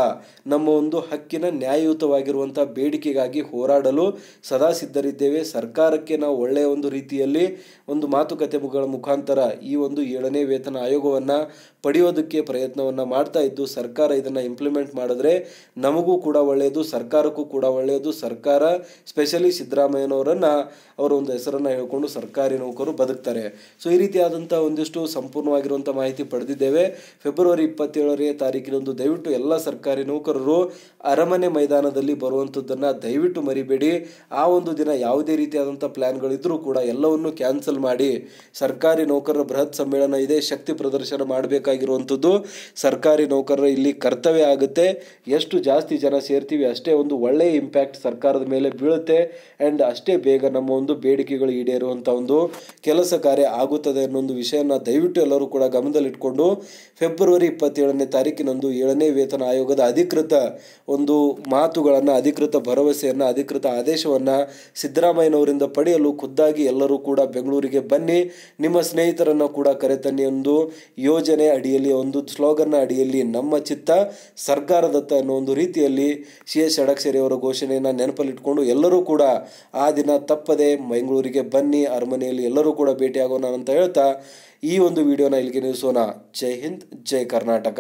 ನಮ್ಮ ಒಂದು ಹಕ್ಕಿನ ನ್ಯಾಯಯುತವಾಗಿರುವಂಥ ಬೇಡಿಕೆಗಾಗಿ ಹೋರಾಡಲು ಸದಾ ಸಿದ್ಧರಿದ್ದೇವೆ ಸರ್ಕಾರಕ್ಕೆ ನಾವು ಒಳ್ಳೆಯ ಒಂದು ರೀತಿಯಲ್ಲಿ ಒಂದು ಮಾತುಕತೆಗಳ ಮುಖಾಂತರ ಈ ಒಂದು ಏಳನೇ ವೇತನ ಆಯೋಗವನ್ನು ಪಡೆಯೋದಕ್ಕೆ ಪ್ರಯತ್ನವನ್ನು ಮಾಡ್ತಾ ಇದ್ದು ಸರ್ಕಾರ ಇದನ್ನು ಇಂಪ್ಲಿಮೆಂಟ್ ಮಾಡಿದ್ರೆ ನಮಗೂ ಕೂಡ ಒಳ್ಳೆಯದು ಸರ್ಕಾರಕ್ಕೂ ಕೂಡ ಒಳ್ಳೆಯದು ಸರ್ಕಾರ ಸ್ಪೆಷಲಿ ಸಿದ್ದರಾಮಯ್ಯನವರನ್ನು ಅವರ ಒಂದು ಹೆಸರನ್ನು ಹೇಳ್ಕೊಂಡು ಸರ್ಕಾರಿ ನೌಕರು ಬದುಕ್ತಾರೆ ಸೊ ಈ ರೀತಿಯಾದಂಥ ಒಂದಿಷ್ಟು ಸಂಪೂರ್ಣವಾಗಿರುವಂಥ ಮಾಹಿತಿ ಪಡೆದಿದ್ದೇವೆ ಫೆಬ್ರವರಿ ಇಪ್ಪತ್ತೇಳನೇ ತಾರೀಕಿನಂದು ದಯವಿಟ್ಟು ಎಲ್ಲ ಸರ್ಕಾರಿ ನೌಕರರು ಅರಮನೆ ಮೈದಾನದಲ್ಲಿ ಬರುವಂಥದ್ದನ್ನು ದಯವಿಟ್ಟು ಮರಿಬೇಡಿ ಆ ಒಂದು ದಿನ ಯಾವುದೇ ರೀತಿಯಾದಂಥ ಪ್ಲ್ಯಾನ್ಗಳಿದ್ದರೂ ಕೂಡ ಎಲ್ಲವನ್ನು ಕ್ಯಾನ್ಸಲ್ ಮಾಡಿ ಸರ್ಕಾರಿ ನೌಕರರ ಬೃಹತ್ ಸಮ್ಮೇಳನ ಇದೆ ಶಕ್ತಿ ಪ್ರದರ್ಶನ ಮಾಡಬೇಕಾಗಿರುವಂಥದ್ದು ಸರ್ಕಾರಿ ನೌಕರರ ಇಲ್ಲಿ ಕರ್ತವ್ಯ ಆಗುತ್ತೆ ಎಷ್ಟು ಜಾಸ್ತಿ ಜನ ಸೇರ್ತೀವಿ ಅಷ್ಟೇ ಒಂದು ಒಳ್ಳೆಯ ಇಂಪ್ಯಾಕ್ಟ್ ಸರ್ಕಾರದ ಮೇಲೆ ಬೀಳುತ್ತೆ ಆ್ಯಂಡ್ ಅಷ್ಟೇ ಬೇಗ ನಮ್ಮ ಒಂದು ಬೇಡಿಕೆಗಳು ಈಡೇರುವಂಥ ಒಂದು ಕೆಲಸ ಕಾರ್ಯ ಆಗುತ್ತದೆ ಅನ್ನೋ ಒಂದು ವಿಷಯನ ದಯವಿಟ್ಟು ಎಲ್ಲರೂ ಕೂಡ ಗಮನದಲ್ಲಿಟ್ಕೊಂಡು ಫೆಬ್ರವರಿ ಇಪ್ಪತ್ತೇಳನೇ ತಾರೀಕಿನಂದು ಏಳನೇ ವೇತನ ಆಯೋಗದ ಅಧಿಕೃತ ಒಂದು ಮಾತುಗಳನ್ನು ಅಧಿಕೃತ ಭರವಸೆಯನ್ನು ಅಧಿಕೃತ ಆದೇಶವನ್ನು ಸಿದ್ದರಾಮಯ್ಯನವರಿಂದ ಪಡೆಯಲು ಖುದ್ದಾಗಿ ಎಲ್ಲರೂ ಕೂಡ ಬೆಂಗಳೂರಿಗೆ ಬನ್ನಿ ನಿಮ್ಮ ಸ್ನೇಹಿತರನ್ನು ಕೂಡ ಕರೆತನ್ನಿ ಒಂದು ಯೋಜನೆ ಅಡಿಯಲ್ಲಿ ಒಂದು ಸ್ಲೋಗನ್ನ ಅಡಿಯಲ್ಲಿ ನಮ್ಮ ಚಿತ್ತ ಸರ್ಕಾರದತ್ತ ಅನ್ನೋ ಒಂದು ರೀತಿಯಲ್ಲಿ ಸಿ ಎಸ್ ಷಡಕ್ಷರಿಯವರ ಘೋಷಣೆಯನ್ನು ನೆನಪಲ್ಲಿಟ್ಕೊಂಡು ಎಲ್ಲರೂ ಕೂಡ ಆ ದಿನ ತಪ್ಪದೆ ಬೆಂಗಳೂರಿಗೆ ಬನ್ನಿ ಅರಮನೆಯಲ್ಲಿ ಎಲ್ಲರೂ ಕೂಡ ಭೇಟಿಯಾಗೋಣ ಅಂತ ಹೇಳ್ತಾ ಈ ಒಂದು ವಿಡಿಯೋನ ಇಲ್ಲಿಗೆ ನಿಲ್ಲಿಸೋಣ ಜೈ ಹಿಂದ್ ಜೈ ಕರ್ನಾಟಕ